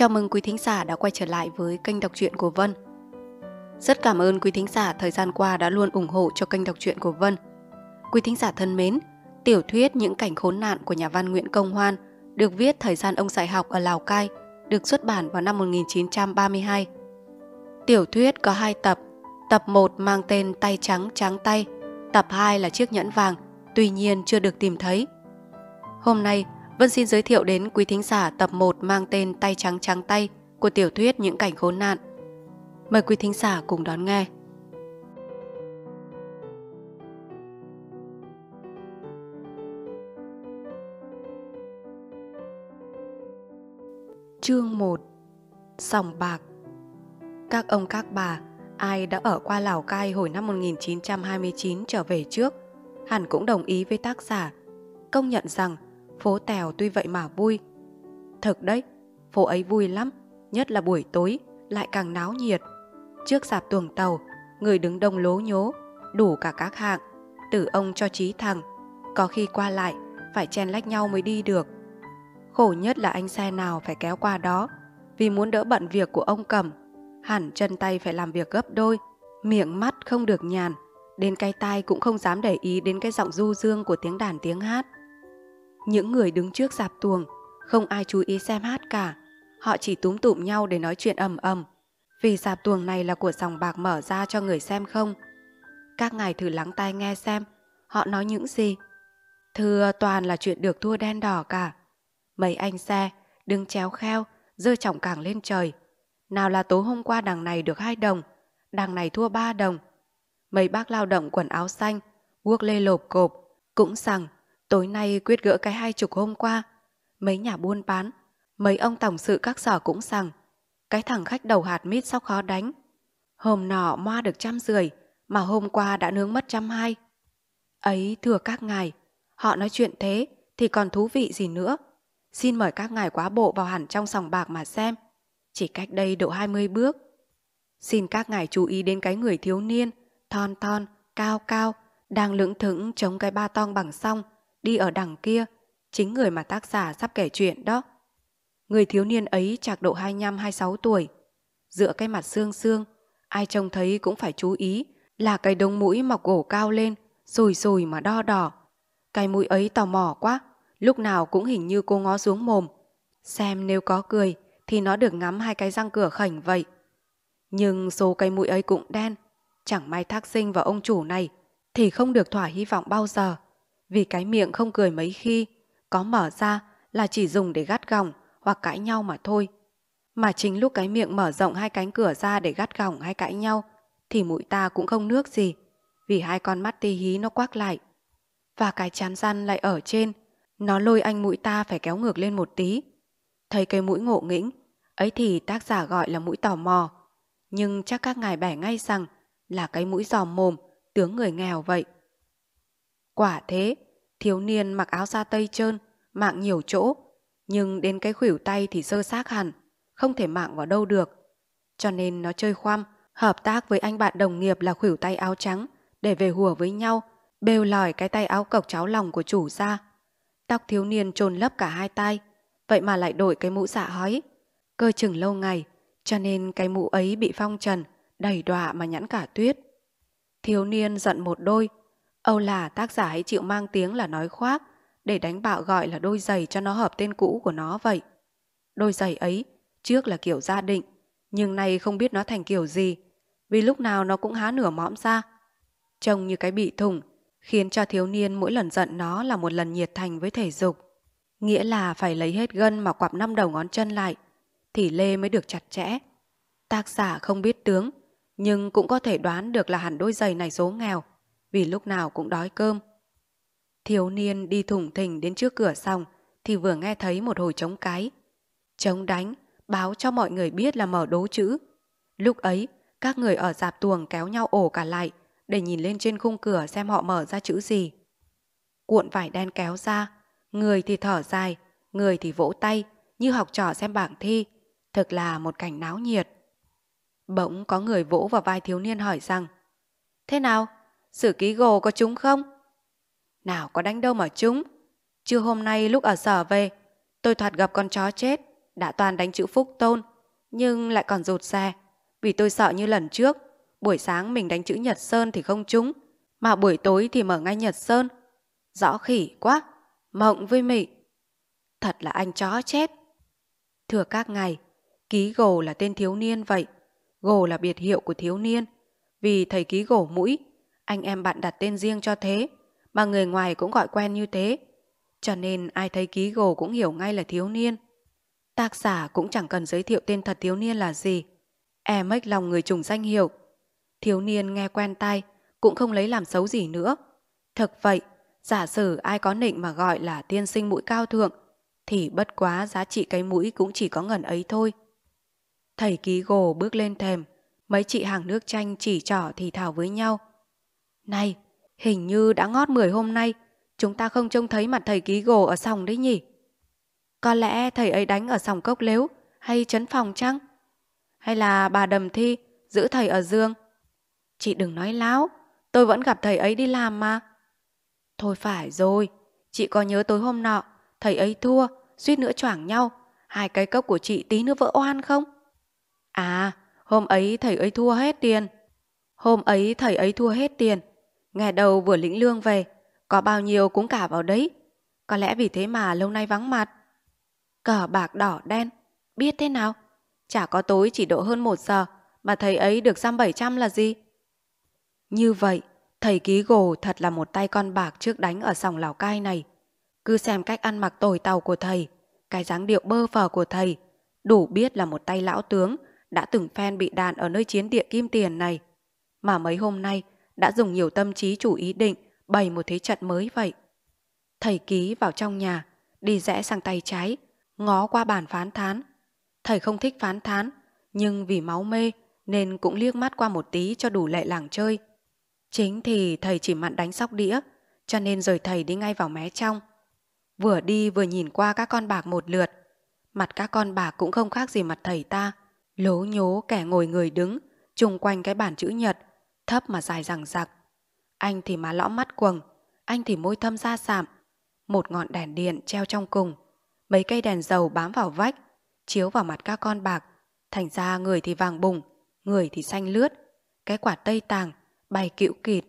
Chào mừng quý thính giả đã quay trở lại với kênh đọc truyện của Vân. Rất cảm ơn quý thính giả thời gian qua đã luôn ủng hộ cho kênh đọc truyện của Vân. Quý thính giả thân mến, tiểu thuyết Những cảnh khốn nạn của nhà văn Nguyễn Công Hoan được viết thời gian ông dạy học ở Lào Cai, được xuất bản vào năm 1932. Tiểu thuyết có hai tập, tập 1 mang tên Tay trắng trắng tay, tập 2 là chiếc nhẫn vàng, tuy nhiên chưa được tìm thấy. Hôm nay, Vân xin giới thiệu đến quý thính giả tập 1 mang tên Tay Trắng Trắng Tay của tiểu thuyết Những Cảnh Khốn Nạn. Mời quý thính giả cùng đón nghe. Chương 1 Sòng bạc Các ông các bà, ai đã ở qua Lào Cai hồi năm 1929 trở về trước, hẳn cũng đồng ý với tác giả, công nhận rằng phố Tèo tuy vậy mà vui. Thật đấy, phố ấy vui lắm, nhất là buổi tối, lại càng náo nhiệt. Trước sạp tuồng tàu, người đứng đông lố nhố, đủ cả các hạng, từ ông cho trí thằng, có khi qua lại, phải chen lách nhau mới đi được. Khổ nhất là anh xe nào phải kéo qua đó, vì muốn đỡ bận việc của ông cầm, hẳn chân tay phải làm việc gấp đôi, miệng mắt không được nhàn, đến cái tai cũng không dám để ý đến cái giọng du dương của tiếng đàn tiếng hát. Những người đứng trước dạp tuồng, không ai chú ý xem hát cả. Họ chỉ túm tụm nhau để nói chuyện ầm ầm. Vì dạp tuồng này là của dòng bạc mở ra cho người xem không? Các ngài thử lắng tai nghe xem, họ nói những gì? Thưa toàn là chuyện được thua đen đỏ cả. Mấy anh xe, đứng chéo kheo, rơi trọng càng lên trời. Nào là tối hôm qua đằng này được hai đồng, đằng này thua ba đồng. Mấy bác lao động quần áo xanh, guốc lê lộp cộp, cũng rằng Tối nay quyết gỡ cái hai chục hôm qua. Mấy nhà buôn bán, mấy ông tổng sự các sở cũng rằng cái thằng khách đầu hạt mít sao khó đánh. Hôm nọ moa được trăm rưỡi, mà hôm qua đã nướng mất trăm hai. Ấy thưa các ngài, họ nói chuyện thế thì còn thú vị gì nữa. Xin mời các ngài quá bộ vào hẳn trong sòng bạc mà xem. Chỉ cách đây độ 20 bước. Xin các ngài chú ý đến cái người thiếu niên, thon thon, cao cao, đang lưỡng thững chống cái ba tong bằng song đi ở đằng kia, chính người mà tác giả sắp kể chuyện đó. Người thiếu niên ấy chạc độ 25-26 tuổi, dựa cái mặt xương xương, ai trông thấy cũng phải chú ý là cái đống mũi mọc gỗ cao lên, sùi sùi mà đo đỏ. Cái mũi ấy tò mò quá, lúc nào cũng hình như cô ngó xuống mồm. Xem nếu có cười thì nó được ngắm hai cái răng cửa khảnh vậy. Nhưng số cái mũi ấy cũng đen, chẳng may thác sinh vào ông chủ này thì không được thỏa hy vọng bao giờ. Vì cái miệng không cười mấy khi, có mở ra là chỉ dùng để gắt gỏng hoặc cãi nhau mà thôi. Mà chính lúc cái miệng mở rộng hai cánh cửa ra để gắt gỏng hay cãi nhau, thì mũi ta cũng không nước gì, vì hai con mắt tê hí nó quắc lại. Và cái chán răn lại ở trên, nó lôi anh mũi ta phải kéo ngược lên một tí. Thấy cái mũi ngộ nghĩnh, ấy thì tác giả gọi là mũi tò mò. Nhưng chắc các ngài bẻ ngay rằng là cái mũi giò mồm, tướng người nghèo vậy. Quả thế, thiếu niên mặc áo da tây trơn, mạng nhiều chỗ, nhưng đến cái khuỷu tay thì sơ xác hẳn, không thể mạng vào đâu được. Cho nên nó chơi khoăm, hợp tác với anh bạn đồng nghiệp là khuỷu tay áo trắng để về hùa với nhau, bêu lòi cái tay áo cộc cháo lòng của chủ ra. Tóc thiếu niên trồn lấp cả hai tay, vậy mà lại đổi cái mũ xạ dạ hói. Cơ chừng lâu ngày, cho nên cái mũ ấy bị phong trần, đầy đọa mà nhẵn cả tuyết. Thiếu niên giận một đôi, Âu là tác giả hãy chịu mang tiếng là nói khoác, để đánh bạo gọi là đôi giày cho nó hợp tên cũ của nó vậy. Đôi giày ấy, trước là kiểu gia định, nhưng nay không biết nó thành kiểu gì, vì lúc nào nó cũng há nửa mõm ra. Trông như cái bị thùng, khiến cho thiếu niên mỗi lần giận nó là một lần nhiệt thành với thể dục. Nghĩa là phải lấy hết gân mà quặp năm đầu ngón chân lại, thì lê mới được chặt chẽ. Tác giả không biết tướng, nhưng cũng có thể đoán được là hẳn đôi giày này số nghèo, vì lúc nào cũng đói cơm. Thiếu niên đi thủng thình đến trước cửa xong thì vừa nghe thấy một hồi trống cái. Trống đánh, báo cho mọi người biết là mở đố chữ. Lúc ấy, các người ở dạp tuồng kéo nhau ổ cả lại để nhìn lên trên khung cửa xem họ mở ra chữ gì. Cuộn vải đen kéo ra, người thì thở dài, người thì vỗ tay như học trò xem bảng thi. Thật là một cảnh náo nhiệt. Bỗng có người vỗ vào vai thiếu niên hỏi rằng Thế nào? Sử ký gồ có chúng không? Nào có đánh đâu mà chúng. Chưa hôm nay lúc ở sở về, tôi thoạt gặp con chó chết, đã toàn đánh chữ phúc tôn, nhưng lại còn rụt xe. Vì tôi sợ như lần trước, buổi sáng mình đánh chữ Nhật Sơn thì không trúng, mà buổi tối thì mở ngay Nhật Sơn. Rõ khỉ quá, mộng với mị. Thật là anh chó chết. Thưa các ngày, ký gồ là tên thiếu niên vậy. Gồ là biệt hiệu của thiếu niên, vì thầy ký gồ mũi anh em bạn đặt tên riêng cho thế, mà người ngoài cũng gọi quen như thế. Cho nên ai thấy ký gồ cũng hiểu ngay là thiếu niên. Tác giả cũng chẳng cần giới thiệu tên thật thiếu niên là gì. E mếch lòng người trùng danh hiệu. Thiếu niên nghe quen tai, cũng không lấy làm xấu gì nữa. Thật vậy, giả sử ai có nịnh mà gọi là tiên sinh mũi cao thượng, thì bất quá giá trị cái mũi cũng chỉ có ngần ấy thôi. Thầy ký gồ bước lên thềm, mấy chị hàng nước chanh chỉ trỏ thì thảo với nhau. Này, hình như đã ngót 10 hôm nay, chúng ta không trông thấy mặt thầy ký gồ ở sòng đấy nhỉ? Có lẽ thầy ấy đánh ở sòng cốc lếu hay chấn phòng chăng? Hay là bà đầm thi giữ thầy ở dương? Chị đừng nói láo, tôi vẫn gặp thầy ấy đi làm mà. Thôi phải rồi, chị có nhớ tối hôm nọ, thầy ấy thua, suýt nữa choảng nhau, hai cái cốc của chị tí nữa vỡ oan không? À, hôm ấy thầy ấy thua hết tiền. Hôm ấy thầy ấy thua hết tiền, Nghe đầu vừa lĩnh lương về, có bao nhiêu cũng cả vào đấy. Có lẽ vì thế mà lâu nay vắng mặt. Cờ bạc đỏ đen, biết thế nào? Chả có tối chỉ độ hơn một giờ mà thầy ấy được xăm 700 là gì? Như vậy, thầy ký gồ thật là một tay con bạc trước đánh ở sòng Lào Cai này. Cứ xem cách ăn mặc tồi tàu của thầy, cái dáng điệu bơ phờ của thầy, đủ biết là một tay lão tướng đã từng phen bị đàn ở nơi chiến địa kim tiền này. Mà mấy hôm nay, đã dùng nhiều tâm trí chủ ý định bày một thế trận mới vậy. Thầy ký vào trong nhà, đi rẽ sang tay trái, ngó qua bàn phán thán. Thầy không thích phán thán, nhưng vì máu mê nên cũng liếc mắt qua một tí cho đủ lệ làng chơi. Chính thì thầy chỉ mặn đánh sóc đĩa, cho nên rời thầy đi ngay vào mé trong. Vừa đi vừa nhìn qua các con bạc một lượt, mặt các con bạc cũng không khác gì mặt thầy ta, lố nhố kẻ ngồi người đứng, chung quanh cái bản chữ nhật, thấp mà dài rằng rặc. Anh thì má lõm mắt quầng, anh thì môi thâm da sạm. Một ngọn đèn điện treo trong cùng, mấy cây đèn dầu bám vào vách, chiếu vào mặt các con bạc. Thành ra người thì vàng bùng, người thì xanh lướt, cái quả tây tàng, bày cựu kịt.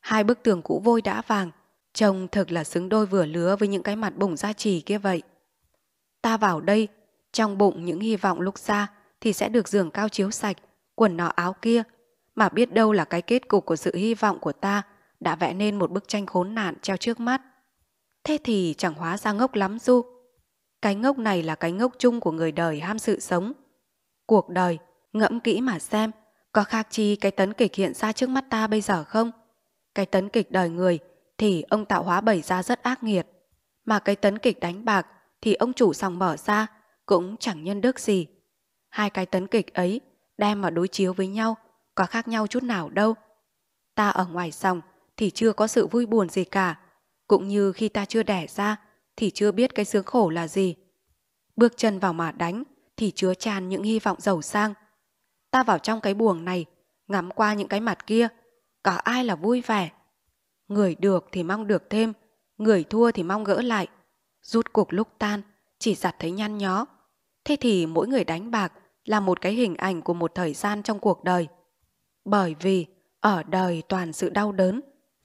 Hai bức tường cũ vôi đã vàng, trông thực là xứng đôi vừa lứa với những cái mặt bùng da trì kia vậy. Ta vào đây, trong bụng những hy vọng lúc xa thì sẽ được giường cao chiếu sạch, quần nọ áo kia – mà biết đâu là cái kết cục của sự hy vọng của ta đã vẽ nên một bức tranh khốn nạn treo trước mắt. Thế thì chẳng hóa ra ngốc lắm du. Cái ngốc này là cái ngốc chung của người đời ham sự sống. Cuộc đời, ngẫm kỹ mà xem, có khác chi cái tấn kịch hiện ra trước mắt ta bây giờ không? Cái tấn kịch đời người thì ông tạo hóa bày ra rất ác nghiệt. Mà cái tấn kịch đánh bạc thì ông chủ sòng mở ra cũng chẳng nhân đức gì. Hai cái tấn kịch ấy đem mà đối chiếu với nhau có khác nhau chút nào đâu. Ta ở ngoài xong thì chưa có sự vui buồn gì cả, cũng như khi ta chưa đẻ ra thì chưa biết cái sướng khổ là gì. Bước chân vào mà đánh thì chứa tràn những hy vọng giàu sang. Ta vào trong cái buồng này, ngắm qua những cái mặt kia, có ai là vui vẻ. Người được thì mong được thêm, người thua thì mong gỡ lại. Rút cuộc lúc tan, chỉ giặt thấy nhăn nhó. Thế thì mỗi người đánh bạc là một cái hình ảnh của một thời gian trong cuộc đời. Bởi vì ở đời toàn sự đau đớn,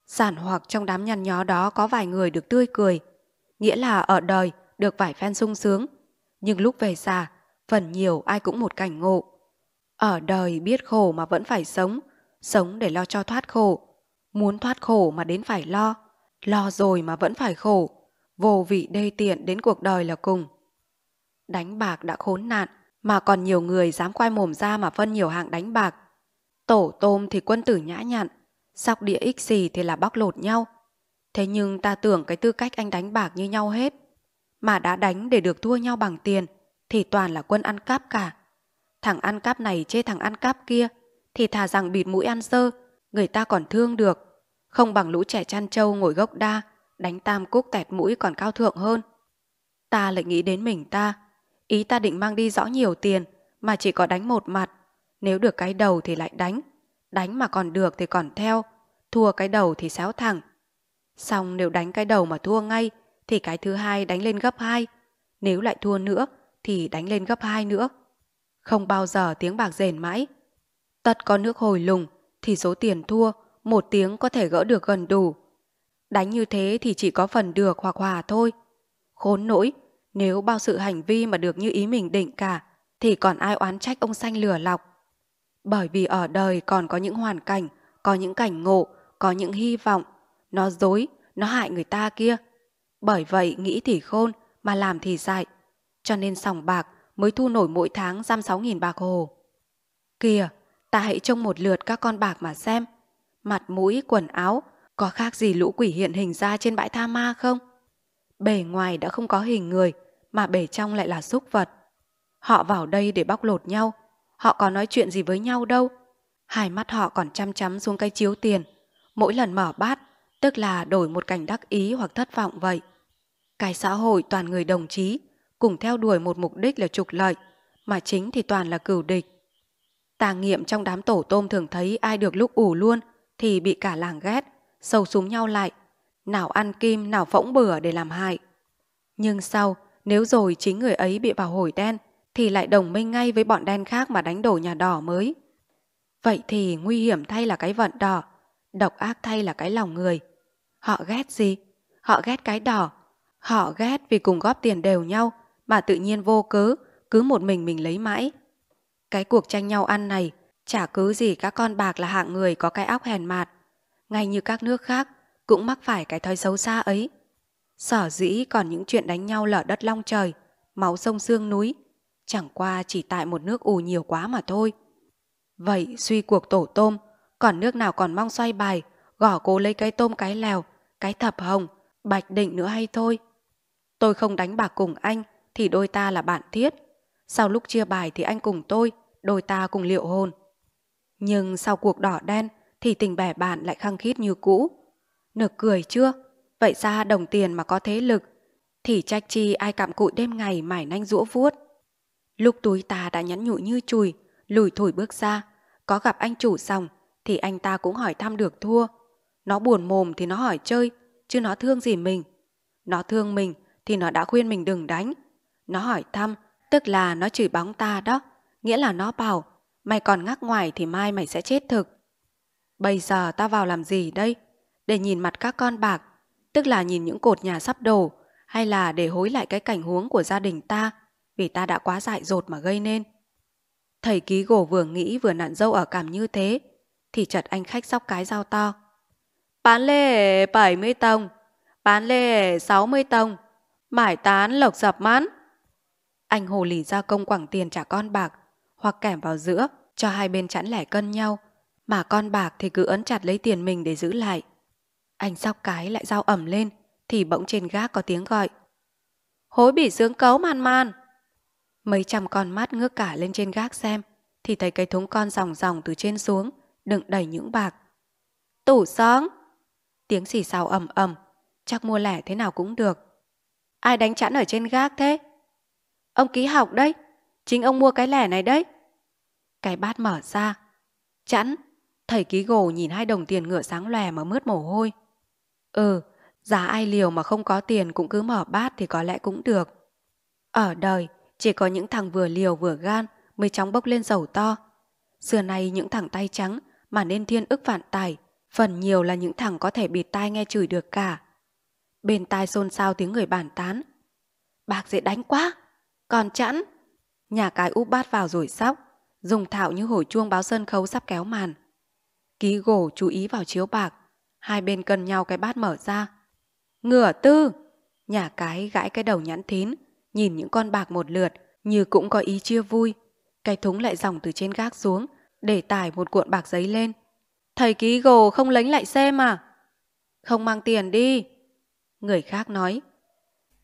sản hoặc trong đám nhăn nhó đó có vài người được tươi cười, nghĩa là ở đời được vài phen sung sướng, nhưng lúc về già, phần nhiều ai cũng một cảnh ngộ. Ở đời biết khổ mà vẫn phải sống, sống để lo cho thoát khổ, muốn thoát khổ mà đến phải lo, lo rồi mà vẫn phải khổ, vô vị đê tiện đến cuộc đời là cùng. Đánh bạc đã khốn nạn, mà còn nhiều người dám quay mồm ra mà phân nhiều hạng đánh bạc, Tổ tôm thì quân tử nhã nhặn, sóc địa ích xì thì là bóc lột nhau. Thế nhưng ta tưởng cái tư cách anh đánh bạc như nhau hết. Mà đã đánh để được thua nhau bằng tiền thì toàn là quân ăn cắp cả. Thằng ăn cắp này chê thằng ăn cắp kia thì thà rằng bịt mũi ăn sơ, người ta còn thương được. Không bằng lũ trẻ chăn trâu ngồi gốc đa, đánh tam cúc tẹt mũi còn cao thượng hơn. Ta lại nghĩ đến mình ta. Ý ta định mang đi rõ nhiều tiền mà chỉ có đánh một mặt nếu được cái đầu thì lại đánh, đánh mà còn được thì còn theo, thua cái đầu thì xéo thẳng. Xong nếu đánh cái đầu mà thua ngay thì cái thứ hai đánh lên gấp hai, nếu lại thua nữa thì đánh lên gấp hai nữa. Không bao giờ tiếng bạc rền mãi. Tật có nước hồi lùng thì số tiền thua một tiếng có thể gỡ được gần đủ. Đánh như thế thì chỉ có phần được hoặc hòa thôi. Khốn nỗi, nếu bao sự hành vi mà được như ý mình định cả thì còn ai oán trách ông xanh lửa lọc. Bởi vì ở đời còn có những hoàn cảnh, có những cảnh ngộ, có những hy vọng. Nó dối, nó hại người ta kia. Bởi vậy nghĩ thì khôn, mà làm thì dại. Cho nên sòng bạc mới thu nổi mỗi tháng giam sáu nghìn bạc hồ. Kìa, ta hãy trông một lượt các con bạc mà xem. Mặt mũi, quần áo, có khác gì lũ quỷ hiện hình ra trên bãi tha ma không? Bề ngoài đã không có hình người, mà bề trong lại là súc vật. Họ vào đây để bóc lột nhau, Họ có nói chuyện gì với nhau đâu. Hai mắt họ còn chăm chăm xuống cái chiếu tiền. Mỗi lần mở bát, tức là đổi một cảnh đắc ý hoặc thất vọng vậy. Cái xã hội toàn người đồng chí, cùng theo đuổi một mục đích là trục lợi, mà chính thì toàn là cừu địch. Tà nghiệm trong đám tổ tôm thường thấy ai được lúc ủ luôn thì bị cả làng ghét, sâu súng nhau lại, nào ăn kim nào phỗng bừa để làm hại. Nhưng sau, nếu rồi chính người ấy bị vào hồi đen thì lại đồng minh ngay với bọn đen khác mà đánh đổ nhà đỏ mới. Vậy thì nguy hiểm thay là cái vận đỏ, độc ác thay là cái lòng người. Họ ghét gì? Họ ghét cái đỏ. Họ ghét vì cùng góp tiền đều nhau mà tự nhiên vô cớ, cứ một mình mình lấy mãi. Cái cuộc tranh nhau ăn này chả cứ gì các con bạc là hạng người có cái óc hèn mạt. Ngay như các nước khác cũng mắc phải cái thói xấu xa ấy. Sở dĩ còn những chuyện đánh nhau lở đất long trời, máu sông xương núi chẳng qua chỉ tại một nước ù nhiều quá mà thôi. Vậy suy cuộc tổ tôm, còn nước nào còn mong xoay bài, gõ cố lấy cái tôm cái lèo, cái thập hồng, bạch định nữa hay thôi. Tôi không đánh bạc cùng anh thì đôi ta là bạn thiết. Sau lúc chia bài thì anh cùng tôi, đôi ta cùng liệu hồn. Nhưng sau cuộc đỏ đen thì tình bè bạn lại khăng khít như cũ. Nực cười chưa? Vậy ra đồng tiền mà có thế lực thì trách chi ai cạm cụi đêm ngày mải nanh rũa vuốt. Lúc túi ta đã nhắn nhủ như chùi, lùi thổi bước ra. Có gặp anh chủ xong thì anh ta cũng hỏi thăm được thua. Nó buồn mồm thì nó hỏi chơi, chứ nó thương gì mình. Nó thương mình thì nó đã khuyên mình đừng đánh. Nó hỏi thăm, tức là nó chửi bóng ta đó. Nghĩa là nó bảo, mày còn ngắc ngoài thì mai mày sẽ chết thực. Bây giờ ta vào làm gì đây? Để nhìn mặt các con bạc, tức là nhìn những cột nhà sắp đổ, hay là để hối lại cái cảnh huống của gia đình ta, vì ta đã quá dại dột mà gây nên. Thầy ký gỗ vừa nghĩ vừa nặn dâu ở cảm như thế, thì chợt anh khách sóc cái dao to. Bán lê 70 tông, bán lê 60 tông, mải tán lộc dập mãn. Anh hồ lì ra công quảng tiền trả con bạc, hoặc kẻm vào giữa, cho hai bên chẵn lẻ cân nhau, mà con bạc thì cứ ấn chặt lấy tiền mình để giữ lại. Anh sóc cái lại dao ẩm lên, thì bỗng trên gác có tiếng gọi. Hối bỉ sướng cấu man man. Mấy trăm con mắt ngước cả lên trên gác xem Thì thấy cái thúng con ròng ròng từ trên xuống Đựng đầy những bạc Tủ sóng Tiếng xì xào ầm ầm Chắc mua lẻ thế nào cũng được Ai đánh chẵn ở trên gác thế Ông ký học đấy Chính ông mua cái lẻ này đấy Cái bát mở ra Chẵn Thầy ký gồ nhìn hai đồng tiền ngựa sáng lòe mà mướt mồ hôi Ừ Giá ai liều mà không có tiền cũng cứ mở bát thì có lẽ cũng được Ở đời chỉ có những thằng vừa liều vừa gan mới chóng bốc lên giàu to. Xưa nay những thằng tay trắng mà nên thiên ức vạn tài, phần nhiều là những thằng có thể bịt tai nghe chửi được cả. Bên tai xôn xao tiếng người bàn tán. Bạc dễ đánh quá, còn chẵn. Nhà cái úp bát vào rồi sóc, dùng thạo như hồi chuông báo sân khấu sắp kéo màn. Ký gỗ chú ý vào chiếu bạc, hai bên cần nhau cái bát mở ra. Ngửa tư! Nhà cái gãi cái đầu nhãn thín, nhìn những con bạc một lượt, như cũng có ý chia vui. Cái thúng lại dòng từ trên gác xuống, để tải một cuộn bạc giấy lên. Thầy ký gồ không lánh lại xem à? Không mang tiền đi. Người khác nói.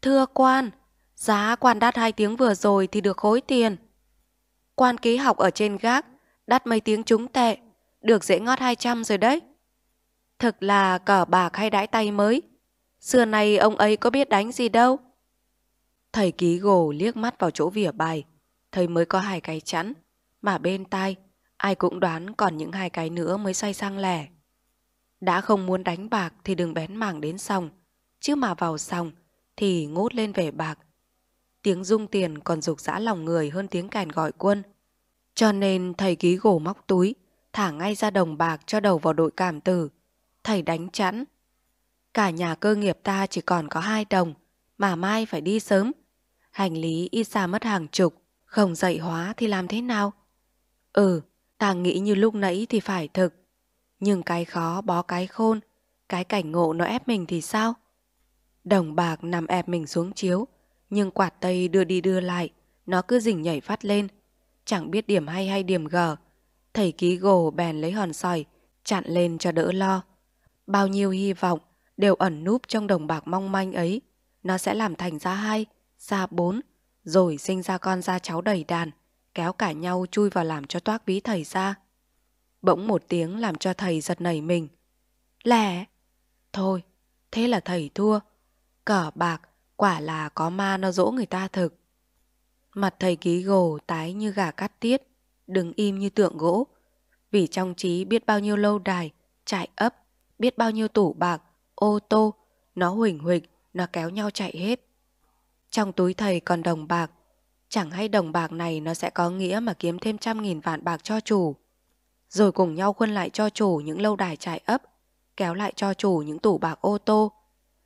Thưa quan, giá quan đắt hai tiếng vừa rồi thì được khối tiền. Quan ký học ở trên gác, đắt mấy tiếng chúng tệ, được dễ ngót trăm rồi đấy. Thực là cờ bạc hay đãi tay mới. Xưa này ông ấy có biết đánh gì đâu. Thầy ký gồ liếc mắt vào chỗ vỉa bài, thầy mới có hai cái chắn, mà bên tai ai cũng đoán còn những hai cái nữa mới xoay sang lẻ. Đã không muốn đánh bạc thì đừng bén mảng đến xong, chứ mà vào xong thì ngốt lên về bạc. Tiếng rung tiền còn rục rã lòng người hơn tiếng kèn gọi quân. Cho nên thầy ký gổ móc túi, thả ngay ra đồng bạc cho đầu vào đội cảm tử. Thầy đánh chẵn. Cả nhà cơ nghiệp ta chỉ còn có hai đồng, mà mai phải đi sớm, Hành lý ít ra mất hàng chục, không dạy hóa thì làm thế nào? Ừ, ta nghĩ như lúc nãy thì phải thực. Nhưng cái khó bó cái khôn, cái cảnh ngộ nó ép mình thì sao? Đồng bạc nằm ép mình xuống chiếu, nhưng quạt tây đưa đi đưa lại, nó cứ rình nhảy phát lên. Chẳng biết điểm hay hay điểm gờ. Thầy ký gồ bèn lấy hòn sỏi, chặn lên cho đỡ lo. Bao nhiêu hy vọng đều ẩn núp trong đồng bạc mong manh ấy, nó sẽ làm thành ra hai ra bốn, rồi sinh ra con ra cháu đầy đàn, kéo cả nhau chui vào làm cho toác ví thầy ra. Bỗng một tiếng làm cho thầy giật nảy mình. Lẻ! Thôi, thế là thầy thua. Cỏ bạc, quả là có ma nó dỗ người ta thực. Mặt thầy ký gồ tái như gà cắt tiết, đứng im như tượng gỗ. Vì trong trí biết bao nhiêu lâu đài, trại ấp, biết bao nhiêu tủ bạc, ô tô, nó huỳnh huỳnh, nó kéo nhau chạy hết. Trong túi thầy còn đồng bạc. Chẳng hay đồng bạc này nó sẽ có nghĩa mà kiếm thêm trăm nghìn vạn bạc cho chủ. Rồi cùng nhau khuân lại cho chủ những lâu đài trại ấp, kéo lại cho chủ những tủ bạc ô tô.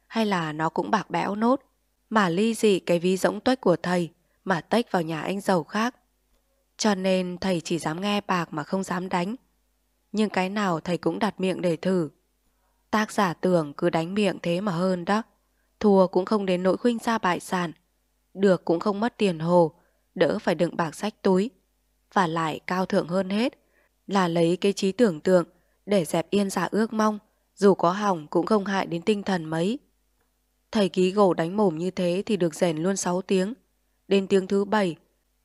Hay là nó cũng bạc bẽo nốt, mà ly dị cái ví rỗng tuếch của thầy mà tách vào nhà anh giàu khác. Cho nên thầy chỉ dám nghe bạc mà không dám đánh. Nhưng cái nào thầy cũng đặt miệng để thử. Tác giả tưởng cứ đánh miệng thế mà hơn đó. Thua cũng không đến nỗi khuynh ra bại sản. Được cũng không mất tiền hồ, đỡ phải đựng bạc sách túi. Và lại cao thượng hơn hết là lấy cái trí tưởng tượng để dẹp yên giả dạ ước mong, dù có hỏng cũng không hại đến tinh thần mấy. Thầy ký gỗ đánh mồm như thế thì được rèn luôn 6 tiếng. Đến tiếng thứ 7,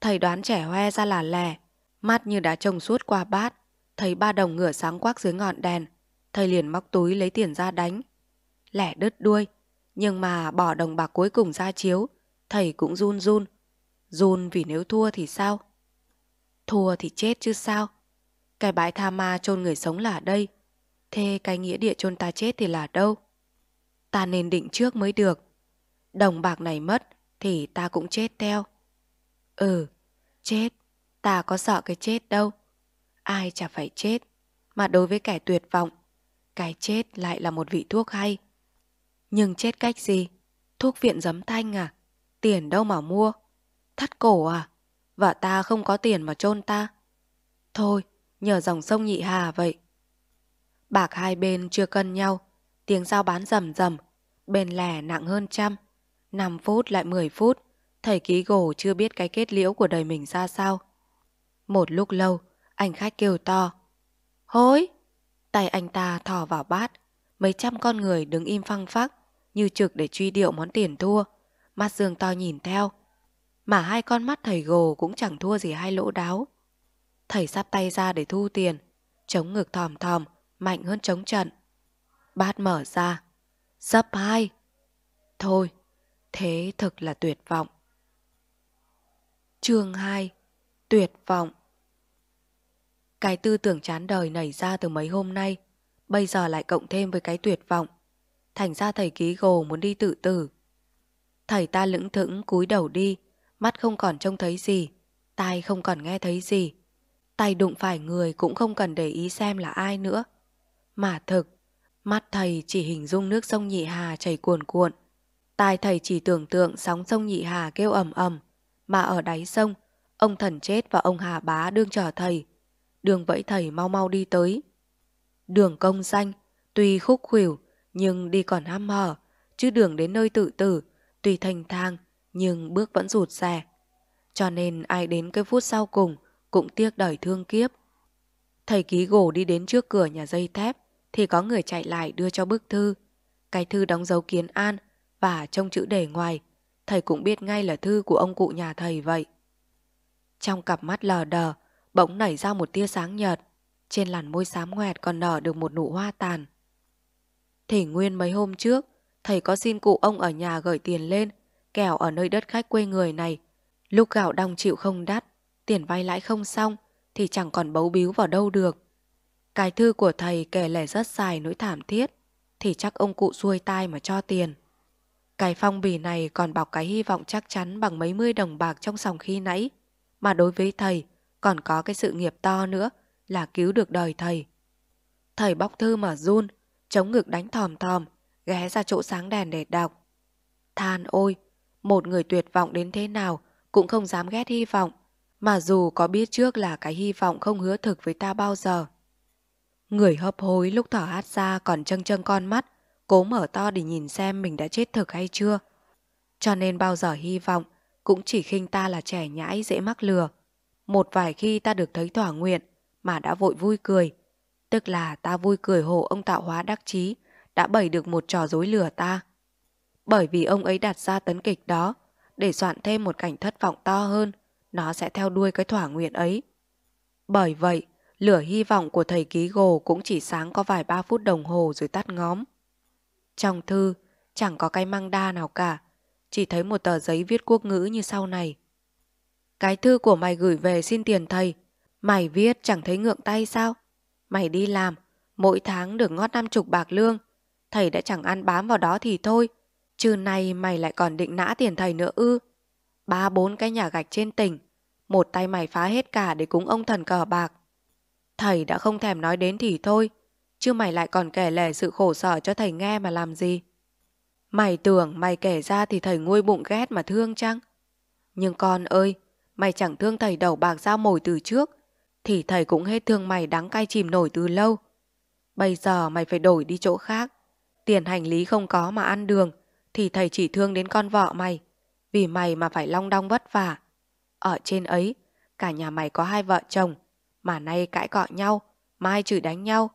thầy đoán trẻ hoe ra là lè, mắt như đã trông suốt qua bát, thấy ba đồng ngửa sáng quắc dưới ngọn đèn, thầy liền móc túi lấy tiền ra đánh. Lẻ đứt đuôi, nhưng mà bỏ đồng bạc cuối cùng ra chiếu, Thầy cũng run run. Run vì nếu thua thì sao? Thua thì chết chứ sao? Cái bãi tha ma chôn người sống là đây. Thế cái nghĩa địa chôn ta chết thì là đâu? Ta nên định trước mới được. Đồng bạc này mất thì ta cũng chết theo. Ừ, chết. Ta có sợ cái chết đâu. Ai chả phải chết. Mà đối với kẻ tuyệt vọng, cái chết lại là một vị thuốc hay. Nhưng chết cách gì? Thuốc viện giấm thanh à? Tiền đâu mà mua? Thắt cổ à? Vợ ta không có tiền mà chôn ta. Thôi, nhờ dòng sông Nhị Hà vậy. Bạc hai bên chưa cân nhau, tiếng giao bán rầm rầm, bên lẻ nặng hơn trăm. năm phút lại mười phút, thầy ký gồ chưa biết cái kết liễu của đời mình ra sao. Một lúc lâu, anh khách kêu to. Hối! Tay anh ta thò vào bát, mấy trăm con người đứng im phăng phắc, như trực để truy điệu món tiền thua mắt dương to nhìn theo. Mà hai con mắt thầy gồ cũng chẳng thua gì hai lỗ đáo. Thầy sắp tay ra để thu tiền, chống ngực thòm thòm, mạnh hơn chống trận. Bát mở ra, sấp hai. Thôi, thế thực là tuyệt vọng. chương 2 Tuyệt vọng Cái tư tưởng chán đời nảy ra từ mấy hôm nay, bây giờ lại cộng thêm với cái tuyệt vọng. Thành ra thầy ký gồ muốn đi tự tử, Thầy ta lững thững cúi đầu đi, mắt không còn trông thấy gì, tai không còn nghe thấy gì. Tay đụng phải người cũng không cần để ý xem là ai nữa. Mà thực, mắt thầy chỉ hình dung nước sông Nhị Hà chảy cuồn cuộn. Tai thầy chỉ tưởng tượng sóng sông Nhị Hà kêu ầm ầm, mà ở đáy sông, ông thần chết và ông Hà Bá đương chờ thầy. Đường vẫy thầy mau mau đi tới. Đường công danh, tuy khúc khuỷu nhưng đi còn ham hở, chứ đường đến nơi tự tử Tuy thành thang, nhưng bước vẫn rụt rè. Cho nên ai đến cái phút sau cùng cũng tiếc đời thương kiếp. Thầy ký gỗ đi đến trước cửa nhà dây thép thì có người chạy lại đưa cho bức thư. Cái thư đóng dấu kiến an và trong chữ để ngoài. Thầy cũng biết ngay là thư của ông cụ nhà thầy vậy. Trong cặp mắt lờ đờ, bỗng nảy ra một tia sáng nhợt. Trên làn môi xám ngoẹt còn nở được một nụ hoa tàn. Thì nguyên mấy hôm trước, thầy có xin cụ ông ở nhà gửi tiền lên, kẻo ở nơi đất khách quê người này. Lúc gạo đong chịu không đắt, tiền vay lãi không xong, thì chẳng còn bấu bíu vào đâu được. Cái thư của thầy kể lẻ rất dài nỗi thảm thiết, thì chắc ông cụ xuôi tai mà cho tiền. Cái phong bì này còn bọc cái hy vọng chắc chắn bằng mấy mươi đồng bạc trong sòng khi nãy, mà đối với thầy còn có cái sự nghiệp to nữa là cứu được đời thầy. Thầy bóc thư mà run, chống ngực đánh thòm thòm, ghé ra chỗ sáng đèn để đọc. Than ôi, một người tuyệt vọng đến thế nào cũng không dám ghét hy vọng, mà dù có biết trước là cái hy vọng không hứa thực với ta bao giờ. Người hấp hối lúc thở hát ra còn trâng trâng con mắt, cố mở to để nhìn xem mình đã chết thực hay chưa. Cho nên bao giờ hy vọng cũng chỉ khinh ta là trẻ nhãi dễ mắc lừa. Một vài khi ta được thấy thỏa nguyện mà đã vội vui cười, tức là ta vui cười hộ ông tạo hóa đắc chí đã bày được một trò dối lừa ta. Bởi vì ông ấy đặt ra tấn kịch đó, để soạn thêm một cảnh thất vọng to hơn, nó sẽ theo đuôi cái thỏa nguyện ấy. Bởi vậy, lửa hy vọng của thầy ký gồ cũng chỉ sáng có vài ba phút đồng hồ rồi tắt ngóm. Trong thư, chẳng có cái măng đa nào cả, chỉ thấy một tờ giấy viết quốc ngữ như sau này. Cái thư của mày gửi về xin tiền thầy, mày viết chẳng thấy ngượng tay sao? Mày đi làm, mỗi tháng được ngót năm chục bạc lương, thầy đã chẳng ăn bám vào đó thì thôi. trừ này mày lại còn định nã tiền thầy nữa ư. Ba bốn cái nhà gạch trên tỉnh, một tay mày phá hết cả để cúng ông thần cờ bạc. Thầy đã không thèm nói đến thì thôi, chứ mày lại còn kể lể sự khổ sở cho thầy nghe mà làm gì. Mày tưởng mày kể ra thì thầy nguôi bụng ghét mà thương chăng? Nhưng con ơi, mày chẳng thương thầy đầu bạc dao mồi từ trước, thì thầy cũng hết thương mày đắng cay chìm nổi từ lâu. Bây giờ mày phải đổi đi chỗ khác, Tiền hành lý không có mà ăn đường, thì thầy chỉ thương đến con vợ mày. Vì mày mà phải long đong vất vả. Ở trên ấy, cả nhà mày có hai vợ chồng, mà nay cãi cọ nhau, mai chửi đánh nhau.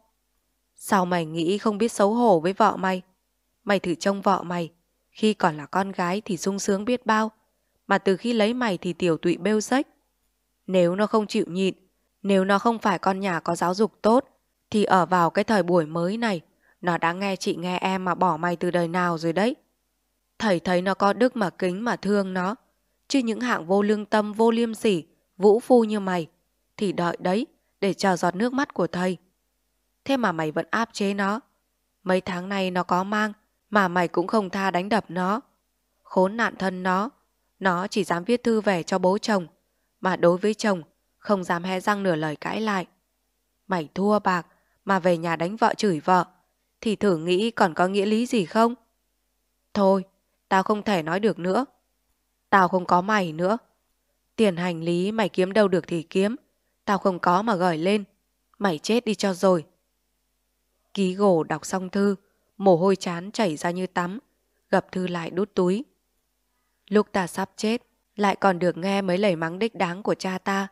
Sao mày nghĩ không biết xấu hổ với vợ mày? Mày thử trông vợ mày, khi còn là con gái thì sung sướng biết bao, mà từ khi lấy mày thì tiểu tụy bêu sách. Nếu nó không chịu nhịn, nếu nó không phải con nhà có giáo dục tốt, thì ở vào cái thời buổi mới này, nó đã nghe chị nghe em mà bỏ mày từ đời nào rồi đấy. Thầy thấy nó có đức mà kính mà thương nó. Chứ những hạng vô lương tâm, vô liêm sỉ, vũ phu như mày, thì đợi đấy để chờ giọt nước mắt của thầy. Thế mà mày vẫn áp chế nó. Mấy tháng nay nó có mang, mà mày cũng không tha đánh đập nó. Khốn nạn thân nó, nó chỉ dám viết thư về cho bố chồng, mà đối với chồng, không dám hé răng nửa lời cãi lại. Mày thua bạc, mà về nhà đánh vợ chửi vợ, thì thử nghĩ còn có nghĩa lý gì không? Thôi, tao không thể nói được nữa. Tao không có mày nữa. Tiền hành lý mày kiếm đâu được thì kiếm. Tao không có mà gửi lên. Mày chết đi cho rồi. Ký gồ đọc xong thư, mồ hôi chán chảy ra như tắm, gập thư lại đút túi. Lúc ta sắp chết, lại còn được nghe mấy lời mắng đích đáng của cha ta.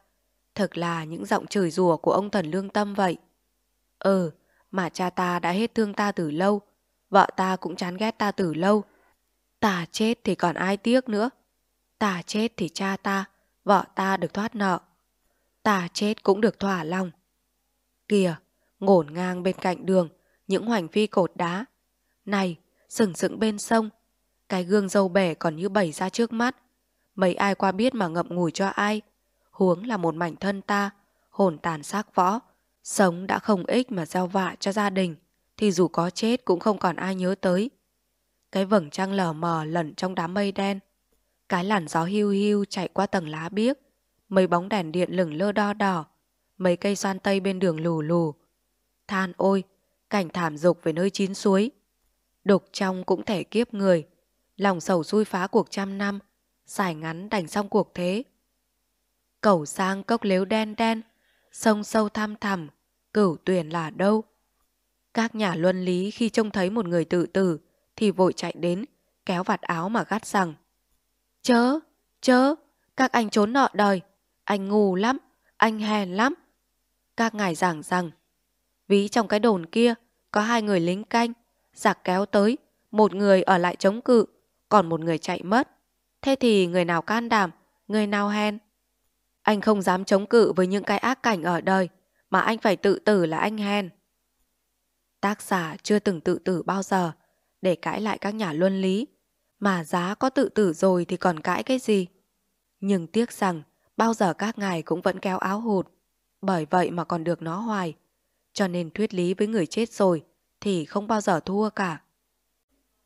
Thật là những giọng chửi rủa của ông thần lương tâm vậy. Ừ, mà cha ta đã hết thương ta từ lâu, vợ ta cũng chán ghét ta từ lâu. Ta chết thì còn ai tiếc nữa. Ta chết thì cha ta, vợ ta được thoát nợ. Ta chết cũng được thỏa lòng. Kìa, ngổn ngang bên cạnh đường, những hoành phi cột đá. Này, sừng sững bên sông, cái gương dâu bể còn như bẩy ra trước mắt. Mấy ai qua biết mà ngậm ngùi cho ai. Huống là một mảnh thân ta, hồn tàn xác võ, Sống đã không ích mà gieo vạ cho gia đình, thì dù có chết cũng không còn ai nhớ tới. Cái vầng trăng lờ mờ lẩn trong đám mây đen, cái làn gió hiu hiu chạy qua tầng lá biếc, mấy bóng đèn điện lửng lơ đo đỏ, mấy cây xoan tây bên đường lù lù. Than ôi, cảnh thảm dục về nơi chín suối. Đục trong cũng thể kiếp người, lòng sầu xui phá cuộc trăm năm, giải ngắn đành xong cuộc thế. Cẩu sang cốc lếu đen đen, sông sâu thăm thẳm, cửu tuyển là đâu? Các nhà luân lý khi trông thấy một người tự tử thì vội chạy đến, kéo vạt áo mà gắt rằng Chớ, chớ, các anh trốn nợ đời, anh ngu lắm, anh hèn lắm. Các ngài giảng rằng ví trong cái đồn kia có hai người lính canh, giặc kéo tới, một người ở lại chống cự, còn một người chạy mất. Thế thì người nào can đảm, người nào hèn? Anh không dám chống cự với những cái ác cảnh ở đời, mà anh phải tự tử là anh hèn. Tác giả chưa từng tự tử bao giờ để cãi lại các nhà luân lý. Mà giá có tự tử rồi thì còn cãi cái gì? Nhưng tiếc rằng bao giờ các ngài cũng vẫn kéo áo hụt. Bởi vậy mà còn được nó hoài. Cho nên thuyết lý với người chết rồi thì không bao giờ thua cả.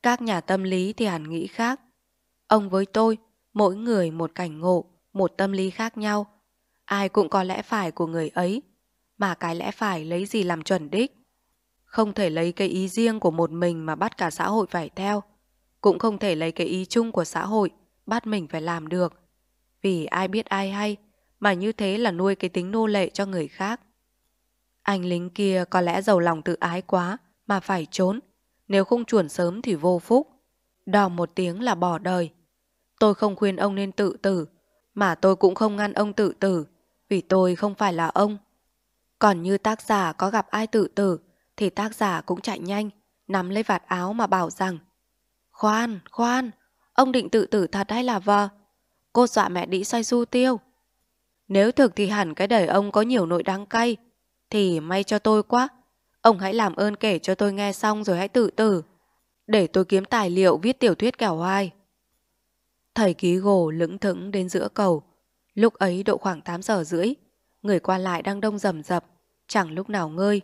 Các nhà tâm lý thì hẳn nghĩ khác. Ông với tôi, mỗi người một cảnh ngộ, một tâm lý khác nhau. Ai cũng có lẽ phải của người ấy mà cái lẽ phải lấy gì làm chuẩn đích. Không thể lấy cái ý riêng của một mình mà bắt cả xã hội phải theo, cũng không thể lấy cái ý chung của xã hội bắt mình phải làm được. Vì ai biết ai hay, mà như thế là nuôi cái tính nô lệ cho người khác. Anh lính kia có lẽ giàu lòng tự ái quá mà phải trốn, nếu không chuẩn sớm thì vô phúc. Đò một tiếng là bỏ đời. Tôi không khuyên ông nên tự tử, mà tôi cũng không ngăn ông tự tử, vì tôi không phải là ông. Còn như tác giả có gặp ai tự tử, thì tác giả cũng chạy nhanh, nắm lấy vạt áo mà bảo rằng Khoan, khoan, ông định tự tử thật hay là vợ? Cô dọa mẹ đĩ xoay du tiêu. Nếu thực thì hẳn cái đời ông có nhiều nỗi đắng cay, thì may cho tôi quá. Ông hãy làm ơn kể cho tôi nghe xong rồi hãy tự tử, để tôi kiếm tài liệu viết tiểu thuyết kẻo hoài. Thầy ký gồ lững thững đến giữa cầu. Lúc ấy độ khoảng 8 giờ rưỡi, người qua lại đang đông rầm rập chẳng lúc nào ngơi.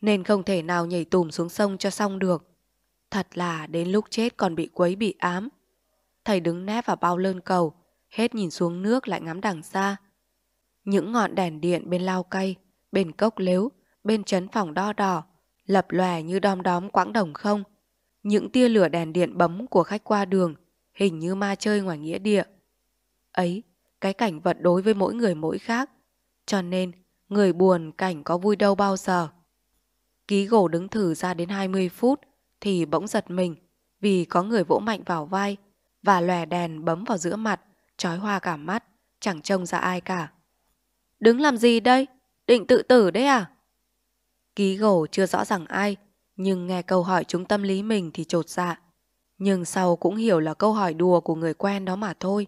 Nên không thể nào nhảy tùm xuống sông cho xong được. Thật là đến lúc chết còn bị quấy bị ám. Thầy đứng nép vào bao lơn cầu, hết nhìn xuống nước lại ngắm đằng xa. Những ngọn đèn điện bên lao cây, bên cốc lếu, bên chấn phòng đo đỏ, lập lòe như đom đóm quãng đồng không. Những tia lửa đèn điện bấm của khách qua đường, hình như ma chơi ngoài nghĩa địa. Ấy, cái cảnh vật đối với mỗi người mỗi khác. Cho nên, Người buồn cảnh có vui đâu bao giờ. Ký gỗ đứng thử ra đến 20 phút thì bỗng giật mình vì có người vỗ mạnh vào vai và lòe đèn bấm vào giữa mặt, trói hoa cả mắt, chẳng trông ra ai cả. Đứng làm gì đây? Định tự tử đấy à? Ký gỗ chưa rõ rằng ai, nhưng nghe câu hỏi chúng tâm lý mình thì trột dạ. Nhưng sau cũng hiểu là câu hỏi đùa của người quen đó mà thôi.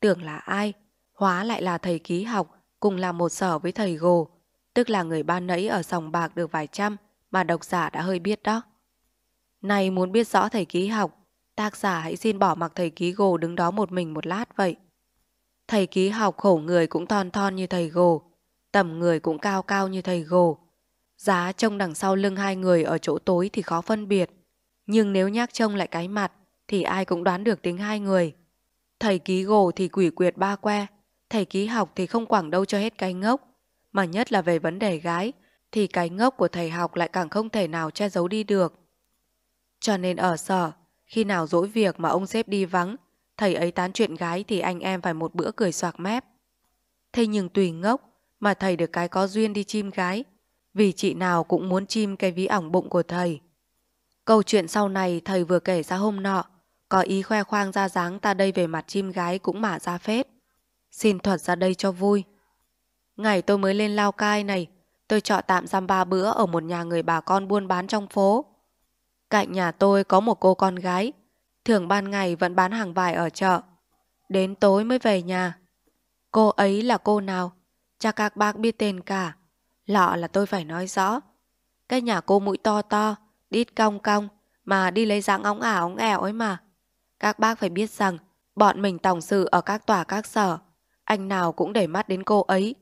Tưởng là ai, hóa lại là thầy ký học cùng làm một sở với thầy Gồ, tức là người ban nãy ở sòng bạc được vài trăm mà độc giả đã hơi biết đó. Này muốn biết rõ thầy ký học, tác giả hãy xin bỏ mặc thầy ký gồ đứng đó một mình một lát vậy. Thầy ký học khổ người cũng thon thon như thầy gồ, tầm người cũng cao cao như thầy gồ. Giá trông đằng sau lưng hai người ở chỗ tối thì khó phân biệt, nhưng nếu nhác trông lại cái mặt thì ai cũng đoán được tính hai người. Thầy ký gồ thì quỷ quyệt ba que, thầy ký học thì không quảng đâu cho hết cái ngốc. Mà nhất là về vấn đề gái, thì cái ngốc của thầy học lại càng không thể nào che giấu đi được. Cho nên ở sở, khi nào dỗi việc mà ông xếp đi vắng, thầy ấy tán chuyện gái thì anh em phải một bữa cười soạc mép. Thế nhưng tùy ngốc, mà thầy được cái có duyên đi chim gái, vì chị nào cũng muốn chim cái ví ỏng bụng của thầy. Câu chuyện sau này thầy vừa kể ra hôm nọ, có ý khoe khoang ra dáng ta đây về mặt chim gái cũng mả ra phết. Xin thuật ra đây cho vui. Ngày tôi mới lên Lao Cai này, tôi trọ tạm giam ba bữa ở một nhà người bà con buôn bán trong phố. Cạnh nhà tôi có một cô con gái, thường ban ngày vẫn bán hàng vải ở chợ. Đến tối mới về nhà. Cô ấy là cô nào? cha các bác biết tên cả. Lọ là tôi phải nói rõ. Cái nhà cô mũi to to, đít cong cong, mà đi lấy dáng óng ả óng ẻo ấy mà. Các bác phải biết rằng, bọn mình tổng sự ở các tòa các sở, anh nào cũng để mắt đến cô ấy.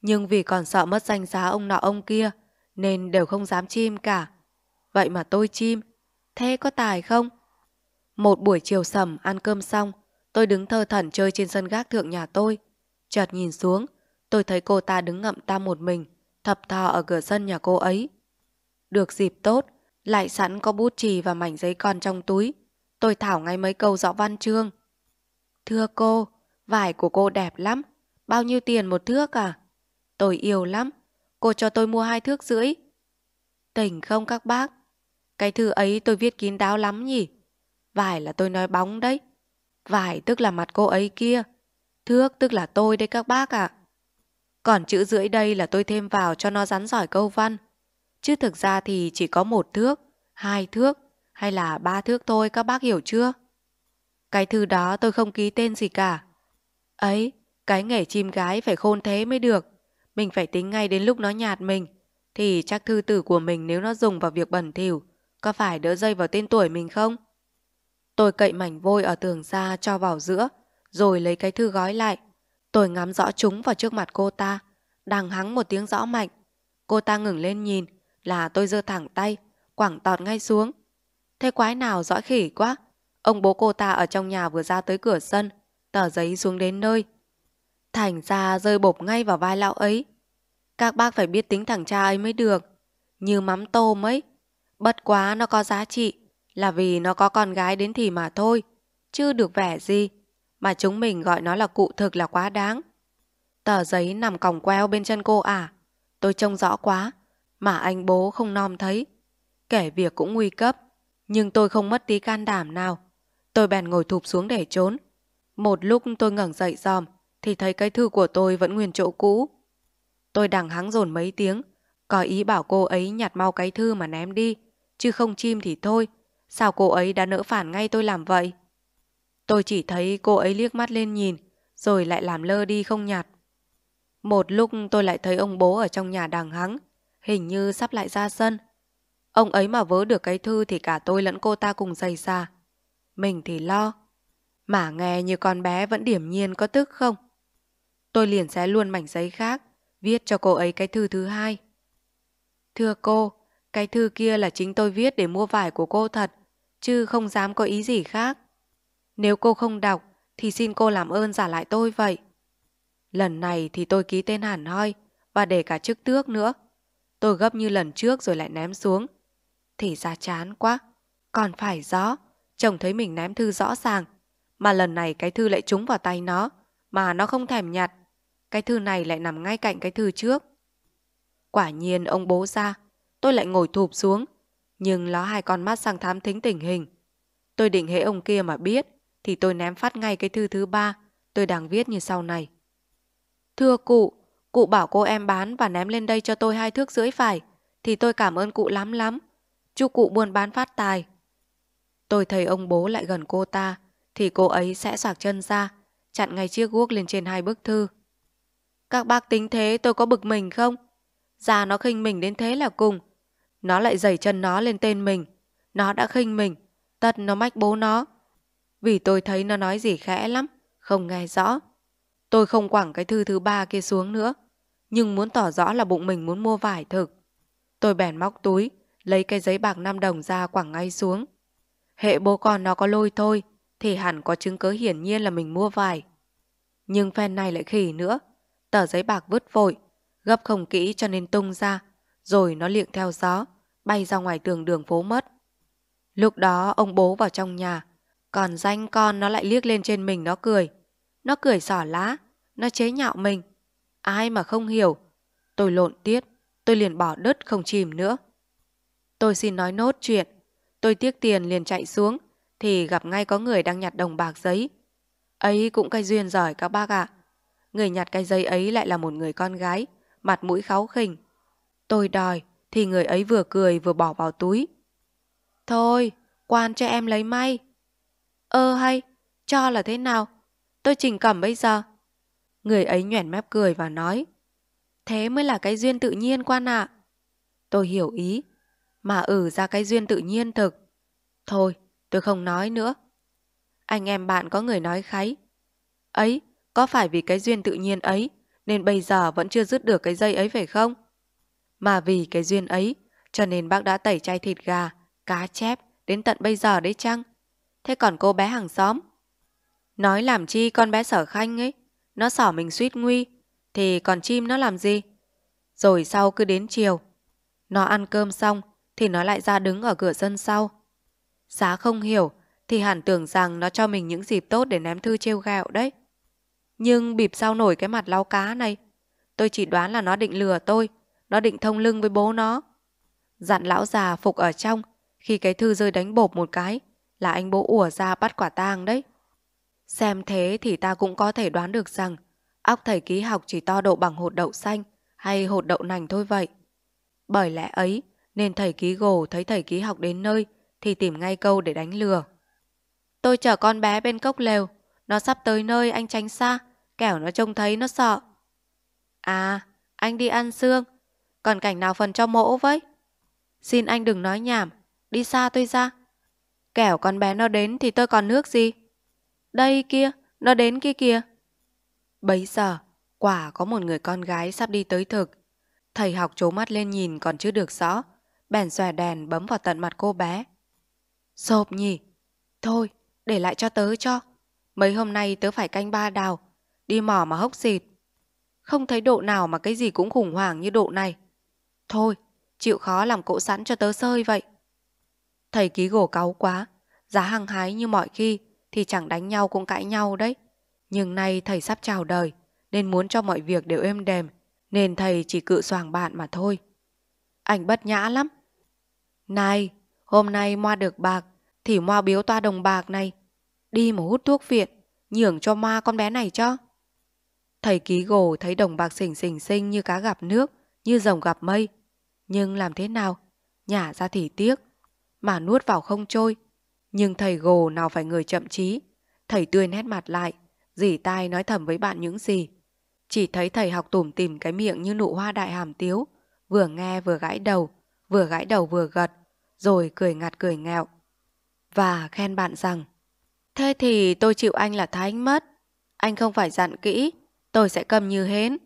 Nhưng vì còn sợ mất danh giá ông nọ ông kia, nên đều không dám chim cả. Vậy mà tôi chim, thế có tài không? Một buổi chiều sầm ăn cơm xong, tôi đứng thơ thẩn chơi trên sân gác thượng nhà tôi. Chợt nhìn xuống, tôi thấy cô ta đứng ngậm ta một mình, thập thò ở cửa sân nhà cô ấy. Được dịp tốt, lại sẵn có bút chì và mảnh giấy con trong túi. Tôi thảo ngay mấy câu rõ văn chương. Thưa cô, Vải của cô đẹp lắm. Bao nhiêu tiền một thước à? Tôi yêu lắm. Cô cho tôi mua hai thước rưỡi. Tỉnh không các bác? Cái thư ấy tôi viết kín đáo lắm nhỉ? Vải là tôi nói bóng đấy. Vải tức là mặt cô ấy kia. Thước tức là tôi đấy các bác ạ. À. Còn chữ rưỡi đây là tôi thêm vào cho nó rắn giỏi câu văn. Chứ thực ra thì chỉ có một thước, hai thước hay là ba thước thôi các bác hiểu chưa? Cái thư đó tôi không ký tên gì cả. Ấy, cái nghề chim gái phải khôn thế mới được. Mình phải tính ngay đến lúc nó nhạt mình. Thì chắc thư tử của mình nếu nó dùng vào việc bẩn thỉu có phải đỡ dây vào tên tuổi mình không? Tôi cậy mảnh vôi ở tường xa cho vào giữa, rồi lấy cái thư gói lại. Tôi ngắm rõ chúng vào trước mặt cô ta, đằng hắng một tiếng rõ mạnh. Cô ta ngừng lên nhìn, là tôi giơ thẳng tay, quẳng tọt ngay xuống. Thế quái nào rõ khỉ quá, ông bố cô ta ở trong nhà vừa ra tới cửa sân, tờ giấy xuống đến nơi. Thành ra rơi bộp ngay vào vai lão ấy. Các bác phải biết tính thằng cha ấy mới được. Như mắm tôm ấy. Bất quá nó có giá trị là vì nó có con gái đến thì mà thôi. Chứ được vẻ gì. Mà chúng mình gọi nó là cụ thực là quá đáng. Tờ giấy nằm còng queo bên chân cô à. Tôi trông rõ quá. Mà anh bố không nom thấy. Kể việc cũng nguy cấp. Nhưng tôi không mất tí can đảm nào. Tôi bèn ngồi thụp xuống để trốn. Một lúc tôi ngẩng dậy dòm, thì thấy cái thư của tôi vẫn nguyên chỗ cũ. Tôi đằng hắng dồn mấy tiếng, có ý bảo cô ấy nhặt mau cái thư mà ném đi, chứ không chim thì thôi, sao cô ấy đã nỡ phản ngay tôi làm vậy? Tôi chỉ thấy cô ấy liếc mắt lên nhìn, rồi lại làm lơ đi không nhặt. Một lúc tôi lại thấy ông bố ở trong nhà đằng hắng, hình như sắp lại ra sân. Ông ấy mà vớ được cái thư thì cả tôi lẫn cô ta cùng dày ra. Mình thì lo mà nghe như con bé vẫn điểm nhiên có tức không. Tôi liền xé luôn mảnh giấy khác, viết cho cô ấy cái thư thứ hai. Thưa cô, cái thư kia là chính tôi viết để mua vải của cô thật, chứ không dám có ý gì khác. Nếu cô không đọc, thì xin cô làm ơn giả lại tôi vậy. Lần này thì tôi ký tên hẳn hoi và để cả chức tước nữa. Tôi gấp như lần trước rồi lại ném xuống. Thì ra chán quá, còn phải rõ, chồng thấy mình ném thư rõ ràng mà lần này cái thư lại trúng vào tay nó Mà nó không thèm nhặt Cái thư này lại nằm ngay cạnh cái thư trước Quả nhiên ông bố ra Tôi lại ngồi thụp xuống Nhưng ló hai con mắt sang thám thính tình hình Tôi định hễ ông kia mà biết Thì tôi ném phát ngay cái thư thứ ba Tôi đang viết như sau này Thưa cụ Cụ bảo cô em bán và ném lên đây cho tôi hai thước rưỡi phải Thì tôi cảm ơn cụ lắm lắm Chúc cụ buôn bán phát tài Tôi thấy ông bố lại gần cô ta thì cô ấy sẽ xoạc chân ra, chặn ngay chiếc guốc lên trên hai bức thư. Các bác tính thế tôi có bực mình không? Già nó khinh mình đến thế là cùng. Nó lại giày chân nó lên tên mình. Nó đã khinh mình, tật nó mách bố nó. Vì tôi thấy nó nói gì khẽ lắm, không nghe rõ. Tôi không quẳng cái thư thứ ba kia xuống nữa, nhưng muốn tỏ rõ là bụng mình muốn mua vải thực. Tôi bèn móc túi, lấy cái giấy bạc 5 đồng ra quẳng ngay xuống. Hệ bố con nó có lôi thôi, thì hẳn có chứng cứ hiển nhiên là mình mua vải. Nhưng phen này lại khỉ nữa, tờ giấy bạc vứt vội, gấp không kỹ cho nên tung ra, rồi nó liệng theo gió, bay ra ngoài tường đường phố mất. Lúc đó ông bố vào trong nhà, còn danh con nó lại liếc lên trên mình nó cười. Nó cười sỏ lá, nó chế nhạo mình. Ai mà không hiểu, tôi lộn tiết, tôi liền bỏ đất không chìm nữa. Tôi xin nói nốt chuyện, tôi tiếc tiền liền chạy xuống, thì gặp ngay có người đang nhặt đồng bạc giấy. Ấy cũng cái duyên giỏi các bác ạ. À. Người nhặt cái giấy ấy lại là một người con gái, mặt mũi kháu khỉnh. Tôi đòi thì người ấy vừa cười vừa bỏ vào túi. Thôi, quan cho em lấy may. Ơ ờ, hay, cho là thế nào? Tôi chỉnh cẩm bây giờ. Người ấy nhoẻn mép cười và nói. Thế mới là cái duyên tự nhiên quan ạ. À. Tôi hiểu ý, mà ở ừ ra cái duyên tự nhiên thực. Thôi, Tôi không nói nữa. Anh em bạn có người nói kháy. Ấy, có phải vì cái duyên tự nhiên ấy nên bây giờ vẫn chưa dứt được cái dây ấy phải không? Mà vì cái duyên ấy cho nên bác đã tẩy chay thịt gà, cá chép đến tận bây giờ đấy chăng? Thế còn cô bé hàng xóm? Nói làm chi con bé sở khanh ấy, nó sỏ mình suýt nguy, thì còn chim nó làm gì? Rồi sau cứ đến chiều, nó ăn cơm xong thì nó lại ra đứng ở cửa sân sau, Giá không hiểu thì hẳn tưởng rằng nó cho mình những dịp tốt để ném thư trêu gạo đấy. Nhưng bịp sao nổi cái mặt lau cá này. Tôi chỉ đoán là nó định lừa tôi. Nó định thông lưng với bố nó. Dặn lão già phục ở trong. Khi cái thư rơi đánh bột một cái là anh bố ủa ra bắt quả tang đấy. Xem thế thì ta cũng có thể đoán được rằng óc thầy ký học chỉ to độ bằng hột đậu xanh hay hột đậu nành thôi vậy. Bởi lẽ ấy nên thầy ký gồ thấy thầy ký học đến nơi thì tìm ngay câu để đánh lừa. Tôi chở con bé bên cốc lều, nó sắp tới nơi anh tránh xa, kẻo nó trông thấy nó sợ. À, anh đi ăn xương, còn cảnh nào phần cho mỗ với? Xin anh đừng nói nhảm, đi xa tôi ra. Kẻo con bé nó đến thì tôi còn nước gì? Đây kia, nó đến kia kìa. Bấy giờ, quả có một người con gái sắp đi tới thực. Thầy học trố mắt lên nhìn còn chưa được rõ, bèn xòe đèn bấm vào tận mặt cô bé, Sộp nhỉ? Thôi, để lại cho tớ cho. Mấy hôm nay tớ phải canh ba đào, đi mỏ mà hốc xịt. Không thấy độ nào mà cái gì cũng khủng hoảng như độ này. Thôi, chịu khó làm cỗ sẵn cho tớ sơi vậy. Thầy ký gổ cáu quá, giá hăng hái như mọi khi thì chẳng đánh nhau cũng cãi nhau đấy. Nhưng nay thầy sắp chào đời, nên muốn cho mọi việc đều êm đềm, nên thầy chỉ cự soàng bạn mà thôi. Anh bất nhã lắm. Này, Hôm nay Moa được bạc, thì Moa biếu toa đồng bạc này. Đi mà hút thuốc viện, nhường cho Moa con bé này cho. Thầy ký gồ thấy đồng bạc xỉnh xỉnh xinh như cá gặp nước, như rồng gặp mây. Nhưng làm thế nào? Nhả ra thì tiếc, mà nuốt vào không trôi. Nhưng thầy gồ nào phải người chậm trí. Thầy tươi nét mặt lại, dỉ tai nói thầm với bạn những gì. Chỉ thấy thầy học tủm tìm cái miệng như nụ hoa đại hàm tiếu, vừa nghe vừa gãi đầu, vừa gãi đầu vừa gật, rồi cười ngặt cười nghẹo. Và khen bạn rằng, thế thì tôi chịu anh là thái anh mất, anh không phải dặn kỹ, tôi sẽ cầm như hến.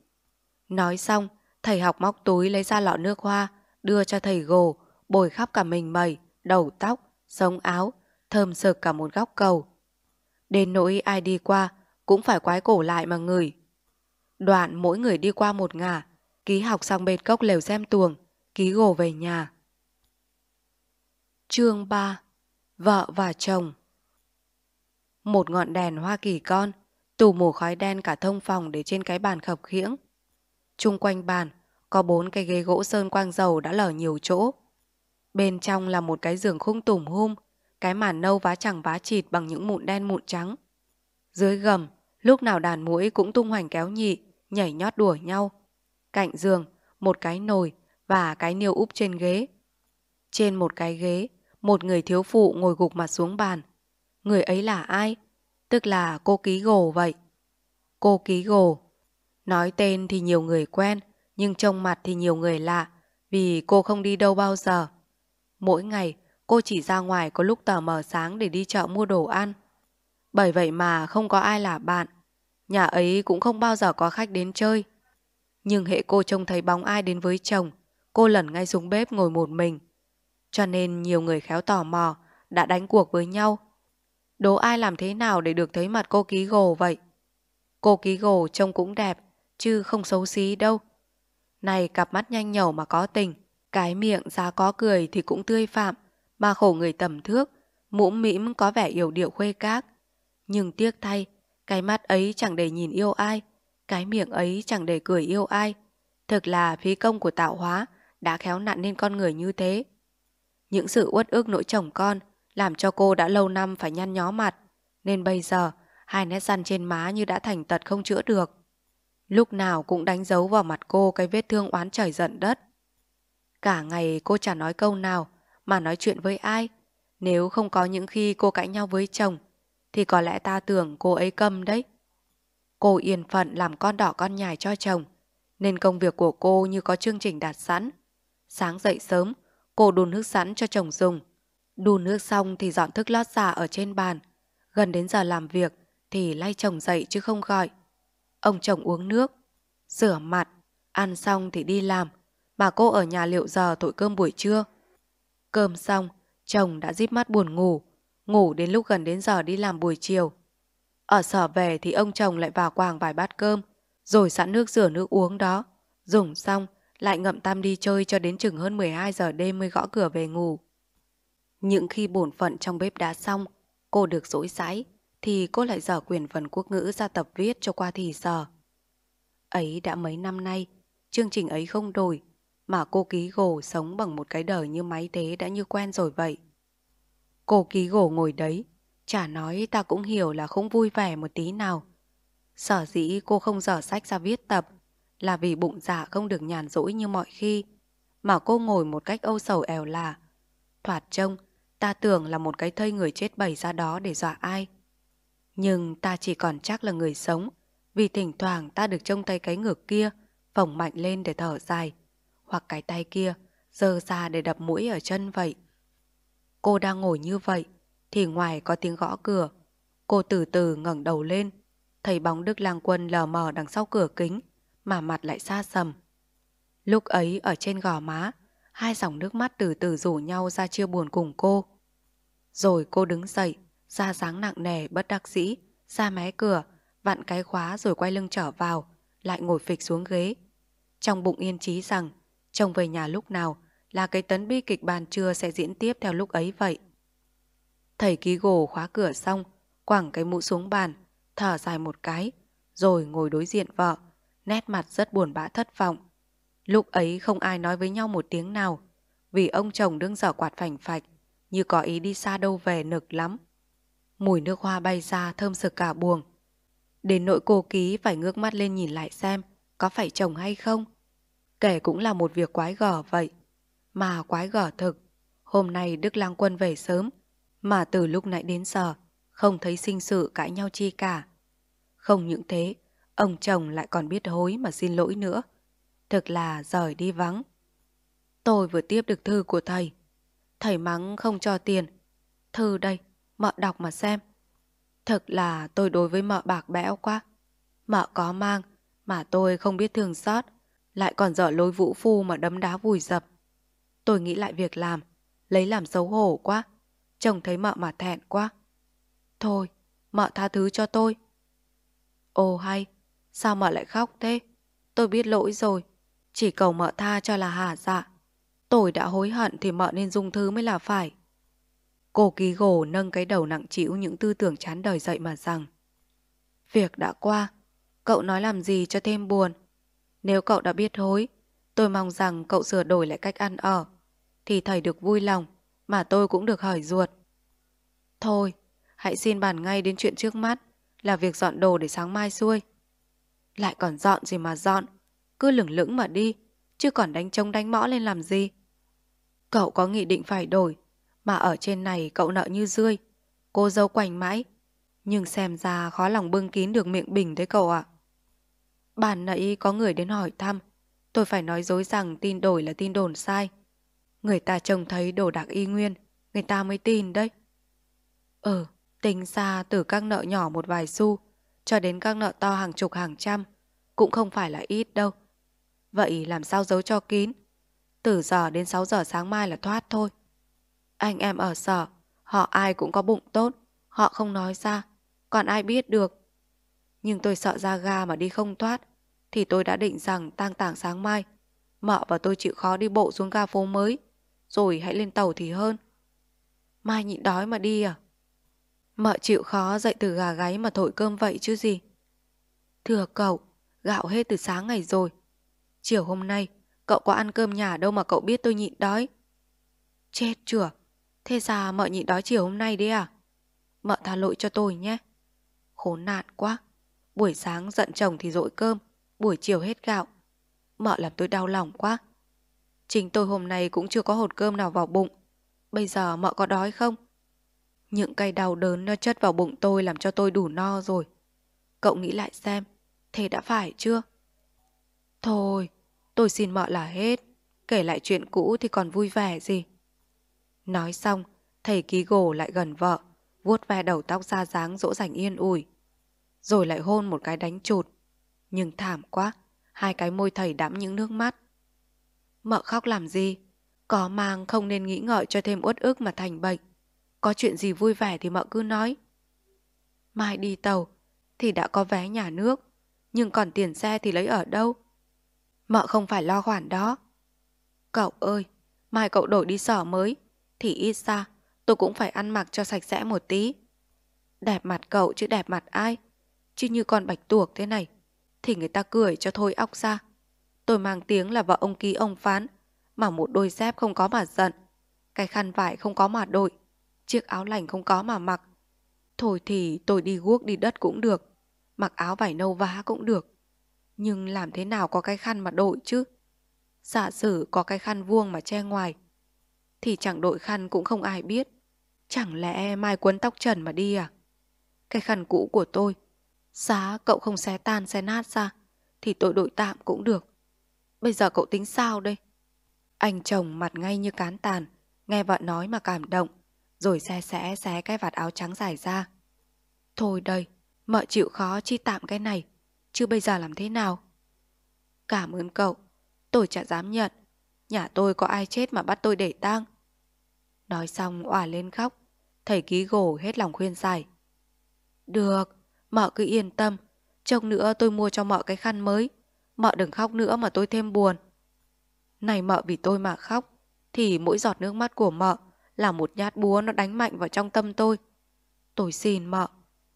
Nói xong, thầy học móc túi lấy ra lọ nước hoa, đưa cho thầy gồ, bồi khắp cả mình mẩy, đầu tóc, sống áo, thơm sực cả một góc cầu. Đến nỗi ai đi qua cũng phải quái cổ lại mà ngửi. Đoạn mỗi người đi qua một ngả, ký học xong bên cốc lều xem tuồng, ký gồ về nhà. Chương 3 Vợ và chồng Một ngọn đèn hoa kỳ con, tù mù khói đen cả thông phòng để trên cái bàn khập khiễng. Trung quanh bàn, có bốn cái ghế gỗ sơn quang dầu đã lở nhiều chỗ. Bên trong là một cái giường khung tùm hum, cái màn nâu vá chẳng vá chịt bằng những mụn đen mụn trắng. Dưới gầm, lúc nào đàn mũi cũng tung hoành kéo nhị, nhảy nhót đùa nhau. Cạnh giường, một cái nồi và cái niêu úp trên ghế. Trên một cái ghế một người thiếu phụ ngồi gục mặt xuống bàn. Người ấy là ai? Tức là cô ký gồ vậy. Cô ký gồ. Nói tên thì nhiều người quen, nhưng trông mặt thì nhiều người lạ, vì cô không đi đâu bao giờ. Mỗi ngày, cô chỉ ra ngoài có lúc tờ mờ sáng để đi chợ mua đồ ăn. Bởi vậy mà không có ai là bạn. Nhà ấy cũng không bao giờ có khách đến chơi. Nhưng hệ cô trông thấy bóng ai đến với chồng, cô lẩn ngay xuống bếp ngồi một mình cho nên nhiều người khéo tò mò, đã đánh cuộc với nhau. Đố ai làm thế nào để được thấy mặt cô ký gồ vậy? Cô ký gồ trông cũng đẹp, chứ không xấu xí đâu. Này cặp mắt nhanh nhẩu mà có tình, cái miệng ra có cười thì cũng tươi phạm, mà khổ người tầm thước, mũm mĩm có vẻ yểu điệu khuê các. Nhưng tiếc thay, cái mắt ấy chẳng để nhìn yêu ai, cái miệng ấy chẳng để cười yêu ai. Thực là phí công của tạo hóa đã khéo nặn nên con người như thế. Những sự uất ức nỗi chồng con làm cho cô đã lâu năm phải nhăn nhó mặt, nên bây giờ hai nét răn trên má như đã thành tật không chữa được. Lúc nào cũng đánh dấu vào mặt cô cái vết thương oán trời giận đất. Cả ngày cô chả nói câu nào mà nói chuyện với ai. Nếu không có những khi cô cãi nhau với chồng thì có lẽ ta tưởng cô ấy câm đấy. Cô yên phận làm con đỏ con nhài cho chồng nên công việc của cô như có chương trình đạt sẵn. Sáng dậy sớm, Cô đun nước sẵn cho chồng dùng. Đun nước xong thì dọn thức lót giả ở trên bàn. Gần đến giờ làm việc thì lay chồng dậy chứ không gọi. Ông chồng uống nước, rửa mặt, ăn xong thì đi làm. bà cô ở nhà liệu giờ tội cơm buổi trưa. Cơm xong, chồng đã díp mắt buồn ngủ. Ngủ đến lúc gần đến giờ đi làm buổi chiều. Ở sở về thì ông chồng lại vào quàng vài bát cơm, rồi sẵn nước rửa nước uống đó. Dùng xong, lại ngậm tam đi chơi cho đến chừng hơn 12 giờ đêm mới gõ cửa về ngủ. Những khi bổn phận trong bếp đã xong, cô được dỗi sãi, thì cô lại dở quyền phần quốc ngữ ra tập viết cho qua thì giờ. Ấy đã mấy năm nay, chương trình ấy không đổi, mà cô ký gồ sống bằng một cái đời như máy thế đã như quen rồi vậy. Cô ký gồ ngồi đấy, chả nói ta cũng hiểu là không vui vẻ một tí nào. Sở dĩ cô không dở sách ra viết tập là vì bụng dạ không được nhàn rỗi như mọi khi, mà cô ngồi một cách âu sầu èo là. Thoạt trông, ta tưởng là một cái thây người chết bày ra đó để dọa ai. Nhưng ta chỉ còn chắc là người sống, vì thỉnh thoảng ta được trông thấy cái ngực kia, phồng mạnh lên để thở dài, hoặc cái tay kia, giơ ra để đập mũi ở chân vậy. Cô đang ngồi như vậy, thì ngoài có tiếng gõ cửa. Cô từ từ ngẩng đầu lên, thấy bóng Đức Lang Quân lờ mờ đằng sau cửa kính, mà mặt lại xa sầm. Lúc ấy ở trên gò má, hai dòng nước mắt từ từ rủ nhau ra chia buồn cùng cô. Rồi cô đứng dậy, ra dáng nặng nề bất đắc dĩ, ra mé cửa, vặn cái khóa rồi quay lưng trở vào, lại ngồi phịch xuống ghế. Trong bụng yên trí rằng, chồng về nhà lúc nào là cái tấn bi kịch bàn trưa sẽ diễn tiếp theo lúc ấy vậy. Thầy ký gồ khóa cửa xong, quẳng cái mũ xuống bàn, thở dài một cái, rồi ngồi đối diện vợ, nét mặt rất buồn bã thất vọng. Lúc ấy không ai nói với nhau một tiếng nào, vì ông chồng đứng dở quạt phành phạch, như có ý đi xa đâu về nực lắm. Mùi nước hoa bay ra thơm sực cả buồng. Đến nỗi cô ký phải ngước mắt lên nhìn lại xem có phải chồng hay không. Kể cũng là một việc quái gở vậy. Mà quái gở thực, hôm nay Đức Lang Quân về sớm, mà từ lúc nãy đến giờ không thấy sinh sự cãi nhau chi cả. Không những thế, Ông chồng lại còn biết hối mà xin lỗi nữa. Thực là rời đi vắng. Tôi vừa tiếp được thư của thầy. Thầy mắng không cho tiền. Thư đây, mợ đọc mà xem. Thực là tôi đối với mợ bạc bẽo quá. Mợ có mang, mà tôi không biết thương xót. Lại còn dở lối vũ phu mà đấm đá vùi dập. Tôi nghĩ lại việc làm, lấy làm xấu hổ quá. Chồng thấy mợ mà thẹn quá. Thôi, mợ tha thứ cho tôi. Ồ hay, Sao mợ lại khóc thế? Tôi biết lỗi rồi. Chỉ cầu mợ tha cho là hả dạ. Tôi đã hối hận thì mợ nên dung thứ mới là phải. Cô ký gồ nâng cái đầu nặng chịu những tư tưởng chán đời dậy mà rằng. Việc đã qua, cậu nói làm gì cho thêm buồn. Nếu cậu đã biết hối, tôi mong rằng cậu sửa đổi lại cách ăn ở. Thì thầy được vui lòng, mà tôi cũng được hỏi ruột. Thôi, hãy xin bàn ngay đến chuyện trước mắt, là việc dọn đồ để sáng mai xuôi. Lại còn dọn gì mà dọn, cứ lửng lững mà đi, chứ còn đánh trông đánh mõ lên làm gì. Cậu có nghị định phải đổi, mà ở trên này cậu nợ như rươi, cô dâu quành mãi. Nhưng xem ra khó lòng bưng kín được miệng bình đấy cậu ạ. À. Bản nãy có người đến hỏi thăm, tôi phải nói dối rằng tin đổi là tin đồn sai. Người ta trông thấy đồ đạc y nguyên, người ta mới tin đấy. Ừ, tính ra từ các nợ nhỏ một vài xu, cho đến các nợ to hàng chục hàng trăm, cũng không phải là ít đâu. Vậy làm sao giấu cho kín? Từ giờ đến 6 giờ sáng mai là thoát thôi. Anh em ở sở, họ ai cũng có bụng tốt, họ không nói ra, còn ai biết được. Nhưng tôi sợ ra ga mà đi không thoát, thì tôi đã định rằng tang tảng sáng mai, mợ và tôi chịu khó đi bộ xuống ga phố mới, rồi hãy lên tàu thì hơn. Mai nhịn đói mà đi à? Mợ chịu khó dậy từ gà gáy mà thổi cơm vậy chứ gì. Thưa cậu, gạo hết từ sáng ngày rồi. Chiều hôm nay, cậu có ăn cơm nhà đâu mà cậu biết tôi nhịn đói. Chết chửa, thế ra mợ nhịn đói chiều hôm nay đấy à? Mợ tha lỗi cho tôi nhé. Khốn nạn quá, buổi sáng giận chồng thì dội cơm, buổi chiều hết gạo. Mợ làm tôi đau lòng quá. Chính tôi hôm nay cũng chưa có hột cơm nào vào bụng. Bây giờ mợ có đói không? Những cái đau đớn nó chất vào bụng tôi làm cho tôi đủ no rồi. Cậu nghĩ lại xem, thế đã phải chưa? Thôi, tôi xin mọi là hết. Kể lại chuyện cũ thì còn vui vẻ gì. Nói xong, thầy ký gồ lại gần vợ, vuốt ve đầu tóc ra dáng dỗ dành yên ủi. Rồi lại hôn một cái đánh chụt. Nhưng thảm quá, hai cái môi thầy đẫm những nước mắt. Mợ khóc làm gì? Có mang không nên nghĩ ngợi cho thêm uất ức mà thành bệnh. Có chuyện gì vui vẻ thì mợ cứ nói. Mai đi tàu thì đã có vé nhà nước, nhưng còn tiền xe thì lấy ở đâu? Mợ không phải lo khoản đó. Cậu ơi, mai cậu đổi đi sở mới, thì ít ra tôi cũng phải ăn mặc cho sạch sẽ một tí. Đẹp mặt cậu chứ đẹp mặt ai? Chứ như con bạch tuộc thế này, thì người ta cười cho thôi óc ra. Tôi mang tiếng là vợ ông ký ông phán, mà một đôi dép không có mà giận, cái khăn vải không có mà đội, chiếc áo lành không có mà mặc. Thôi thì tôi đi guốc đi đất cũng được, mặc áo vải nâu vá cũng được. Nhưng làm thế nào có cái khăn mà đội chứ? Giả sử có cái khăn vuông mà che ngoài, thì chẳng đội khăn cũng không ai biết. Chẳng lẽ mai quấn tóc trần mà đi à? Cái khăn cũ của tôi, xá cậu không xé tan xé nát ra, thì tôi đội tạm cũng được. Bây giờ cậu tính sao đây? Anh chồng mặt ngay như cán tàn, nghe vợ nói mà cảm động rồi xe xẽ xé cái vạt áo trắng dài ra. Thôi đây, mợ chịu khó chi tạm cái này, chứ bây giờ làm thế nào? Cảm ơn cậu, tôi chả dám nhận, nhà tôi có ai chết mà bắt tôi để tang. Nói xong òa lên khóc, thầy ký gổ hết lòng khuyên giải. Được, mợ cứ yên tâm, chốc nữa tôi mua cho mợ cái khăn mới, mợ đừng khóc nữa mà tôi thêm buồn. Này mợ vì tôi mà khóc, thì mỗi giọt nước mắt của mợ là một nhát búa nó đánh mạnh vào trong tâm tôi. Tôi xin mợ,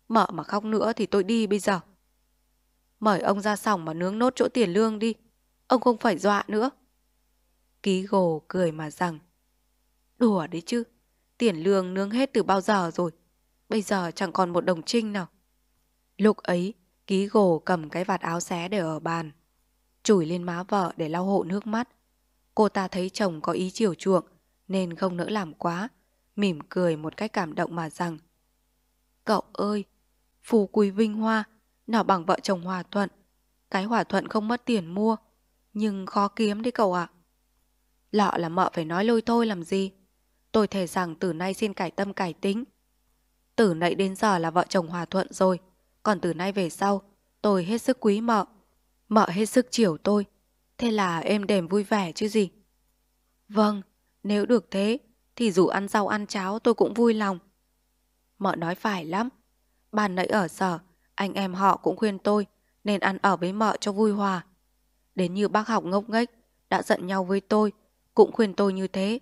mợ mà khóc nữa thì tôi đi bây giờ. Mời ông ra sòng mà nướng nốt chỗ tiền lương đi, ông không phải dọa nữa. Ký gồ cười mà rằng, đùa đấy chứ, tiền lương nướng hết từ bao giờ rồi, bây giờ chẳng còn một đồng trinh nào. Lúc ấy, ký gồ cầm cái vạt áo xé để ở bàn, chùi lên má vợ để lau hộ nước mắt. Cô ta thấy chồng có ý chiều chuộng nên không nỡ làm quá, mỉm cười một cách cảm động mà rằng Cậu ơi, phù quý vinh hoa, nào bằng vợ chồng hòa thuận, cái hòa thuận không mất tiền mua, nhưng khó kiếm đấy cậu ạ. À. Lọ là mợ phải nói lôi thôi làm gì, tôi thề rằng từ nay xin cải tâm cải tính. Từ nãy đến giờ là vợ chồng hòa thuận rồi, còn từ nay về sau, tôi hết sức quý mợ, mợ hết sức chiều tôi, thế là êm đềm vui vẻ chứ gì. Vâng, nếu được thế, thì dù ăn rau ăn cháo tôi cũng vui lòng. Mợ nói phải lắm. Bàn nãy ở sở, anh em họ cũng khuyên tôi nên ăn ở với mợ cho vui hòa. Đến như bác học ngốc nghếch đã giận nhau với tôi, cũng khuyên tôi như thế.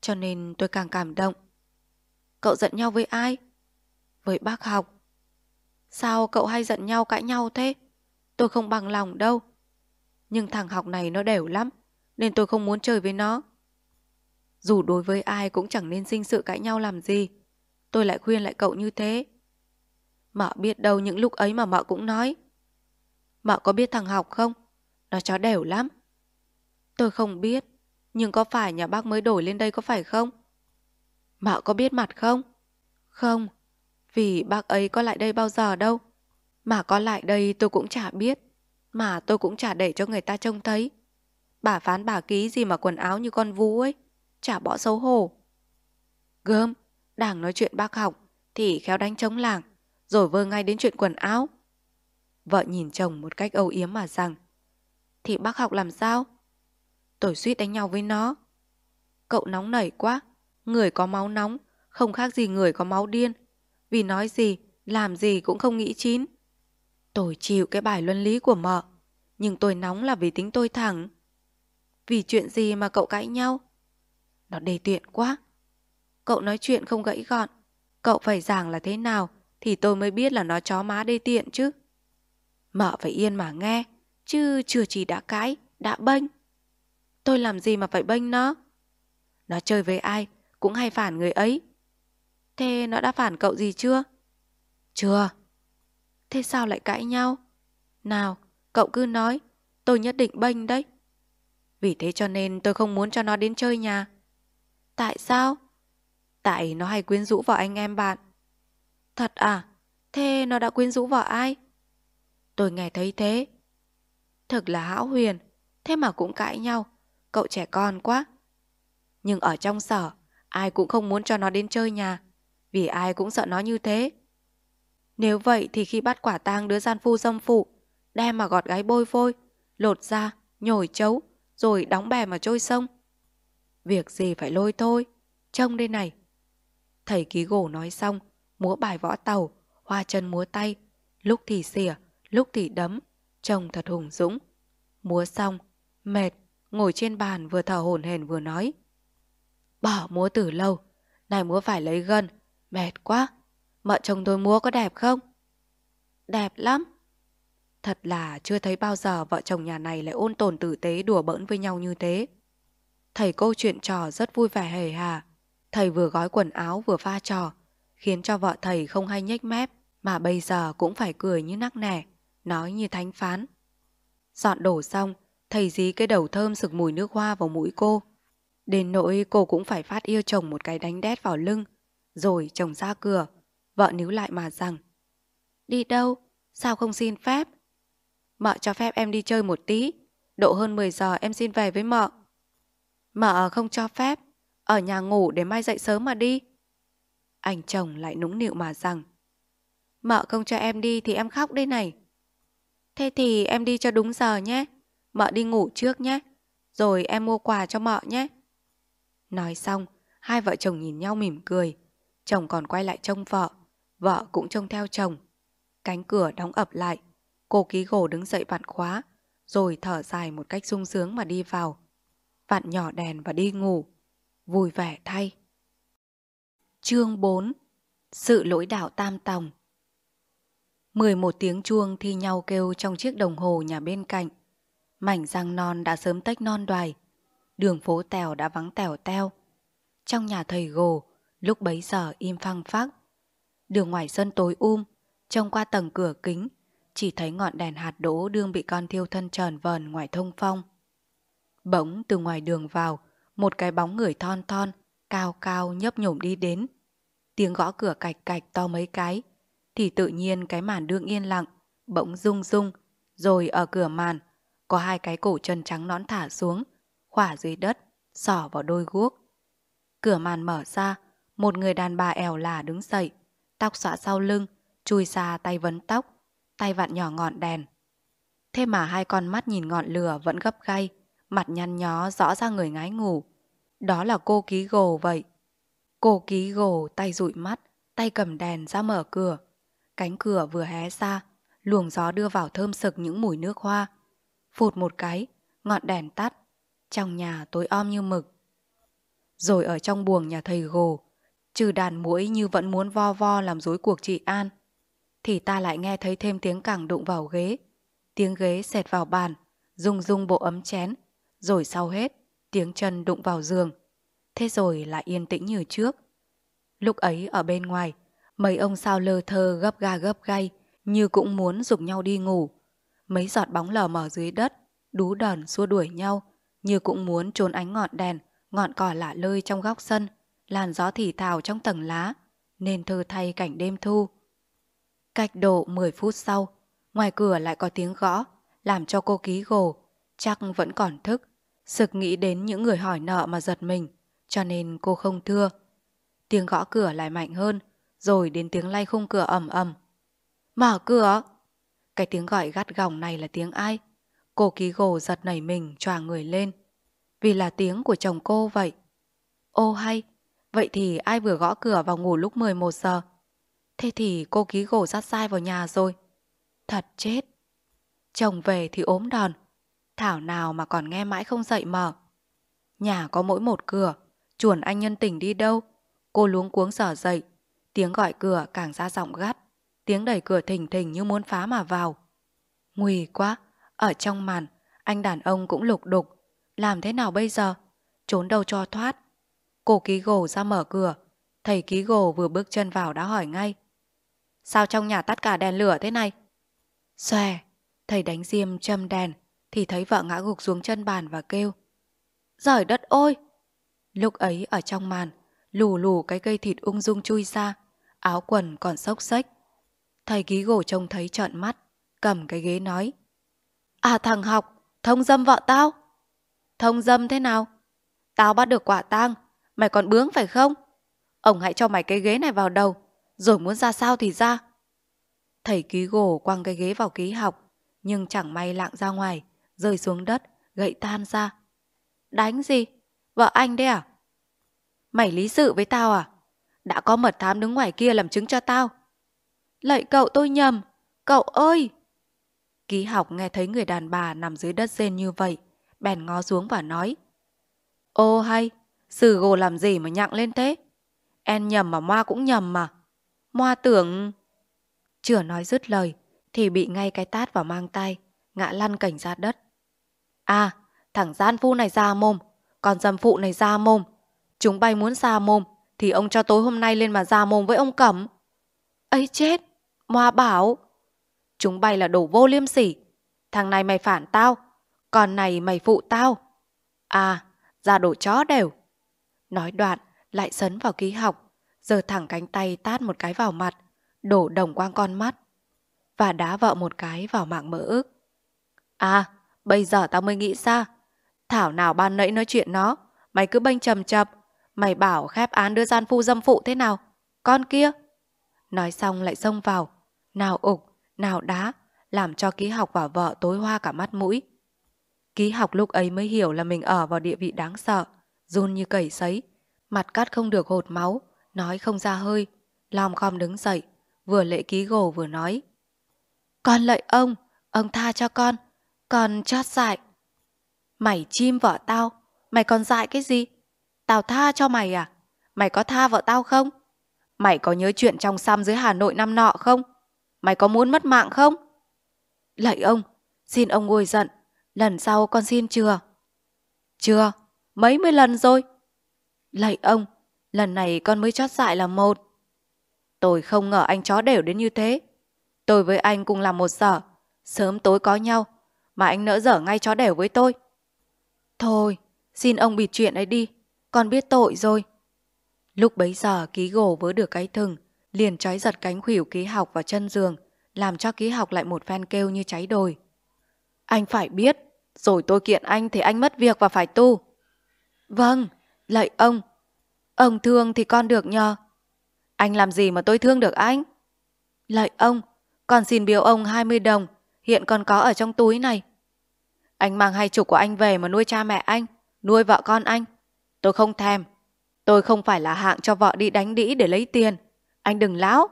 Cho nên tôi càng cảm động. Cậu giận nhau với ai? Với bác học. Sao cậu hay giận nhau cãi nhau thế? Tôi không bằng lòng đâu. Nhưng thằng học này nó đều lắm, nên tôi không muốn chơi với nó dù đối với ai cũng chẳng nên sinh sự cãi nhau làm gì. Tôi lại khuyên lại cậu như thế. Mợ biết đâu những lúc ấy mà mợ cũng nói. Mợ có biết thằng học không? Nó chó đẻo lắm. Tôi không biết, nhưng có phải nhà bác mới đổi lên đây có phải không? Mợ có biết mặt không? Không, vì bác ấy có lại đây bao giờ đâu. Mà có lại đây tôi cũng chả biết, mà tôi cũng chả để cho người ta trông thấy. Bà phán bà ký gì mà quần áo như con vú ấy chả bỏ xấu hổ. Gớm, đảng nói chuyện bác học thì khéo đánh chống làng, rồi vơ ngay đến chuyện quần áo. Vợ nhìn chồng một cách âu yếm mà rằng, thì bác học làm sao? Tôi suýt đánh nhau với nó. Cậu nóng nảy quá, người có máu nóng, không khác gì người có máu điên. Vì nói gì, làm gì cũng không nghĩ chín. Tôi chịu cái bài luân lý của mợ, nhưng tôi nóng là vì tính tôi thẳng. Vì chuyện gì mà cậu cãi nhau? Nó đề tiện quá. Cậu nói chuyện không gãy gọn. Cậu phải giảng là thế nào thì tôi mới biết là nó chó má đê tiện chứ. Mợ phải yên mà nghe, chứ chưa chỉ đã cãi, đã bênh. Tôi làm gì mà phải bênh nó? Nó chơi với ai, cũng hay phản người ấy. Thế nó đã phản cậu gì chưa? Chưa. Thế sao lại cãi nhau? Nào, cậu cứ nói, tôi nhất định bênh đấy. Vì thế cho nên tôi không muốn cho nó đến chơi nhà. Tại sao? Tại nó hay quyến rũ vào anh em bạn. Thật à? Thế nó đã quyến rũ vào ai? Tôi nghe thấy thế. Thực là hão huyền, thế mà cũng cãi nhau. Cậu trẻ con quá. Nhưng ở trong sở, ai cũng không muốn cho nó đến chơi nhà, vì ai cũng sợ nó như thế. Nếu vậy thì khi bắt quả tang đứa gian phu dâm phụ, đem mà gọt gái bôi phôi, lột ra, nhồi chấu, rồi đóng bè mà trôi sông. Việc gì phải lôi tôi Trông đây này Thầy ký gỗ nói xong Múa bài võ tàu Hoa chân múa tay Lúc thì xỉa Lúc thì đấm Trông thật hùng dũng Múa xong Mệt Ngồi trên bàn vừa thở hổn hển vừa nói Bỏ múa từ lâu Này múa phải lấy gần Mệt quá Mợ chồng tôi múa có đẹp không? Đẹp lắm Thật là chưa thấy bao giờ vợ chồng nhà này lại ôn tồn tử tế đùa bỡn với nhau như thế Thầy cô chuyện trò rất vui vẻ hề hà. Thầy vừa gói quần áo vừa pha trò, khiến cho vợ thầy không hay nhếch mép, mà bây giờ cũng phải cười như nắc nẻ, nói như thánh phán. Dọn đổ xong, thầy dí cái đầu thơm sực mùi nước hoa vào mũi cô. Đến nỗi cô cũng phải phát yêu chồng một cái đánh đét vào lưng. Rồi chồng ra cửa, vợ níu lại mà rằng. Đi đâu? Sao không xin phép? Mợ cho phép em đi chơi một tí. Độ hơn 10 giờ em xin về với mợ. Mà không cho phép, ở nhà ngủ để mai dậy sớm mà đi. Anh chồng lại nũng nịu mà rằng, mợ không cho em đi thì em khóc đây này. Thế thì em đi cho đúng giờ nhé, mợ đi ngủ trước nhé, rồi em mua quà cho mợ nhé. Nói xong, hai vợ chồng nhìn nhau mỉm cười, chồng còn quay lại trông vợ, vợ cũng trông theo chồng. Cánh cửa đóng ập lại, cô ký gồ đứng dậy vặn khóa, rồi thở dài một cách sung sướng mà đi vào bạn nhỏ đèn và đi ngủ, vui vẻ thay. Chương 4 Sự lỗi đạo tam tòng 11 tiếng chuông thi nhau kêu trong chiếc đồng hồ nhà bên cạnh. Mảnh răng non đã sớm tách non đoài. Đường phố tèo đã vắng tèo teo. Trong nhà thầy gồ, lúc bấy giờ im phăng phắc. Đường ngoài sân tối um, trông qua tầng cửa kính, chỉ thấy ngọn đèn hạt đỗ đương bị con thiêu thân trờn vờn ngoài thông phong. Bỗng từ ngoài đường vào, một cái bóng người thon thon, cao cao nhấp nhổm đi đến. Tiếng gõ cửa cạch cạch to mấy cái, thì tự nhiên cái màn đương yên lặng, bỗng rung rung, rồi ở cửa màn, có hai cái cổ chân trắng nõn thả xuống, khỏa dưới đất, sỏ vào đôi guốc. Cửa màn mở ra, một người đàn bà ẻo lả đứng dậy, tóc xõa sau lưng, chui xa tay vấn tóc, tay vặn nhỏ ngọn đèn. Thế mà hai con mắt nhìn ngọn lửa vẫn gấp gay, mặt nhăn nhó rõ ra người ngái ngủ. Đó là cô ký gồ vậy. Cô ký gồ tay dụi mắt, tay cầm đèn ra mở cửa. Cánh cửa vừa hé ra, luồng gió đưa vào thơm sực những mùi nước hoa. Phụt một cái, ngọn đèn tắt, trong nhà tối om như mực. Rồi ở trong buồng nhà thầy gồ, trừ đàn mũi như vẫn muốn vo vo làm rối cuộc chị An, thì ta lại nghe thấy thêm tiếng càng đụng vào ghế, tiếng ghế sệt vào bàn, rung rung bộ ấm chén, rồi sau hết, tiếng chân đụng vào giường. Thế rồi lại yên tĩnh như trước. Lúc ấy ở bên ngoài, mấy ông sao lơ thơ gấp ga gấp gay, như cũng muốn dục nhau đi ngủ. Mấy giọt bóng lờ mờ dưới đất, đú đòn xua đuổi nhau, như cũng muốn trốn ánh ngọn đèn, ngọn cỏ lạ lơi trong góc sân, làn gió thì thào trong tầng lá, nên thơ thay cảnh đêm thu. Cách độ 10 phút sau, ngoài cửa lại có tiếng gõ, làm cho cô ký gồ, chắc vẫn còn thức, Sực nghĩ đến những người hỏi nợ mà giật mình, cho nên cô không thưa. Tiếng gõ cửa lại mạnh hơn, rồi đến tiếng lay khung cửa ầm ầm. Mở cửa! Cái tiếng gọi gắt gỏng này là tiếng ai? Cô ký gồ giật nảy mình, tròa người lên. Vì là tiếng của chồng cô vậy. Ô hay, vậy thì ai vừa gõ cửa vào ngủ lúc 11 giờ? Thế thì cô ký gồ sát sai vào nhà rồi. Thật chết. Chồng về thì ốm đòn, Thảo nào mà còn nghe mãi không dậy mở. Nhà có mỗi một cửa, chuồn anh nhân tình đi đâu. Cô luống cuống sở dậy, tiếng gọi cửa càng ra giọng gắt. Tiếng đẩy cửa thình thình như muốn phá mà vào. Nguy quá, ở trong màn, anh đàn ông cũng lục đục. Làm thế nào bây giờ? Trốn đâu cho thoát. Cô ký gồ ra mở cửa, thầy ký gồ vừa bước chân vào đã hỏi ngay. Sao trong nhà tắt cả đèn lửa thế này? Xòe, thầy đánh diêm châm đèn, thì thấy vợ ngã gục xuống chân bàn và kêu. Giỏi đất ôi! Lúc ấy ở trong màn, lù lù cái cây thịt ung dung chui ra, áo quần còn xốc xếch. Thầy ký gỗ trông thấy trợn mắt, cầm cái ghế nói. À thằng học, thông dâm vợ tao. Thông dâm thế nào? Tao bắt được quả tang, mày còn bướng phải không? Ông hãy cho mày cái ghế này vào đầu, rồi muốn ra sao thì ra. Thầy ký gỗ quăng cái ghế vào ký học, nhưng chẳng may lạng ra ngoài rơi xuống đất, gậy tan ra. Đánh gì? Vợ anh đấy à? Mày lý sự với tao à? Đã có mật thám đứng ngoài kia làm chứng cho tao. Lạy cậu tôi nhầm. Cậu ơi! Ký học nghe thấy người đàn bà nằm dưới đất rên như vậy, bèn ngó xuống và nói. Ô hay, sử gồ làm gì mà nhặng lên thế? En nhầm mà Moa cũng nhầm mà. Moa tưởng... Chưa nói dứt lời, thì bị ngay cái tát vào mang tay, ngã lăn cảnh ra đất. À, thằng gian phu này ra mồm, còn dâm phụ này ra mồm. Chúng bay muốn ra mồm, thì ông cho tối hôm nay lên mà ra mồm với ông Cẩm. ấy chết, Moa bảo. Chúng bay là đồ vô liêm sỉ. Thằng này mày phản tao, còn này mày phụ tao. À, ra đổ chó đều. Nói đoạn, lại sấn vào ký học, giờ thẳng cánh tay tát một cái vào mặt, đổ đồng quang con mắt và đá vợ một cái vào mạng mỡ ức. À, Bây giờ tao mới nghĩ ra. Thảo nào ban nãy nói chuyện nó. Mày cứ bênh chầm chập. Mày bảo khép án đưa gian phu dâm phụ thế nào? Con kia. Nói xong lại xông vào. Nào ục, nào đá. Làm cho ký học và vợ tối hoa cả mắt mũi. Ký học lúc ấy mới hiểu là mình ở vào địa vị đáng sợ. Run như cầy sấy. Mặt cắt không được hột máu. Nói không ra hơi. Lòng khom đứng dậy. Vừa lệ ký gồ vừa nói. Con lợi ông. Ông tha cho con. Còn chót dại. Mày chim vợ tao, mày còn dại cái gì? Tao tha cho mày à? Mày có tha vợ tao không? Mày có nhớ chuyện trong xăm dưới Hà Nội năm nọ không? Mày có muốn mất mạng không? Lạy ông, xin ông ngồi giận. Lần sau con xin chưa? Chưa, mấy mươi lần rồi. Lạy ông, lần này con mới chót dại là một. Tôi không ngờ anh chó đều đến như thế. Tôi với anh cùng làm một sở. Sớm tối có nhau, mà anh nỡ dở ngay chó đẻo với tôi. Thôi, xin ông bịt chuyện ấy đi, con biết tội rồi. Lúc bấy giờ ký gồ vớ được cái thừng, liền trói giật cánh khủyểu ký học vào chân giường, làm cho ký học lại một phen kêu như cháy đồi. Anh phải biết, rồi tôi kiện anh thì anh mất việc và phải tu. Vâng, lạy ông. Ông thương thì con được nhờ. Anh làm gì mà tôi thương được anh? Lạy ông, con xin biếu ông 20 đồng hiện còn có ở trong túi này. Anh mang hai chục của anh về mà nuôi cha mẹ anh, nuôi vợ con anh. Tôi không thèm. Tôi không phải là hạng cho vợ đi đánh đĩ để lấy tiền. Anh đừng lão.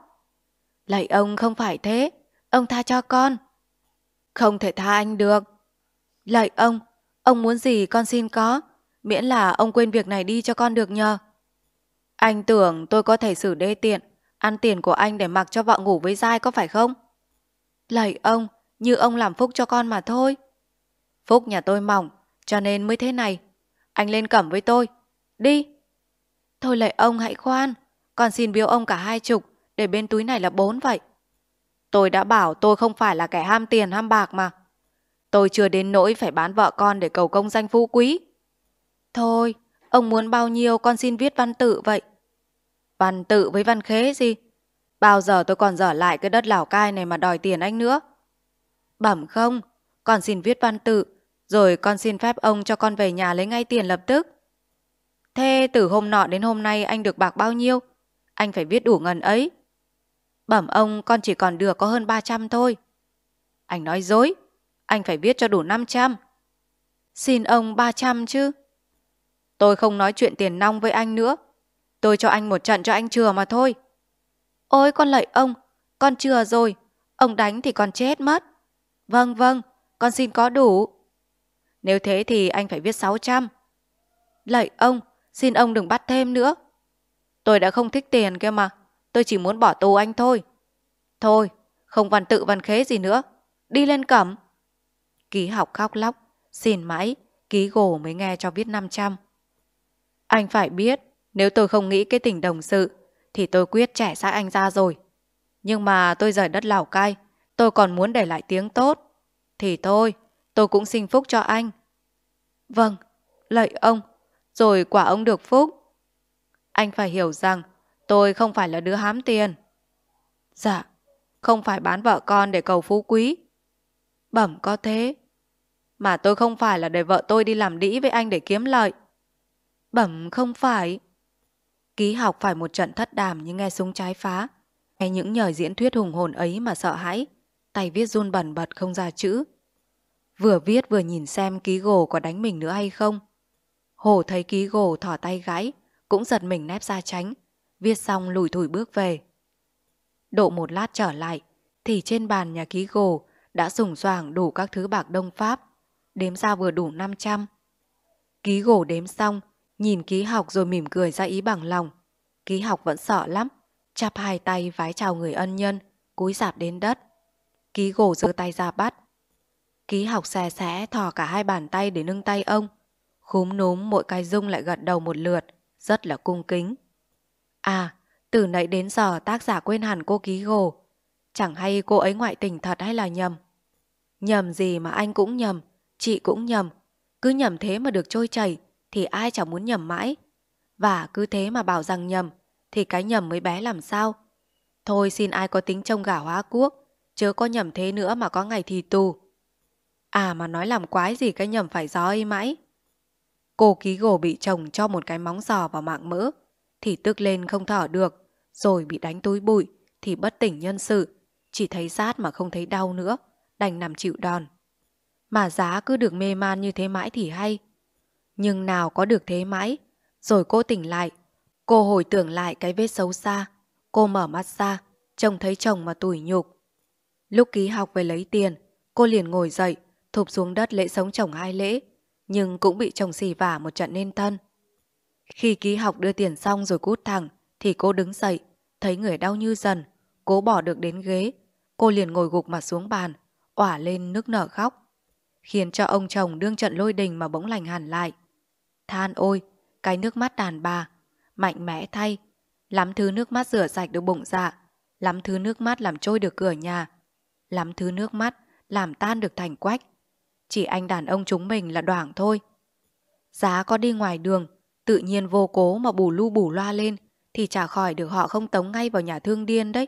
Lạy ông không phải thế. Ông tha cho con. Không thể tha anh được. Lạy ông, ông muốn gì con xin có. Miễn là ông quên việc này đi cho con được nhờ. Anh tưởng tôi có thể xử đê tiện, ăn tiền của anh để mặc cho vợ ngủ với dai có phải không? Lạy ông, như ông làm phúc cho con mà thôi. Phúc nhà tôi mỏng, cho nên mới thế này. Anh lên cẩm với tôi. Đi. Thôi lệ ông hãy khoan. Con xin biếu ông cả hai chục, để bên túi này là bốn vậy. Tôi đã bảo tôi không phải là kẻ ham tiền ham bạc mà. Tôi chưa đến nỗi phải bán vợ con để cầu công danh phú quý. Thôi, ông muốn bao nhiêu con xin viết văn tự vậy. Văn tự với văn khế gì? Bao giờ tôi còn dở lại cái đất Lào Cai này mà đòi tiền anh nữa. Bẩm không, con xin viết văn tự, rồi con xin phép ông cho con về nhà lấy ngay tiền lập tức. Thế từ hôm nọ đến hôm nay anh được bạc bao nhiêu? Anh phải viết đủ ngần ấy. Bẩm ông con chỉ còn được có hơn ba trăm thôi. Anh nói dối, anh phải viết cho đủ năm trăm. Xin ông ba trăm chứ. Tôi không nói chuyện tiền nong với anh nữa. Tôi cho anh một trận cho anh chừa mà thôi. Ôi con lạy ông, con chừa rồi. Ông đánh thì con chết mất. Vâng vâng, con xin có đủ. Nếu thế thì anh phải viết 600. Lạy ông, xin ông đừng bắt thêm nữa. Tôi đã không thích tiền kia mà, tôi chỉ muốn bỏ tù anh thôi. Thôi, không văn tự văn khế gì nữa, đi lên cẩm. Ký học khóc lóc, xin mãi, ký gồ mới nghe cho viết 500. Anh phải biết, nếu tôi không nghĩ cái tình đồng sự, thì tôi quyết trẻ xác anh ra rồi. Nhưng mà tôi rời đất Lào Cai, tôi còn muốn để lại tiếng tốt. Thì thôi tôi cũng xin phúc cho anh. Vâng, lợi ông, rồi quả ông được phúc. Anh phải hiểu rằng tôi không phải là đứa hám tiền. Dạ, không phải bán vợ con để cầu phú quý. Bẩm có thế. Mà tôi không phải là để vợ tôi đi làm đĩ với anh để kiếm lợi. Bẩm không phải. Ký học phải một trận thất đàm như nghe súng trái phá. Nghe những nhờ diễn thuyết hùng hồn ấy mà sợ hãi tay viết run bẩn bật không ra chữ. Vừa viết vừa nhìn xem ký gồ có đánh mình nữa hay không. Hồ thấy ký gồ thỏ tay gãi, cũng giật mình nép ra tránh, viết xong lùi thủi bước về. Độ một lát trở lại, thì trên bàn nhà ký gồ đã sủng soảng đủ các thứ bạc Đông Pháp, đếm ra vừa đủ 500. Ký gồ đếm xong, nhìn ký học rồi mỉm cười ra ý bằng lòng. Ký học vẫn sợ lắm, chắp hai tay vái chào người ân nhân, cúi dạp đến đất. Ký gồ giơ tay ra bắt. Ký học xè xẽ thò cả hai bàn tay để nâng tay ông. Khúm núm mỗi cái dung lại gật đầu một lượt, rất là cung kính. À, từ nãy đến giờ tác giả quên hẳn cô ký gồ. Chẳng hay cô ấy ngoại tình thật hay là nhầm. Nhầm gì mà anh cũng nhầm, chị cũng nhầm. Cứ nhầm thế mà được trôi chảy thì ai chẳng muốn nhầm mãi. Và cứ thế mà bảo rằng nhầm thì cái nhầm mới bé làm sao. Thôi xin ai có tính trông gà hóa quốc chớ có nhầm thế nữa mà có ngày thì tù. À mà nói làm quái gì cái nhầm phải gió ấy mãi. Cô ký gồ bị chồng cho một cái móng giò vào mạng mỡ, thì tức lên không thở được, rồi bị đánh túi bụi, thì bất tỉnh nhân sự, chỉ thấy sát mà không thấy đau nữa, đành nằm chịu đòn. Mà giá cứ được mê man như thế mãi thì hay. Nhưng nào có được thế mãi, rồi cô tỉnh lại, cô hồi tưởng lại cái vết xấu xa, cô mở mắt ra, trông thấy chồng mà tủi nhục, Lúc ký học về lấy tiền, cô liền ngồi dậy, thụp xuống đất lễ sống chồng hai lễ, nhưng cũng bị chồng xì vả một trận nên thân. Khi ký học đưa tiền xong rồi cút thẳng, thì cô đứng dậy, thấy người đau như dần, cố bỏ được đến ghế. Cô liền ngồi gục mặt xuống bàn, òa lên nước nở khóc, khiến cho ông chồng đương trận lôi đình mà bỗng lành hẳn lại. Than ôi, cái nước mắt đàn bà, mạnh mẽ thay, lắm thứ nước mắt rửa sạch được bụng dạ, lắm thứ nước mắt làm trôi được cửa nhà, lắm thứ nước mắt, làm tan được thành quách. Chỉ anh đàn ông chúng mình là đoảng thôi. Giá có đi ngoài đường, tự nhiên vô cố mà bù lu bù loa lên, thì chả khỏi được họ không tống ngay vào nhà thương điên đấy.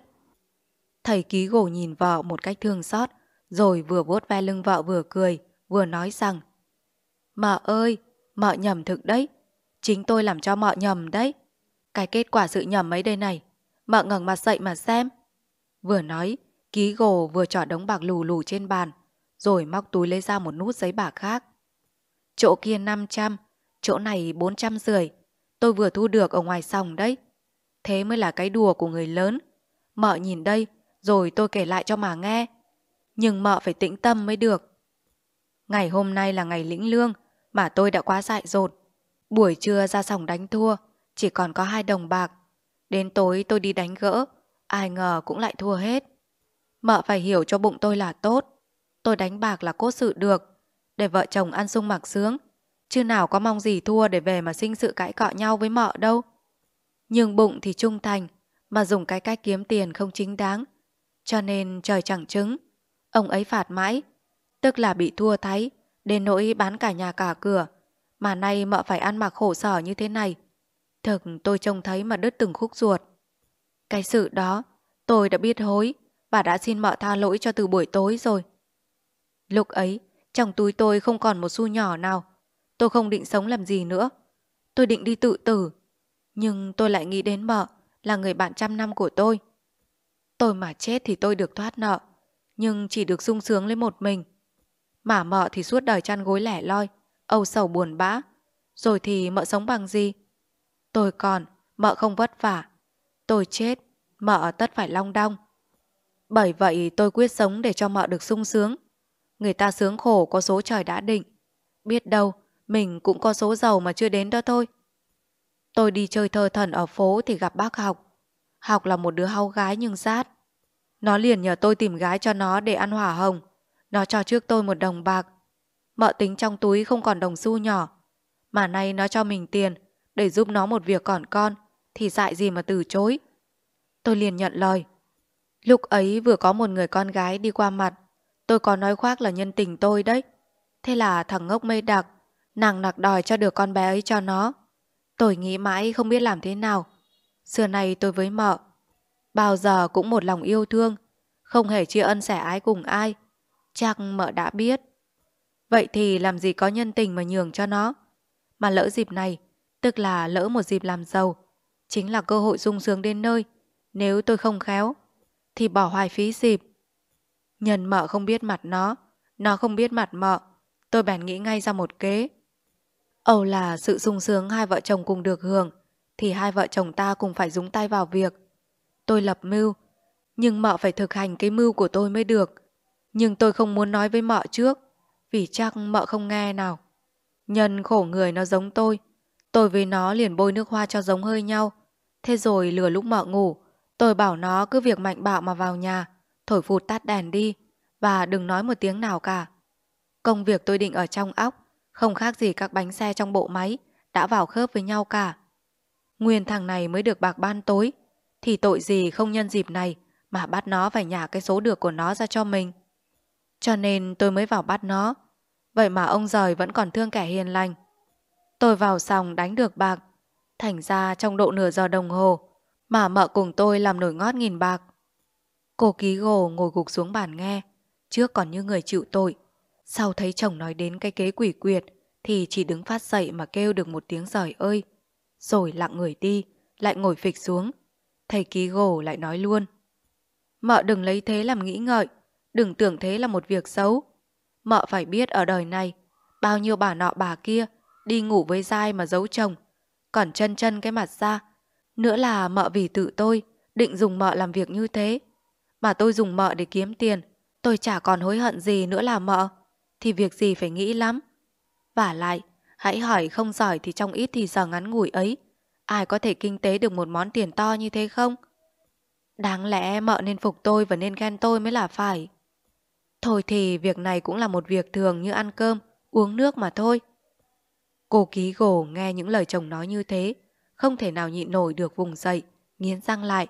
Thầy ký gổ nhìn vợ một cách thương xót, rồi vừa vuốt ve lưng vợ vừa cười, vừa nói rằng Mợ ơi, mợ nhầm thực đấy, chính tôi làm cho mợ nhầm đấy. Cái kết quả sự nhầm ấy đây này, mợ ngẩng mặt dậy mà xem. Vừa nói, Ký gồ vừa trỏ đống bạc lù lù trên bàn, rồi móc túi lấy ra một nút giấy bạc khác. Chỗ kia 500, chỗ này 400 rưỡi. Tôi vừa thu được ở ngoài sòng đấy. Thế mới là cái đùa của người lớn. Mợ nhìn đây, rồi tôi kể lại cho mà nghe. Nhưng mợ phải tĩnh tâm mới được. Ngày hôm nay là ngày lĩnh lương, mà tôi đã quá dại dột. Buổi trưa ra sòng đánh thua, chỉ còn có hai đồng bạc. Đến tối tôi đi đánh gỡ, ai ngờ cũng lại thua hết. Mợ phải hiểu cho bụng tôi là tốt. Tôi đánh bạc là cốt sự được. Để vợ chồng ăn sung mặc sướng. Chứ nào có mong gì thua để về mà sinh sự cãi cọ nhau với mợ đâu. Nhưng bụng thì trung thành. Mà dùng cái cách kiếm tiền không chính đáng. Cho nên trời chẳng chứng. Ông ấy phạt mãi. Tức là bị thua thấy, Đến nỗi bán cả nhà cả cửa. Mà nay mợ phải ăn mặc khổ sở như thế này. Thực tôi trông thấy mà đứt từng khúc ruột. Cái sự đó tôi đã biết hối và đã xin mợ tha lỗi cho từ buổi tối rồi. Lúc ấy, trong túi tôi không còn một xu nhỏ nào. Tôi không định sống làm gì nữa. Tôi định đi tự tử. Nhưng tôi lại nghĩ đến mợ là người bạn trăm năm của tôi. Tôi mà chết thì tôi được thoát nợ, nhưng chỉ được sung sướng lên một mình. Mà mợ thì suốt đời chăn gối lẻ loi, âu sầu buồn bã. Rồi thì mợ sống bằng gì? Tôi còn, mợ không vất vả. Tôi chết, mợ tất phải long đong. Bởi vậy tôi quyết sống để cho mợ được sung sướng. Người ta sướng khổ có số trời đã định. Biết đâu, mình cũng có số giàu mà chưa đến đó thôi. Tôi đi chơi thơ thần ở phố thì gặp bác Học. Học là một đứa hau gái nhưng sát. Nó liền nhờ tôi tìm gái cho nó để ăn hỏa hồng. Nó cho trước tôi một đồng bạc. Mợ tính trong túi không còn đồng xu nhỏ. Mà nay nó cho mình tiền để giúp nó một việc còn con thì dại gì mà từ chối. Tôi liền nhận lời. Lúc ấy vừa có một người con gái đi qua mặt, tôi có nói khoác là nhân tình tôi đấy. Thế là thằng ngốc mê đặc, nàng nặc đòi cho được con bé ấy cho nó. Tôi nghĩ mãi không biết làm thế nào. Xưa nay tôi với mợ, bao giờ cũng một lòng yêu thương, không hề chia ân sẻ ái cùng ai. Chắc mợ đã biết. Vậy thì làm gì có nhân tình mà nhường cho nó. Mà lỡ dịp này, tức là lỡ một dịp làm giàu, chính là cơ hội sung sướng đến nơi, nếu tôi không khéo thì bỏ hoài phí dịp. Nhân mợ không biết mặt nó, nó không biết mặt mợ, tôi bèn nghĩ ngay ra một kế. Âu là sự sung sướng hai vợ chồng cùng được hưởng, thì hai vợ chồng ta cùng phải dúng tay vào việc. Tôi lập mưu, nhưng mợ phải thực hành cái mưu của tôi mới được. Nhưng tôi không muốn nói với mợ trước, vì chắc mợ không nghe nào. Nhân khổ người nó giống tôi, tôi với nó liền bôi nước hoa cho giống hơi nhau, thế rồi lừa lúc mợ ngủ, Tôi bảo nó cứ việc mạnh bạo mà vào nhà, thổi phụt tắt đèn đi, và đừng nói một tiếng nào cả. Công việc tôi định ở trong óc, không khác gì các bánh xe trong bộ máy, đã vào khớp với nhau cả. Nguyên thằng này mới được bạc ban tối, thì tội gì không nhân dịp này mà bắt nó phải nhả cái số được của nó ra cho mình. Cho nên tôi mới vào bắt nó. Vậy mà ông rời vẫn còn thương kẻ hiền lành. Tôi vào xong đánh được bạc. Thành ra trong độ nửa giờ đồng hồ, mà mợ cùng tôi làm nổi ngót nghìn bạc. Cô ký gồ ngồi gục xuống bàn nghe, trước còn như người chịu tội. Sau thấy chồng nói đến cái kế quỷ quyệt thì chỉ đứng phát dậy mà kêu được một tiếng giỏi ơi. Rồi lặng người đi, lại ngồi phịch xuống. Thầy ký gồ lại nói luôn. Mợ đừng lấy thế làm nghĩ ngợi, đừng tưởng thế là một việc xấu. Mợ phải biết ở đời này, bao nhiêu bà nọ bà kia đi ngủ với dai mà giấu chồng, còn chân chân cái mặt ra nữa là mợ vì tự tôi, định dùng mợ làm việc như thế. Mà tôi dùng mợ để kiếm tiền, tôi chả còn hối hận gì nữa là mợ. Thì việc gì phải nghĩ lắm. Và lại, hãy hỏi không giỏi thì trong ít thì giờ ngắn ngủi ấy, ai có thể kinh tế được một món tiền to như thế không? Đáng lẽ mợ nên phục tôi và nên ghen tôi mới là phải. Thôi thì việc này cũng là một việc thường như ăn cơm, uống nước mà thôi. Cô ký gồ nghe những lời chồng nói như thế, không thể nào nhịn nổi được vùng dậy, nghiến răng lại.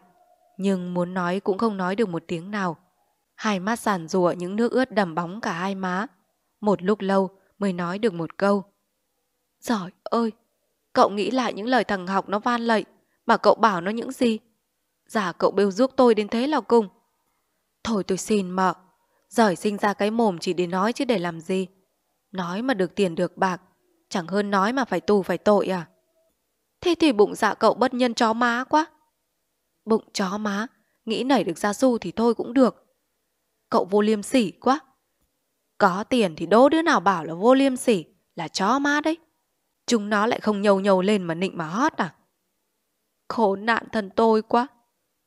Nhưng muốn nói cũng không nói được một tiếng nào. Hai mắt sàn rùa những nước ướt đầm bóng cả hai má. Một lúc lâu mới nói được một câu. Giỏi ơi, cậu nghĩ lại những lời thằng học nó van lậy, mà cậu bảo nó những gì? Giả dạ, cậu bêu giúp tôi đến thế là cùng. Thôi tôi xin mợ, giỏi sinh ra cái mồm chỉ để nói chứ để làm gì. Nói mà được tiền được bạc, chẳng hơn nói mà phải tù phải tội à. Thế thì bụng dạ cậu bất nhân chó má quá. Bụng chó má, nghĩ nảy được ra su thì thôi cũng được. Cậu vô liêm sỉ quá. Có tiền thì đố đứa nào bảo là vô liêm sỉ, là chó má đấy. Chúng nó lại không nhầu nhầu lên mà nịnh mà hót à. Khốn nạn thần tôi quá.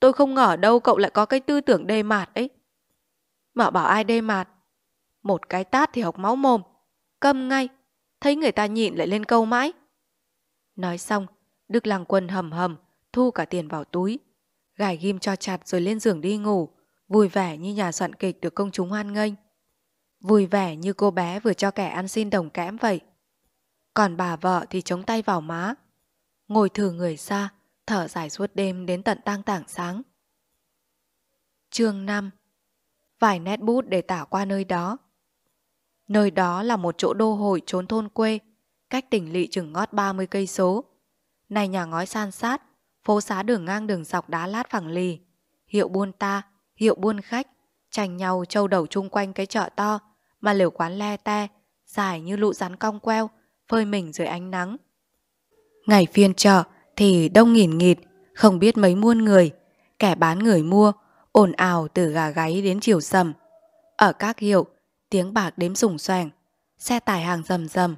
Tôi không ngờ đâu cậu lại có cái tư tưởng đê mạt ấy. Mà bảo ai đê mạt? Một cái tát thì học máu mồm. Câm ngay. Thấy người ta nhịn lại lên câu mãi. Nói xong, Đức Lăng Quân hầm hầm, thu cả tiền vào túi. Gài ghim cho chặt rồi lên giường đi ngủ, vui vẻ như nhà soạn kịch được công chúng hoan nghênh. Vui vẻ như cô bé vừa cho kẻ ăn xin đồng kẽm vậy. Còn bà vợ thì chống tay vào má. Ngồi thử người xa, thở dài suốt đêm đến tận tang tảng sáng. Chương 5 Vài nét bút để tả qua nơi đó. Nơi đó là một chỗ đô hội trốn thôn quê, cách tỉnh lỵ chừng ngót 30 cây số. Này nhà ngói san sát, phố xá đường ngang đường dọc đá lát phẳng lì. Hiệu buôn ta, hiệu buôn khách, tranh nhau trâu đầu chung quanh cái chợ to mà liều quán le te, dài như lũ rắn cong queo, phơi mình dưới ánh nắng. Ngày phiên chợ thì đông nghìn nghịt, không biết mấy muôn người, kẻ bán người mua, ồn ào từ gà gáy đến chiều sầm. Ở các hiệu, tiếng bạc đếm sủng xoàng, xe tải hàng rầm rầm.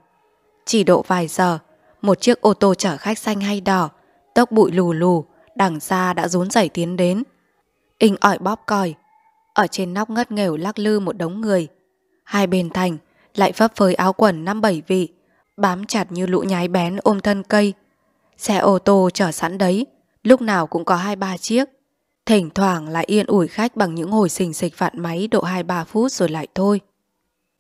Chỉ độ vài giờ, một chiếc ô tô chở khách xanh hay đỏ, tốc bụi lù lù, đằng xa đã rún rẩy tiến đến. Inh ỏi bóp còi, ở trên nóc ngất nghèo lắc lư một đống người. Hai bên thành lại phấp phới áo quần năm bảy vị, bám chặt như lũ nhái bén ôm thân cây. Xe ô tô chở sẵn đấy, lúc nào cũng có hai ba chiếc. Thỉnh thoảng lại yên ủi khách bằng những hồi xình xịch vạn máy độ hai ba phút rồi lại thôi.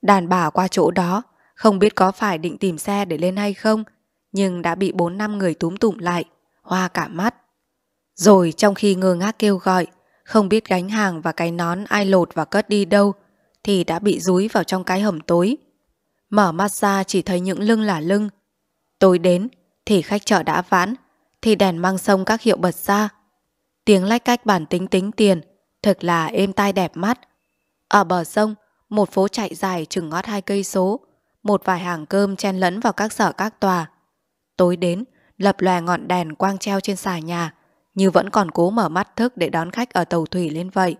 Đàn bà qua chỗ đó, không biết có phải định tìm xe để lên hay không – nhưng đã bị bốn năm người túm tụm lại, hoa cả mắt. Rồi trong khi ngơ ngác kêu gọi, không biết gánh hàng và cái nón ai lột và cất đi đâu, thì đã bị rúi vào trong cái hầm tối. Mở mắt ra chỉ thấy những lưng là lưng. Tối đến, thì khách chợ đã vãn, thì đèn mang sông các hiệu bật ra. Tiếng lách cách bản tính tính tiền, thật là êm tai đẹp mắt. Ở bờ sông, một phố chạy dài chừng ngót hai cây số, một vài hàng cơm chen lẫn vào các sở các tòa, Tối đến, lập lòe ngọn đèn quang treo trên xà nhà, như vẫn còn cố mở mắt thức để đón khách ở tàu thủy lên vậy.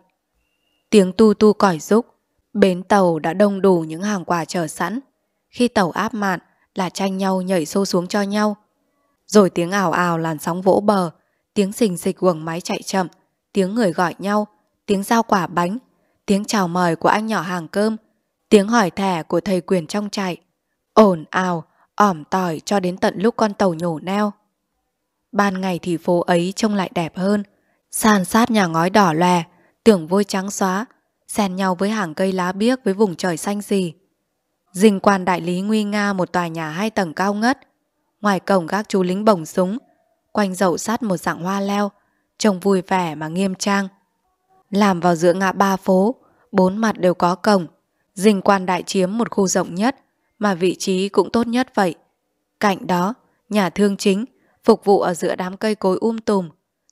Tiếng tu tu còi rúc, bến tàu đã đông đủ những hàng quà chờ sẵn. Khi tàu áp mạn là tranh nhau nhảy xô xuống cho nhau. Rồi tiếng ảo ảo làn sóng vỗ bờ, tiếng xình xịch quầng máy chạy chậm, tiếng người gọi nhau, tiếng giao quả bánh, tiếng chào mời của anh nhỏ hàng cơm, tiếng hỏi thẻ của thầy quyền trong chạy. Ồn ào, ỏm tỏi cho đến tận lúc con tàu nhổ neo. Ban ngày thì phố ấy trông lại đẹp hơn, san sát nhà ngói đỏ lè, tưởng vôi trắng xóa, xen nhau với hàng cây lá biếc với vùng trời xanh xì. Dình quan đại lý nguy nga một tòa nhà hai tầng cao ngất, ngoài cổng các chú lính bồng súng, quanh dậu sát một dạng hoa leo, trông vui vẻ mà nghiêm trang. Làm vào giữa ngã ba phố, bốn mặt đều có cổng, dình quan đại chiếm một khu rộng nhất, mà vị trí cũng tốt nhất vậy. Cạnh đó, nhà thương chính, phục vụ ở giữa đám cây cối um tùm,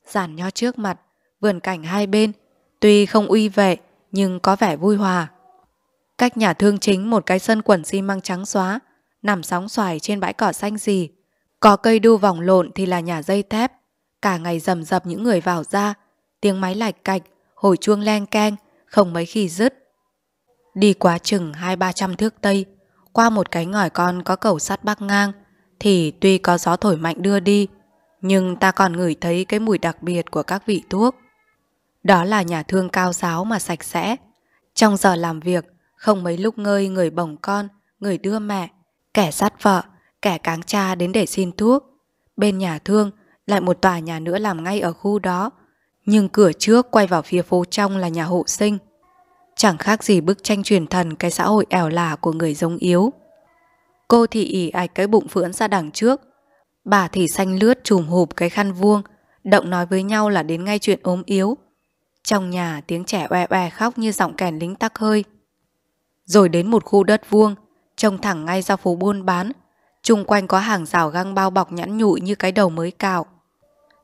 giản nho trước mặt, vườn cảnh hai bên, tuy không uy vệ nhưng có vẻ vui hòa. Cách nhà thương chính một cái sân quần xi măng trắng xóa, nằm sóng xoài trên bãi cỏ xanh gì. Có cây đu vòng lộn thì là nhà dây thép, cả ngày rầm rập những người vào ra, tiếng máy lạch cạch, hồi chuông len keng, không mấy khi dứt. Đi quá chừng hai ba trăm thước tây, qua một cái ngòi con có cầu sắt bắc ngang thì tuy có gió thổi mạnh đưa đi nhưng ta còn ngửi thấy cái mùi đặc biệt của các vị thuốc. Đó là nhà thương cao giáo mà sạch sẽ. Trong giờ làm việc, không mấy lúc ngơi người bồng con, người đưa mẹ, kẻ sát vợ, kẻ cáng cha đến để xin thuốc. Bên nhà thương lại một tòa nhà nữa làm ngay ở khu đó, nhưng cửa trước quay vào phía phố trong là nhà hộ sinh chẳng khác gì bức tranh truyền thần cái xã hội ẻo lả của người giống yếu. Cô thì ỉ ạch cái bụng phưỡn ra đằng trước, bà thì xanh lướt trùm hụp cái khăn vuông, động nói với nhau là đến ngay chuyện ốm yếu. Trong nhà tiếng trẻ oe oe khóc như giọng kèn lính tắc hơi. Rồi đến một khu đất vuông, trông thẳng ngay ra phố buôn bán, chung quanh có hàng rào găng bao bọc nhẵn nhụi như cái đầu mới cạo.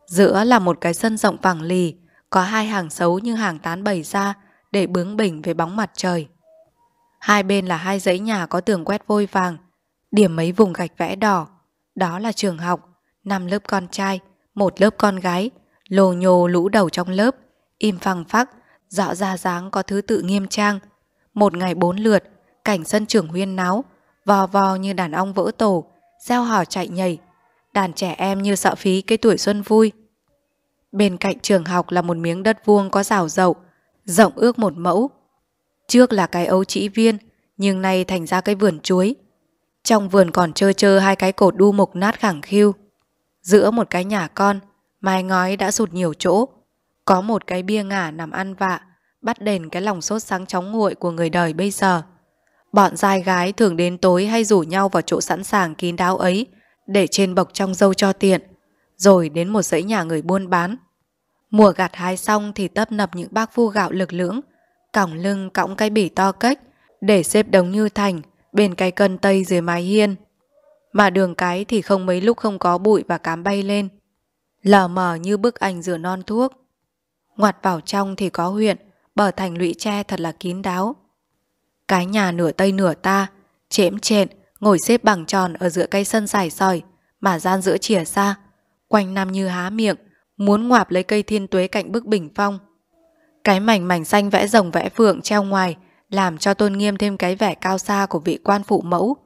Giữa là một cái sân rộng vẳng lì, có hai hàng xấu như hàng tán bày ra, để bướng bỉnh với bóng mặt trời. Hai bên là hai dãy nhà có tường quét vôi vàng, điểm mấy vùng gạch vẽ đỏ. Đó là trường học, năm lớp con trai, một lớp con gái, lồ nhồ lũ đầu trong lớp, im phăng phắc, rõ ra dáng có thứ tự nghiêm trang. Một ngày bốn lượt, cảnh sân trường huyên náo, vò vò như đàn ong vỡ tổ, gieo hò chạy nhảy. Đàn trẻ em như sợ phí cái tuổi xuân vui. Bên cạnh trường học là một miếng đất vuông có rào rậu, rộng ước một mẫu. Trước là cái ấu trĩ viên, nhưng nay thành ra cái vườn chuối. Trong vườn còn trơ trơ hai cái cột đu mục nát khẳng khiu. Giữa một cái nhà con, mái ngói đã sụt nhiều chỗ. Có một cái bia ngả nằm ăn vạ, bắt đền cái lòng sốt sáng chóng nguội của người đời bây giờ. Bọn giai gái thường đến tối hay rủ nhau vào chỗ sẵn sàng kín đáo ấy để trên bọc trong dâu cho tiện, rồi đến một dãy nhà người buôn bán Mùa gặt hái xong thì tấp nập những bác phu gạo lực lưỡng, còng lưng cõng cái bỉ to cách, để xếp đống như thành, bên cái cân tây dưới mái hiên. Mà đường cái thì không mấy lúc không có bụi và cám bay lên, lờ mờ như bức ảnh rửa non thuốc. Ngoặt vào trong thì có huyện, bờ thành lũy tre thật là kín đáo. Cái nhà nửa tây nửa ta, chễm chện, ngồi xếp bằng tròn ở giữa cây sân sải sỏi, mà gian giữa chìa xa, quanh năm như há miệng, muốn ngoạp lấy cây thiên tuế cạnh bức bình phong. Cái mảnh mảnh xanh vẽ rồng vẽ phượng treo ngoài làm cho tôn nghiêm thêm cái vẻ cao xa của vị quan phụ mẫu.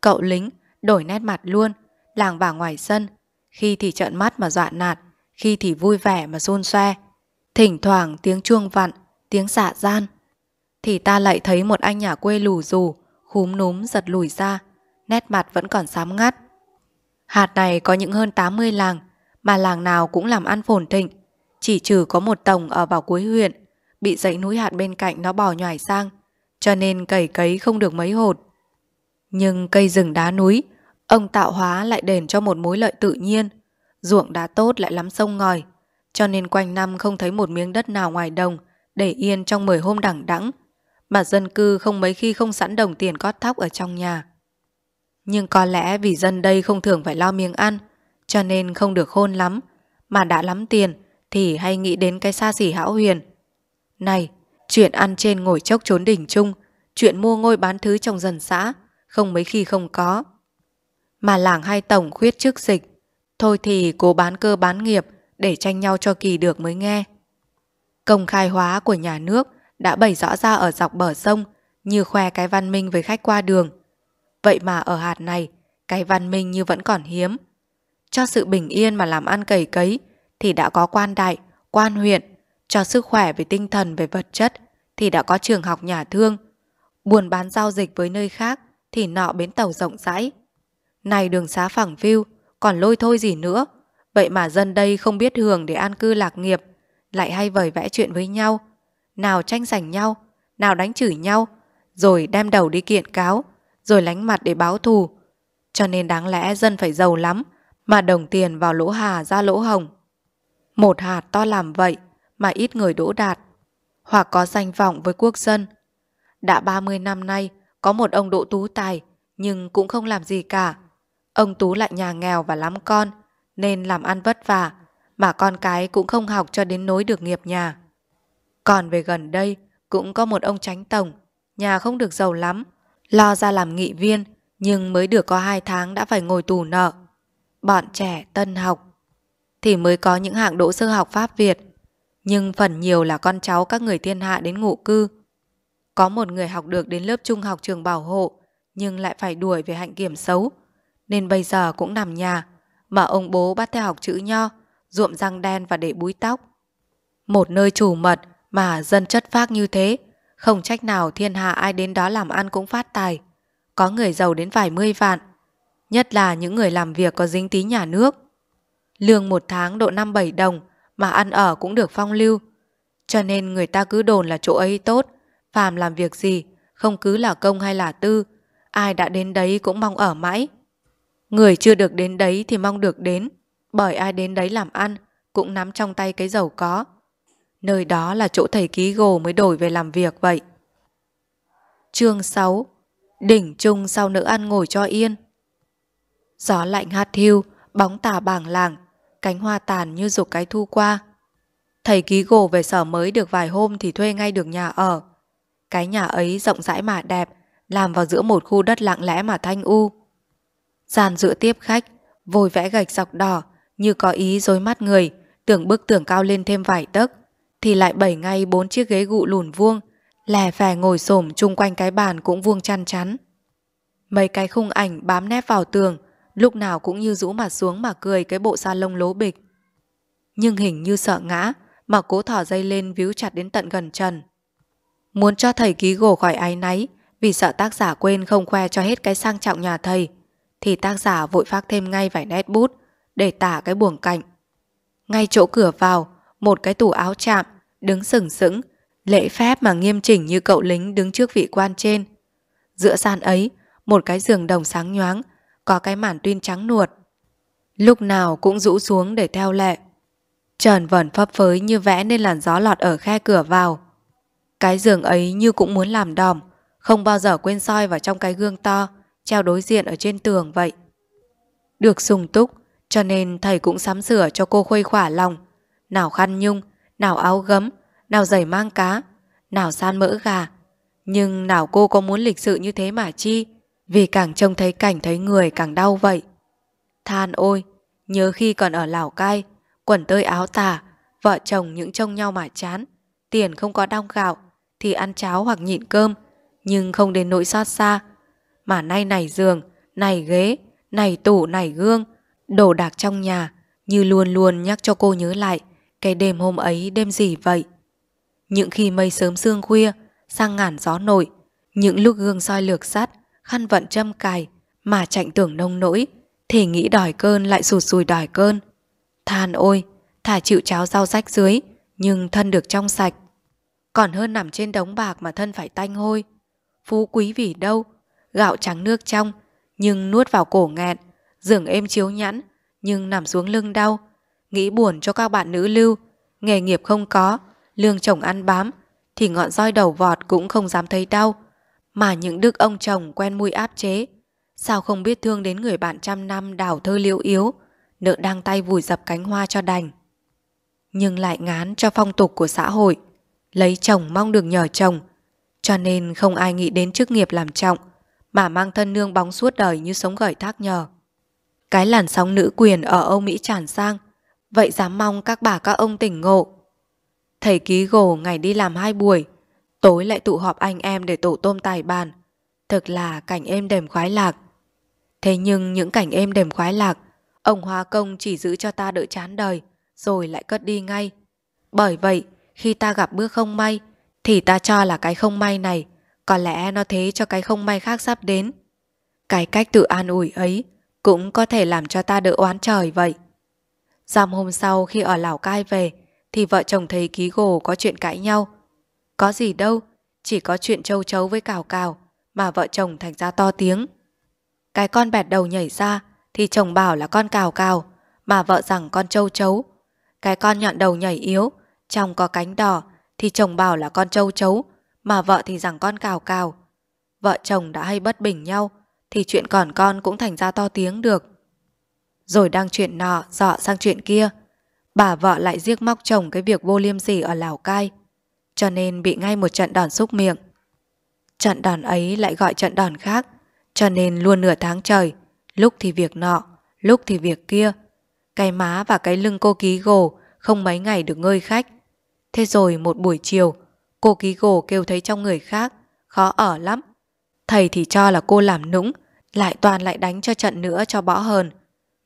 Cậu lính đổi nét mặt luôn, làng bà ngoài sân, khi thì trợn mắt mà dọa nạt, khi thì vui vẻ mà run xoe. Thỉnh thoảng tiếng chuông vặn, tiếng xạ gian. Thì ta lại thấy một anh nhà quê lù dù, khúm núm giật lùi ra, nét mặt vẫn còn sám ngắt. Hạt này có những hơn 80 làng, mà làng nào cũng làm ăn phồn thịnh. Chỉ trừ có một tổng ở vào cuối huyện, bị dãy núi hạt bên cạnh nó bỏ nhòi sang, cho nên cày cấy không được mấy hột. Nhưng cây rừng đá núi, ông tạo hóa lại đền cho một mối lợi tự nhiên. Ruộng đá tốt lại lắm sông ngòi, cho nên quanh năm không thấy một miếng đất nào ngoài đồng để yên trong 10 hôm đẳng đẵng mà dân cư không mấy khi không sẵn đồng tiền cót thóc ở trong nhà. Nhưng có lẽ vì dân đây không thường phải lo miếng ăn, cho nên không được khôn lắm, mà đã lắm tiền thì hay nghĩ đến cái xa xỉ hão huyền. Này, chuyện ăn trên ngồi chốc trốn đỉnh chung, chuyện mua ngôi bán thứ trong dần xã, không mấy khi không có. Mà làng hai tổng khuyết trước dịch, thôi thì cố bán cơ bán nghiệp để tranh nhau cho kỳ được mới nghe. Công khai hóa của nhà nước đã bày rõ ra ở dọc bờ sông như khoe cái văn minh với khách qua đường. Vậy mà ở hạt này, cái văn minh như vẫn còn hiếm, cho sự bình yên mà làm ăn cầy cấy thì đã có quan đại, quan huyện, cho sức khỏe về tinh thần về vật chất thì đã có trường học nhà thương, buồn bán giao dịch với nơi khác thì nọ bến tàu rộng rãi. Này đường xá phẳng phiu, còn lôi thôi gì nữa, vậy mà dân đây không biết hưởng để an cư lạc nghiệp, lại hay vời vẽ chuyện với nhau, nào tranh giành nhau, nào đánh chửi nhau, rồi đem đầu đi kiện cáo, rồi lánh mặt để báo thù. Cho nên đáng lẽ dân phải giàu lắm mà đồng tiền vào lỗ hà ra lỗ hồng. Một hạt to làm vậy mà ít người đỗ đạt, hoặc có danh vọng với quốc dân. Đã 30 năm nay, có một ông Đỗ Tú Tài, nhưng cũng không làm gì cả. Ông Tú lại nhà nghèo và lắm con, nên làm ăn vất vả, mà con cái cũng không học cho đến nối được nghiệp nhà. Còn về gần đây, cũng có một ông tránh tổng, nhà không được giàu lắm, lo ra làm nghị viên, nhưng mới được có hai tháng đã phải ngồi tù nợ bọn trẻ tân học thì mới có những hạng đỗ sơ học Pháp Việt, nhưng phần nhiều là con cháu các người thiên hạ đến ngụ cư. Có một người học được đến lớp trung học trường bảo hộ nhưng lại phải đuổi về hạnh kiểm xấu, nên bây giờ cũng nằm nhà, mà ông bố bắt theo học chữ nho, ruộm răng đen và để búi tóc. Một nơi chủ mật mà dân chất phác như thế, không trách nào thiên hạ ai đến đó làm ăn cũng phát tài. Có người giàu đến vài mươi vạn, nhất là những người làm việc có dính tí nhà nước. Lương một tháng độ 5-7 đồng mà ăn ở cũng được phong lưu. Cho nên người ta cứ đồn là chỗ ấy tốt, phàm làm việc gì, không cứ là công hay là tư, ai đã đến đấy cũng mong ở mãi. Người chưa được đến đấy thì mong được đến, bởi ai đến đấy làm ăn cũng nắm trong tay cái giàu có. Nơi đó là chỗ thầy ký gồ mới đổi về làm việc vậy. Chương 6 Đỉnh trung sau nữ ăn ngồi cho yên Gió lạnh hạt hiu, bóng tà bảng làng, cánh hoa tàn như dục cái thu qua. Thầy ký gồ về sở mới được vài hôm thì thuê ngay được nhà ở. Cái nhà ấy rộng rãi mà đẹp, làm vào giữa một khu đất lặng lẽ mà thanh u. Giàn dựa tiếp khách, vôi vẽ gạch dọc đỏ, như có ý dối mắt người, tưởng bức tưởng cao lên thêm vài tấc, thì lại bảy ngay bốn chiếc ghế gụ lùn vuông, lè phè ngồi xổm chung quanh cái bàn cũng vuông chăn chắn. Mấy cái khung ảnh bám nép vào tường, lúc nào cũng như rũ mặt xuống mà cười cái bộ sa lông lố bịch. Nhưng hình như sợ ngã, mà cố thỏ dây lên víu chặt đến tận gần trần. Muốn cho thầy ký gổ khỏi áy náy, vì sợ tác giả quên không khoe cho hết cái sang trọng nhà thầy, thì tác giả vội phát thêm ngay vài nét bút để tả cái buồng cạnh. Ngay chỗ cửa vào, một cái tủ áo chạm, đứng sừng sững, lễ phép mà nghiêm chỉnh như cậu lính đứng trước vị quan trên. Giữa sàn ấy, một cái giường đồng sáng nhoáng, có cái màn tuyên trắng nuột. Lúc nào cũng rũ xuống để theo lệ. Trần vẩn phấp phới như vẽ nên làn gió lọt ở khe cửa vào. Cái giường ấy như cũng muốn làm đòm, không bao giờ quên soi vào trong cái gương to, treo đối diện ở trên tường vậy. Được sùng túc, cho nên thầy cũng sắm sửa cho cô khuây khỏa lòng. Nào khăn nhung, nào áo gấm, nào giày mang cá, nào san mỡ gà. Nhưng nào cô có muốn lịch sự như thế mà chi? vì càng trông thấy cảnh thấy người càng đau vậy. Than ôi, nhớ khi còn ở Lào Cai, quần tơi áo tà, vợ chồng những trông nhau mà chán, tiền không có đong gạo, thì ăn cháo hoặc nhịn cơm, nhưng không đến nỗi xót xa. Mà nay này giường, này ghế, này tủ, này gương, đổ đạc trong nhà, như luôn luôn nhắc cho cô nhớ lại, cái đêm hôm ấy đêm gì vậy. Những khi mây sớm sương khuya, sang ngàn gió nổi, những lúc gương soi lược sắt, khăn vận châm cài mà chạnh tưởng nông nỗi thì nghĩ đòi cơn lại sụt sùi đòi cơn than ôi thả chịu cháo rau rách dưới nhưng thân được trong sạch còn hơn nằm trên đống bạc mà thân phải tanh hôi phú quý vì đâu gạo trắng nước trong nhưng nuốt vào cổ nghẹn giường êm chiếu nhẵn nhưng nằm xuống lưng đau nghĩ buồn cho các bạn nữ lưu nghề nghiệp không có lương chồng ăn bám thì ngọn roi đầu vọt cũng không dám thấy đau mà những đức ông chồng quen mùi áp chế Sao không biết thương đến người bạn trăm năm đào thơ liễu yếu Nợ đang tay vùi dập cánh hoa cho đành Nhưng lại ngán cho phong tục của xã hội Lấy chồng mong được nhờ chồng Cho nên không ai nghĩ đến chức nghiệp làm trọng Mà mang thân nương bóng suốt đời như sống gởi thác nhờ Cái làn sóng nữ quyền ở Âu Mỹ tràn sang Vậy dám mong các bà các ông tỉnh ngộ Thầy ký gồ ngày đi làm hai buổi Tối lại tụ họp anh em để tổ tôm tài bàn. thật là cảnh êm đềm khoái lạc. Thế nhưng những cảnh êm đềm khoái lạc, ông Hoa Công chỉ giữ cho ta đỡ chán đời, rồi lại cất đi ngay. Bởi vậy, khi ta gặp bước không may, thì ta cho là cái không may này, có lẽ nó thế cho cái không may khác sắp đến. Cái cách tự an ủi ấy cũng có thể làm cho ta đỡ oán trời vậy. Dằm hôm sau khi ở Lào Cai về, thì vợ chồng thấy ký gồ có chuyện cãi nhau, có gì đâu, chỉ có chuyện châu chấu với cào cào mà vợ chồng thành ra to tiếng. Cái con bẹt đầu nhảy ra thì chồng bảo là con cào cào mà vợ rằng con châu chấu. Cái con nhọn đầu nhảy yếu, chồng có cánh đỏ thì chồng bảo là con châu chấu mà vợ thì rằng con cào cào. Vợ chồng đã hay bất bình nhau thì chuyện còn con cũng thành ra to tiếng được. Rồi đang chuyện nọ dọ sang chuyện kia. Bà vợ lại giếc móc chồng cái việc vô liêm sỉ ở Lào Cai – cho nên bị ngay một trận đòn xúc miệng. Trận đòn ấy lại gọi trận đòn khác, cho nên luôn nửa tháng trời, lúc thì việc nọ, lúc thì việc kia. Cái má và cái lưng cô ký gồ không mấy ngày được ngơi khách. Thế rồi một buổi chiều, cô ký gồ kêu thấy trong người khác, khó ở lắm. Thầy thì cho là cô làm nũng, lại toàn lại đánh cho trận nữa cho bỏ hờn.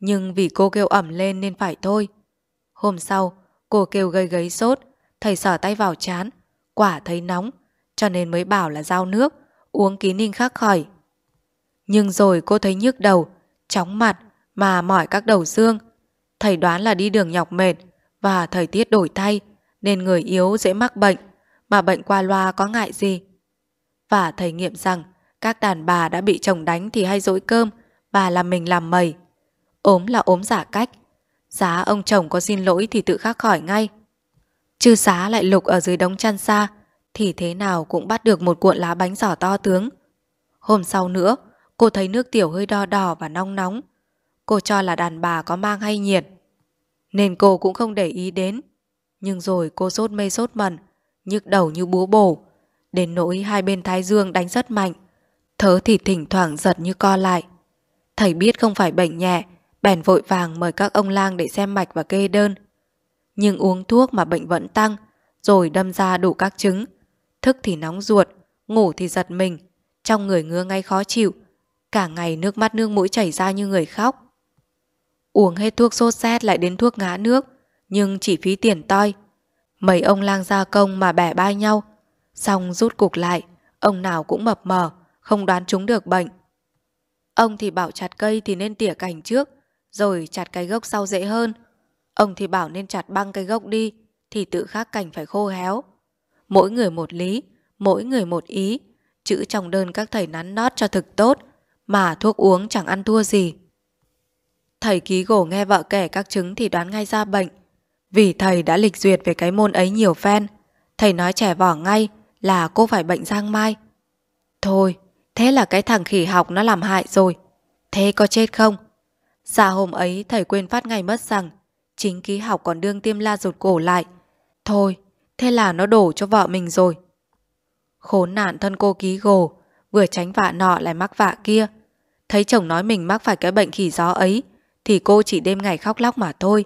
Nhưng vì cô kêu ẩm lên nên phải thôi. Hôm sau, cô kêu gây gấy sốt, thầy sở tay vào chán, quả thấy nóng, cho nên mới bảo là giao nước, uống ký ninh khắc khỏi. Nhưng rồi cô thấy nhức đầu, chóng mặt mà mỏi các đầu xương. Thầy đoán là đi đường nhọc mệt và thời tiết đổi thay nên người yếu dễ mắc bệnh, mà bệnh qua loa có ngại gì. Và thầy nghiệm rằng các đàn bà đã bị chồng đánh thì hay dỗi cơm và làm mình làm mầy ốm là ốm giả cách. Giá ông chồng có xin lỗi thì tự khắc khỏi ngay. Chư xá lại lục ở dưới đống chăn xa Thì thế nào cũng bắt được một cuộn lá bánh giỏ to tướng Hôm sau nữa Cô thấy nước tiểu hơi đo đỏ và nong nóng Cô cho là đàn bà có mang hay nhiệt Nên cô cũng không để ý đến Nhưng rồi cô sốt mê sốt mẩn Nhức đầu như búa bổ Đến nỗi hai bên thái dương đánh rất mạnh Thớ thì thỉnh thoảng giật như co lại Thầy biết không phải bệnh nhẹ Bèn vội vàng mời các ông lang để xem mạch và kê đơn nhưng uống thuốc mà bệnh vẫn tăng, rồi đâm ra đủ các chứng. Thức thì nóng ruột, ngủ thì giật mình, trong người ngứa ngay khó chịu, cả ngày nước mắt nước mũi chảy ra như người khóc. Uống hết thuốc sốt xét lại đến thuốc ngã nước, nhưng chỉ phí tiền toi. Mấy ông lang gia công mà bẻ bai nhau, xong rút cục lại, ông nào cũng mập mờ, không đoán chúng được bệnh. Ông thì bảo chặt cây thì nên tỉa cành trước, rồi chặt cái gốc sau dễ hơn – Ông thì bảo nên chặt băng cái gốc đi, thì tự khắc cảnh phải khô héo. Mỗi người một lý, mỗi người một ý, chữ trong đơn các thầy nắn nót cho thực tốt, mà thuốc uống chẳng ăn thua gì. Thầy ký gổ nghe vợ kể các chứng thì đoán ngay ra bệnh. Vì thầy đã lịch duyệt về cái môn ấy nhiều phen, thầy nói trẻ vỏ ngay là cô phải bệnh giang mai. Thôi, thế là cái thằng khỉ học nó làm hại rồi. Thế có chết không? xa dạ hôm ấy thầy quên phát ngay mất rằng Chính ký học còn đương tiêm la rụt cổ lại. Thôi, thế là nó đổ cho vợ mình rồi. Khốn nạn thân cô ký gồ, vừa tránh vạ nọ lại mắc vạ kia. Thấy chồng nói mình mắc phải cái bệnh khỉ gió ấy, thì cô chỉ đêm ngày khóc lóc mà thôi.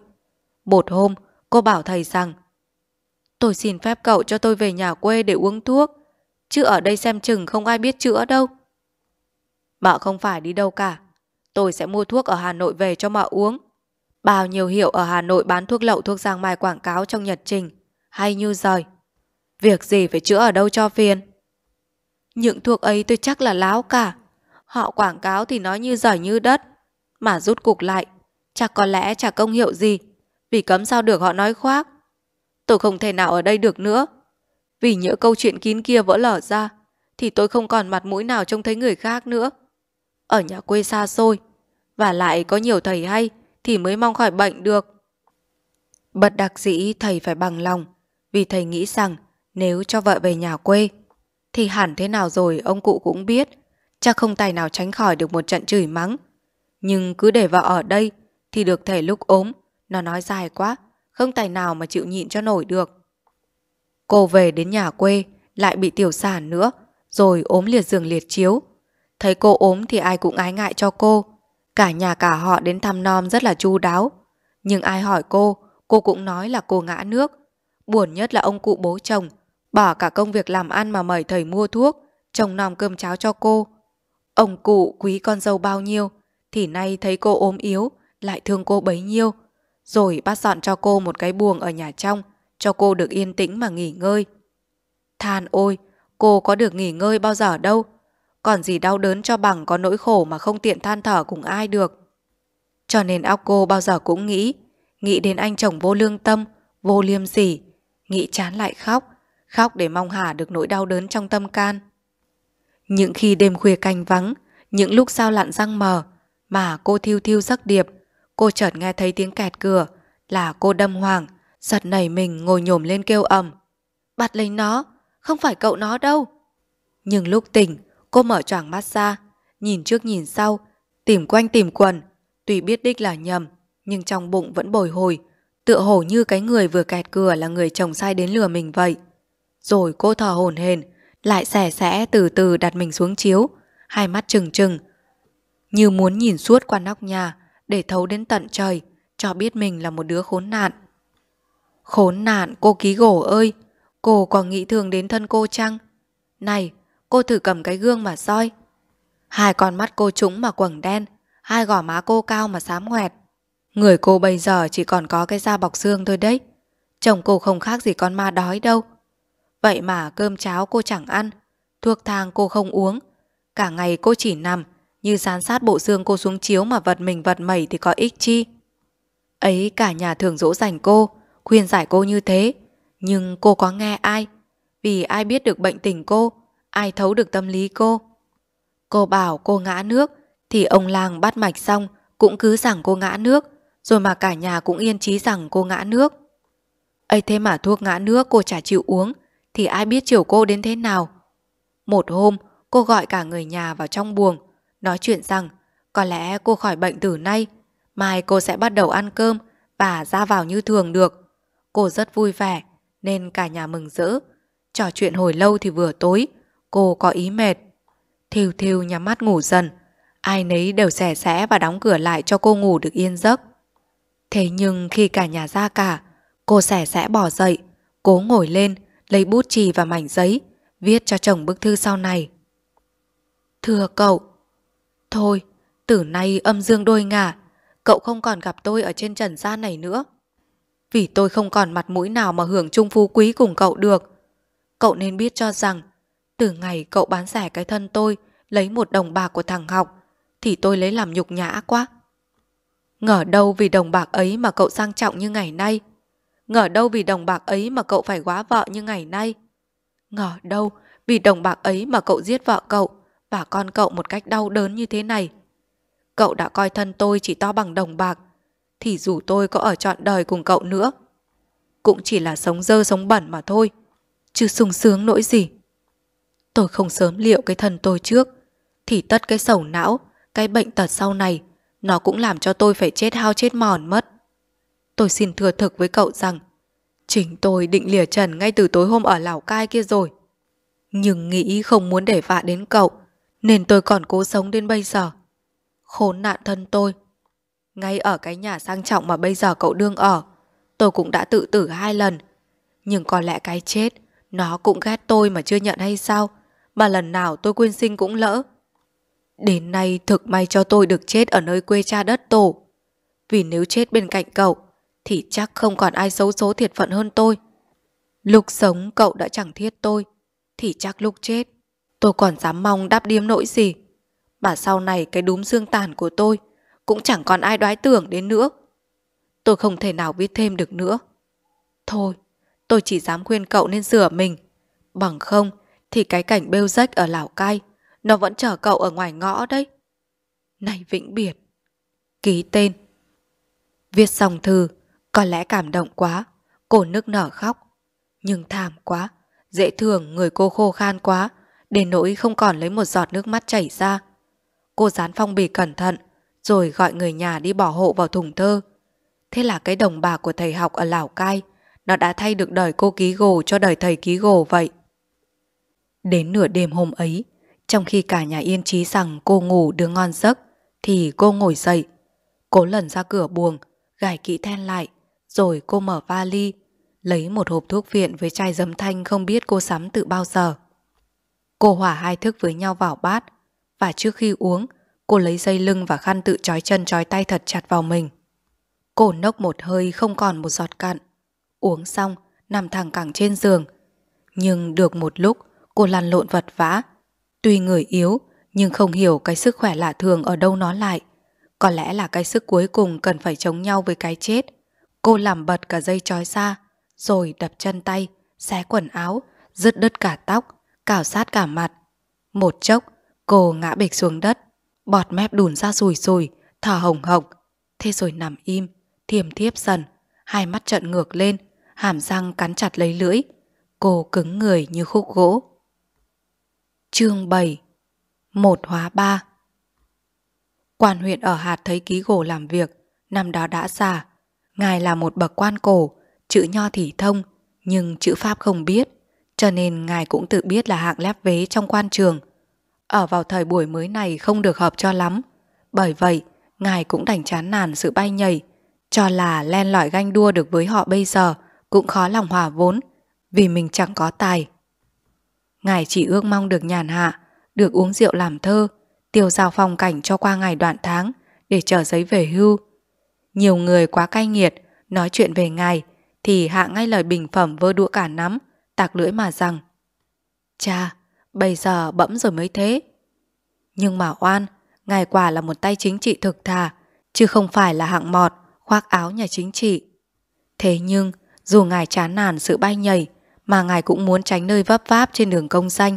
Một hôm, cô bảo thầy rằng Tôi xin phép cậu cho tôi về nhà quê để uống thuốc, chứ ở đây xem chừng không ai biết chữa đâu. Mợ không phải đi đâu cả, tôi sẽ mua thuốc ở Hà Nội về cho mợ uống. Bao nhiêu hiệu ở Hà Nội bán thuốc lậu thuốc giang mai quảng cáo trong nhật trình, hay như rời. Việc gì phải chữa ở đâu cho phiền? Những thuốc ấy tôi chắc là láo cả. Họ quảng cáo thì nói như giỏi như đất, mà rút cục lại. Chắc có lẽ chả công hiệu gì, vì cấm sao được họ nói khoác. Tôi không thể nào ở đây được nữa. Vì nhỡ câu chuyện kín kia vỡ lở ra, thì tôi không còn mặt mũi nào trông thấy người khác nữa. Ở nhà quê xa xôi, và lại có nhiều thầy hay, thì mới mong khỏi bệnh được. Bất đặc dĩ thầy phải bằng lòng vì thầy nghĩ rằng nếu cho vợ về nhà quê thì hẳn thế nào rồi ông cụ cũng biết chắc không tài nào tránh khỏi được một trận chửi mắng. Nhưng cứ để vợ ở đây thì được thầy lúc ốm nó nói dài quá không tài nào mà chịu nhịn cho nổi được. Cô về đến nhà quê lại bị tiểu sản nữa rồi ốm liệt giường liệt chiếu. Thấy cô ốm thì ai cũng ái ngại cho cô Cả nhà cả họ đến thăm non rất là chu đáo. Nhưng ai hỏi cô, cô cũng nói là cô ngã nước. Buồn nhất là ông cụ bố chồng, bỏ cả công việc làm ăn mà mời thầy mua thuốc, chồng nom cơm cháo cho cô. Ông cụ quý con dâu bao nhiêu, thì nay thấy cô ốm yếu, lại thương cô bấy nhiêu. Rồi bắt dọn cho cô một cái buồng ở nhà trong, cho cô được yên tĩnh mà nghỉ ngơi. Than ôi, cô có được nghỉ ngơi bao giờ đâu, còn gì đau đớn cho bằng có nỗi khổ mà không tiện than thở cùng ai được. Cho nên óc cô bao giờ cũng nghĩ, nghĩ đến anh chồng vô lương tâm, vô liêm sỉ, nghĩ chán lại khóc, khóc để mong hả được nỗi đau đớn trong tâm can. Những khi đêm khuya canh vắng, những lúc sao lặn răng mờ, mà cô thiêu thiêu giấc điệp, cô chợt nghe thấy tiếng kẹt cửa, là cô đâm hoàng, giật nảy mình ngồi nhổm lên kêu ầm. Bắt lấy nó, không phải cậu nó đâu. Nhưng lúc tỉnh, Cô mở choàng mắt ra, nhìn trước nhìn sau, tìm quanh tìm quần. Tuy biết đích là nhầm, nhưng trong bụng vẫn bồi hồi. Tựa hồ như cái người vừa kẹt cửa là người chồng sai đến lừa mình vậy. Rồi cô thở hồn hền, lại xẻ xẻ từ từ đặt mình xuống chiếu, hai mắt trừng trừng. Như muốn nhìn suốt qua nóc nhà để thấu đến tận trời, cho biết mình là một đứa khốn nạn. Khốn nạn cô ký gỗ ơi, cô còn nghĩ thường đến thân cô chăng? Này, Cô thử cầm cái gương mà soi. Hai con mắt cô trúng mà quầng đen, hai gò má cô cao mà xám ngoẹt. Người cô bây giờ chỉ còn có cái da bọc xương thôi đấy. Chồng cô không khác gì con ma đói đâu. Vậy mà cơm cháo cô chẳng ăn, thuốc thang cô không uống. Cả ngày cô chỉ nằm, như dán sát bộ xương cô xuống chiếu mà vật mình vật mẩy thì có ích chi. Ấy cả nhà thường dỗ dành cô, khuyên giải cô như thế. Nhưng cô có nghe ai? Vì ai biết được bệnh tình cô, ai thấu được tâm lý cô. Cô bảo cô ngã nước, thì ông làng bắt mạch xong cũng cứ rằng cô ngã nước, rồi mà cả nhà cũng yên trí rằng cô ngã nước. ấy thế mà thuốc ngã nước cô chả chịu uống, thì ai biết chiều cô đến thế nào. Một hôm, cô gọi cả người nhà vào trong buồng, nói chuyện rằng có lẽ cô khỏi bệnh từ nay, mai cô sẽ bắt đầu ăn cơm và ra vào như thường được. Cô rất vui vẻ, nên cả nhà mừng rỡ. Trò chuyện hồi lâu thì vừa tối, Cô có ý mệt. Thiêu thiêu nhắm mắt ngủ dần. Ai nấy đều xẻ xẽ và đóng cửa lại cho cô ngủ được yên giấc. Thế nhưng khi cả nhà ra cả, cô xẻ xẽ bỏ dậy, cố ngồi lên, lấy bút chì và mảnh giấy, viết cho chồng bức thư sau này. Thưa cậu, thôi, từ nay âm dương đôi ngả, cậu không còn gặp tôi ở trên trần gian này nữa. Vì tôi không còn mặt mũi nào mà hưởng chung phú quý cùng cậu được. Cậu nên biết cho rằng từ ngày cậu bán rẻ cái thân tôi, lấy một đồng bạc của thằng học, thì tôi lấy làm nhục nhã quá. Ngờ đâu vì đồng bạc ấy mà cậu sang trọng như ngày nay. Ngờ đâu vì đồng bạc ấy mà cậu phải quá vợ như ngày nay. Ngờ đâu vì đồng bạc ấy mà cậu giết vợ cậu và con cậu một cách đau đớn như thế này. Cậu đã coi thân tôi chỉ to bằng đồng bạc, thì dù tôi có ở trọn đời cùng cậu nữa, cũng chỉ là sống dơ sống bẩn mà thôi, chứ sung sướng nỗi gì. Tôi không sớm liệu cái thần tôi trước Thì tất cái sầu não Cái bệnh tật sau này Nó cũng làm cho tôi phải chết hao chết mòn mất Tôi xin thừa thực với cậu rằng Chính tôi định lìa trần ngay từ tối hôm ở Lào Cai kia rồi Nhưng nghĩ không muốn để vạ đến cậu Nên tôi còn cố sống đến bây giờ Khốn nạn thân tôi Ngay ở cái nhà sang trọng mà bây giờ cậu đương ở Tôi cũng đã tự tử hai lần Nhưng có lẽ cái chết Nó cũng ghét tôi mà chưa nhận hay sao mà lần nào tôi quyên sinh cũng lỡ. Đến nay thực may cho tôi được chết ở nơi quê cha đất tổ. Vì nếu chết bên cạnh cậu, thì chắc không còn ai xấu số thiệt phận hơn tôi. Lúc sống cậu đã chẳng thiết tôi, thì chắc lúc chết tôi còn dám mong đáp điếm nỗi gì. Mà sau này cái đúm xương tàn của tôi cũng chẳng còn ai đoái tưởng đến nữa. Tôi không thể nào viết thêm được nữa. Thôi, tôi chỉ dám khuyên cậu nên sửa mình. Bằng không, thì cái cảnh bêu rách ở Lào Cai, nó vẫn chờ cậu ở ngoài ngõ đấy. Này vĩnh biệt. Ký tên. Viết xong thư, có lẽ cảm động quá, cô nức nở khóc. Nhưng thảm quá, dễ thường người cô khô khan quá, đến nỗi không còn lấy một giọt nước mắt chảy ra. Cô dán phong bì cẩn thận, rồi gọi người nhà đi bỏ hộ vào thùng thơ. Thế là cái đồng bà của thầy học ở Lào Cai, nó đã thay được đời cô ký gồ cho đời thầy ký gồ vậy. Đến nửa đêm hôm ấy, trong khi cả nhà yên trí rằng cô ngủ đứa ngon giấc, thì cô ngồi dậy. Cố lần ra cửa buồng, gài kỹ then lại, rồi cô mở vali, lấy một hộp thuốc viện với chai dấm thanh không biết cô sắm từ bao giờ. Cô hỏa hai thức với nhau vào bát, và trước khi uống, cô lấy dây lưng và khăn tự trói chân trói tay thật chặt vào mình. Cô nốc một hơi không còn một giọt cặn. Uống xong, nằm thẳng cẳng trên giường. Nhưng được một lúc, cô lăn lộn vật vã. Tuy người yếu, nhưng không hiểu cái sức khỏe lạ thường ở đâu nó lại. Có lẽ là cái sức cuối cùng cần phải chống nhau với cái chết. Cô làm bật cả dây chói ra, rồi đập chân tay, xé quần áo, rứt đứt cả tóc, cào sát cả mặt. Một chốc, cô ngã bịch xuống đất, bọt mép đùn ra rùi rùi, thở hồng hộc. Thế rồi nằm im, thiềm thiếp dần, hai mắt trợn ngược lên, hàm răng cắn chặt lấy lưỡi. Cô cứng người như khúc gỗ. Chương 7 một hóa ba. Quan huyện ở hạt thấy ký gỗ làm việc, năm đó đã già. Ngài là một bậc quan cổ, chữ nho thì thông, nhưng chữ Pháp không biết, cho nên ngài cũng tự biết là hạng lép vế trong quan trường. Ở vào thời buổi mới này không được hợp cho lắm, bởi vậy ngài cũng đành chán nản sự bay nhảy, cho là len lỏi ganh đua được với họ bây giờ cũng khó lòng hòa vốn, vì mình chẳng có tài. Ngài chỉ ước mong được nhàn hạ, được uống rượu làm thơ, tiêu giao phong cảnh cho qua ngày đoạn tháng để chờ giấy về hưu. Nhiều người quá cay nghiệt, nói chuyện về ngài thì hạ ngay lời bình phẩm vơ đũa cả nắm, tạc lưỡi mà rằng Cha, bây giờ bẫm rồi mới thế. Nhưng mà oan, ngài quả là một tay chính trị thực thà, chứ không phải là hạng mọt, khoác áo nhà chính trị. Thế nhưng, dù ngài chán nản sự bay nhảy, mà ngài cũng muốn tránh nơi vấp váp trên đường công danh.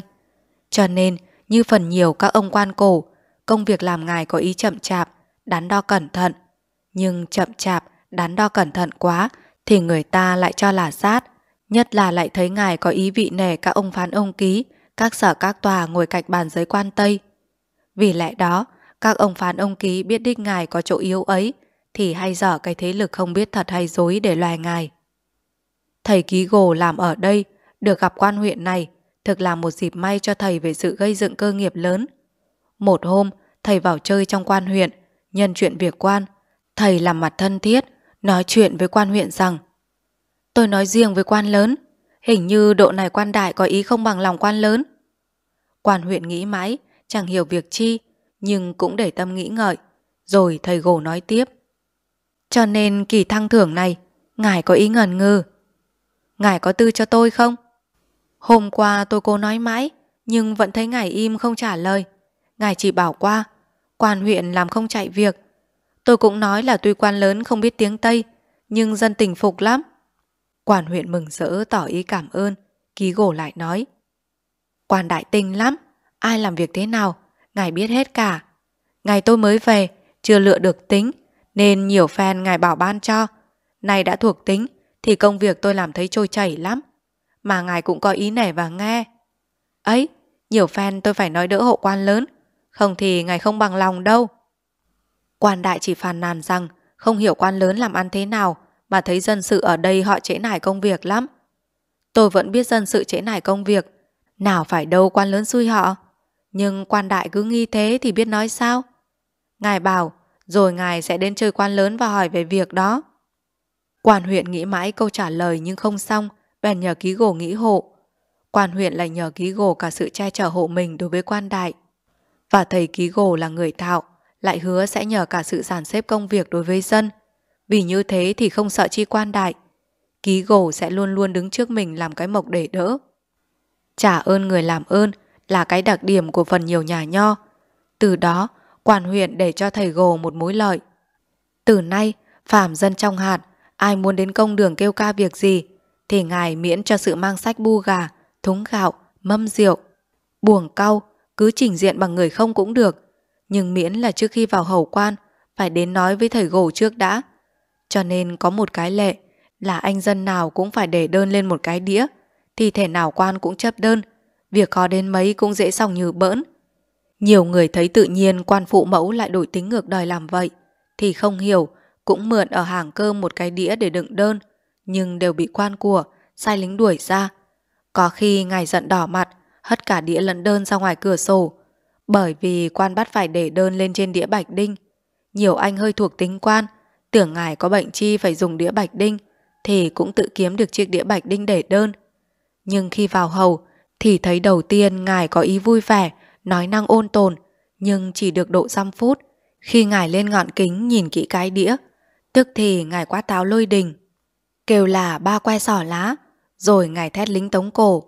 Cho nên, như phần nhiều các ông quan cổ, công việc làm ngài có ý chậm chạp, đắn đo cẩn thận. Nhưng chậm chạp, đắn đo cẩn thận quá thì người ta lại cho là sát, nhất là lại thấy ngài có ý vị nể các ông phán ông ký, các sở các tòa ngồi cạnh bàn giới quan Tây. Vì lẽ đó, các ông phán ông ký biết đích ngài có chỗ yếu ấy, thì hay dở cái thế lực không biết thật hay dối để loài ngài. Thầy ký gồ làm ở đây, được gặp quan huyện này, thực là một dịp may cho thầy về sự gây dựng cơ nghiệp lớn. Một hôm, thầy vào chơi trong quan huyện, nhân chuyện việc quan. Thầy làm mặt thân thiết, nói chuyện với quan huyện rằng Tôi nói riêng với quan lớn, hình như độ này quan đại có ý không bằng lòng quan lớn. Quan huyện nghĩ mãi, chẳng hiểu việc chi, nhưng cũng để tâm nghĩ ngợi. Rồi thầy gồ nói tiếp. Cho nên kỳ thăng thưởng này, ngài có ý ngần ngừ. Ngài có tư cho tôi không? Hôm qua tôi cố nói mãi, nhưng vẫn thấy ngài im không trả lời. Ngài chỉ bảo qua, quan huyện làm không chạy việc. Tôi cũng nói là tuy quan lớn không biết tiếng Tây, nhưng dân tình phục lắm. Quản huyện mừng rỡ tỏ ý cảm ơn, ký gổ lại nói. Quan đại tình lắm, ai làm việc thế nào, ngài biết hết cả. Ngày tôi mới về, chưa lựa được tính, nên nhiều fan ngài bảo ban cho. Này đã thuộc tính, thì công việc tôi làm thấy trôi chảy lắm. Mà ngài cũng có ý nể và nghe. Ấy, nhiều fan tôi phải nói đỡ hộ quan lớn, không thì ngài không bằng lòng đâu. Quan đại chỉ phàn nàn rằng không hiểu quan lớn làm ăn thế nào mà thấy dân sự ở đây họ trễ nải công việc lắm. Tôi vẫn biết dân sự trễ nải công việc, nào phải đâu quan lớn xui họ. Nhưng quan đại cứ nghi thế thì biết nói sao. Ngài bảo, rồi ngài sẽ đến chơi quan lớn và hỏi về việc đó. Quan huyện nghĩ mãi câu trả lời nhưng không xong, bèn nhờ ký gồ nghĩ hộ. Quan huyện lại nhờ ký gồ cả sự che chở hộ mình đối với quan đại. Và thầy ký gồ là người tạo, lại hứa sẽ nhờ cả sự giàn xếp công việc đối với dân. Vì như thế thì không sợ chi quan đại. Ký gồ sẽ luôn luôn đứng trước mình làm cái mộc để đỡ. Trả ơn người làm ơn là cái đặc điểm của phần nhiều nhà nho. Từ đó, quan huyện để cho thầy gồ một mối lợi. Từ nay, phàm dân trong hạt Ai muốn đến công đường kêu ca việc gì thì ngài miễn cho sự mang sách bu gà, thúng gạo, mâm rượu, buồng cau, cứ chỉnh diện bằng người không cũng được. Nhưng miễn là trước khi vào hầu quan, phải đến nói với thầy gổ trước đã. Cho nên có một cái lệ là anh dân nào cũng phải để đơn lên một cái đĩa, thì thể nào quan cũng chấp đơn, việc khó đến mấy cũng dễ xong như bỡn. Nhiều người thấy tự nhiên quan phụ mẫu lại đổi tính ngược đời làm vậy, thì không hiểu cũng mượn ở hàng cơm một cái đĩa để đựng đơn, nhưng đều bị quan của, sai lính đuổi ra. Có khi ngài giận đỏ mặt, hất cả đĩa lẫn đơn ra ngoài cửa sổ, bởi vì quan bắt phải để đơn lên trên đĩa bạch đinh. Nhiều anh hơi thuộc tính quan, tưởng ngài có bệnh chi phải dùng đĩa bạch đinh, thì cũng tự kiếm được chiếc đĩa bạch đinh để đơn. Nhưng khi vào hầu, thì thấy đầu tiên ngài có ý vui vẻ, nói năng ôn tồn, nhưng chỉ được độ dăm phút. Khi ngài lên ngọn kính nhìn kỹ cái đĩa, Tức thì ngài quát táo lôi đình Kêu là ba que sỏ lá Rồi ngài thét lính tống cổ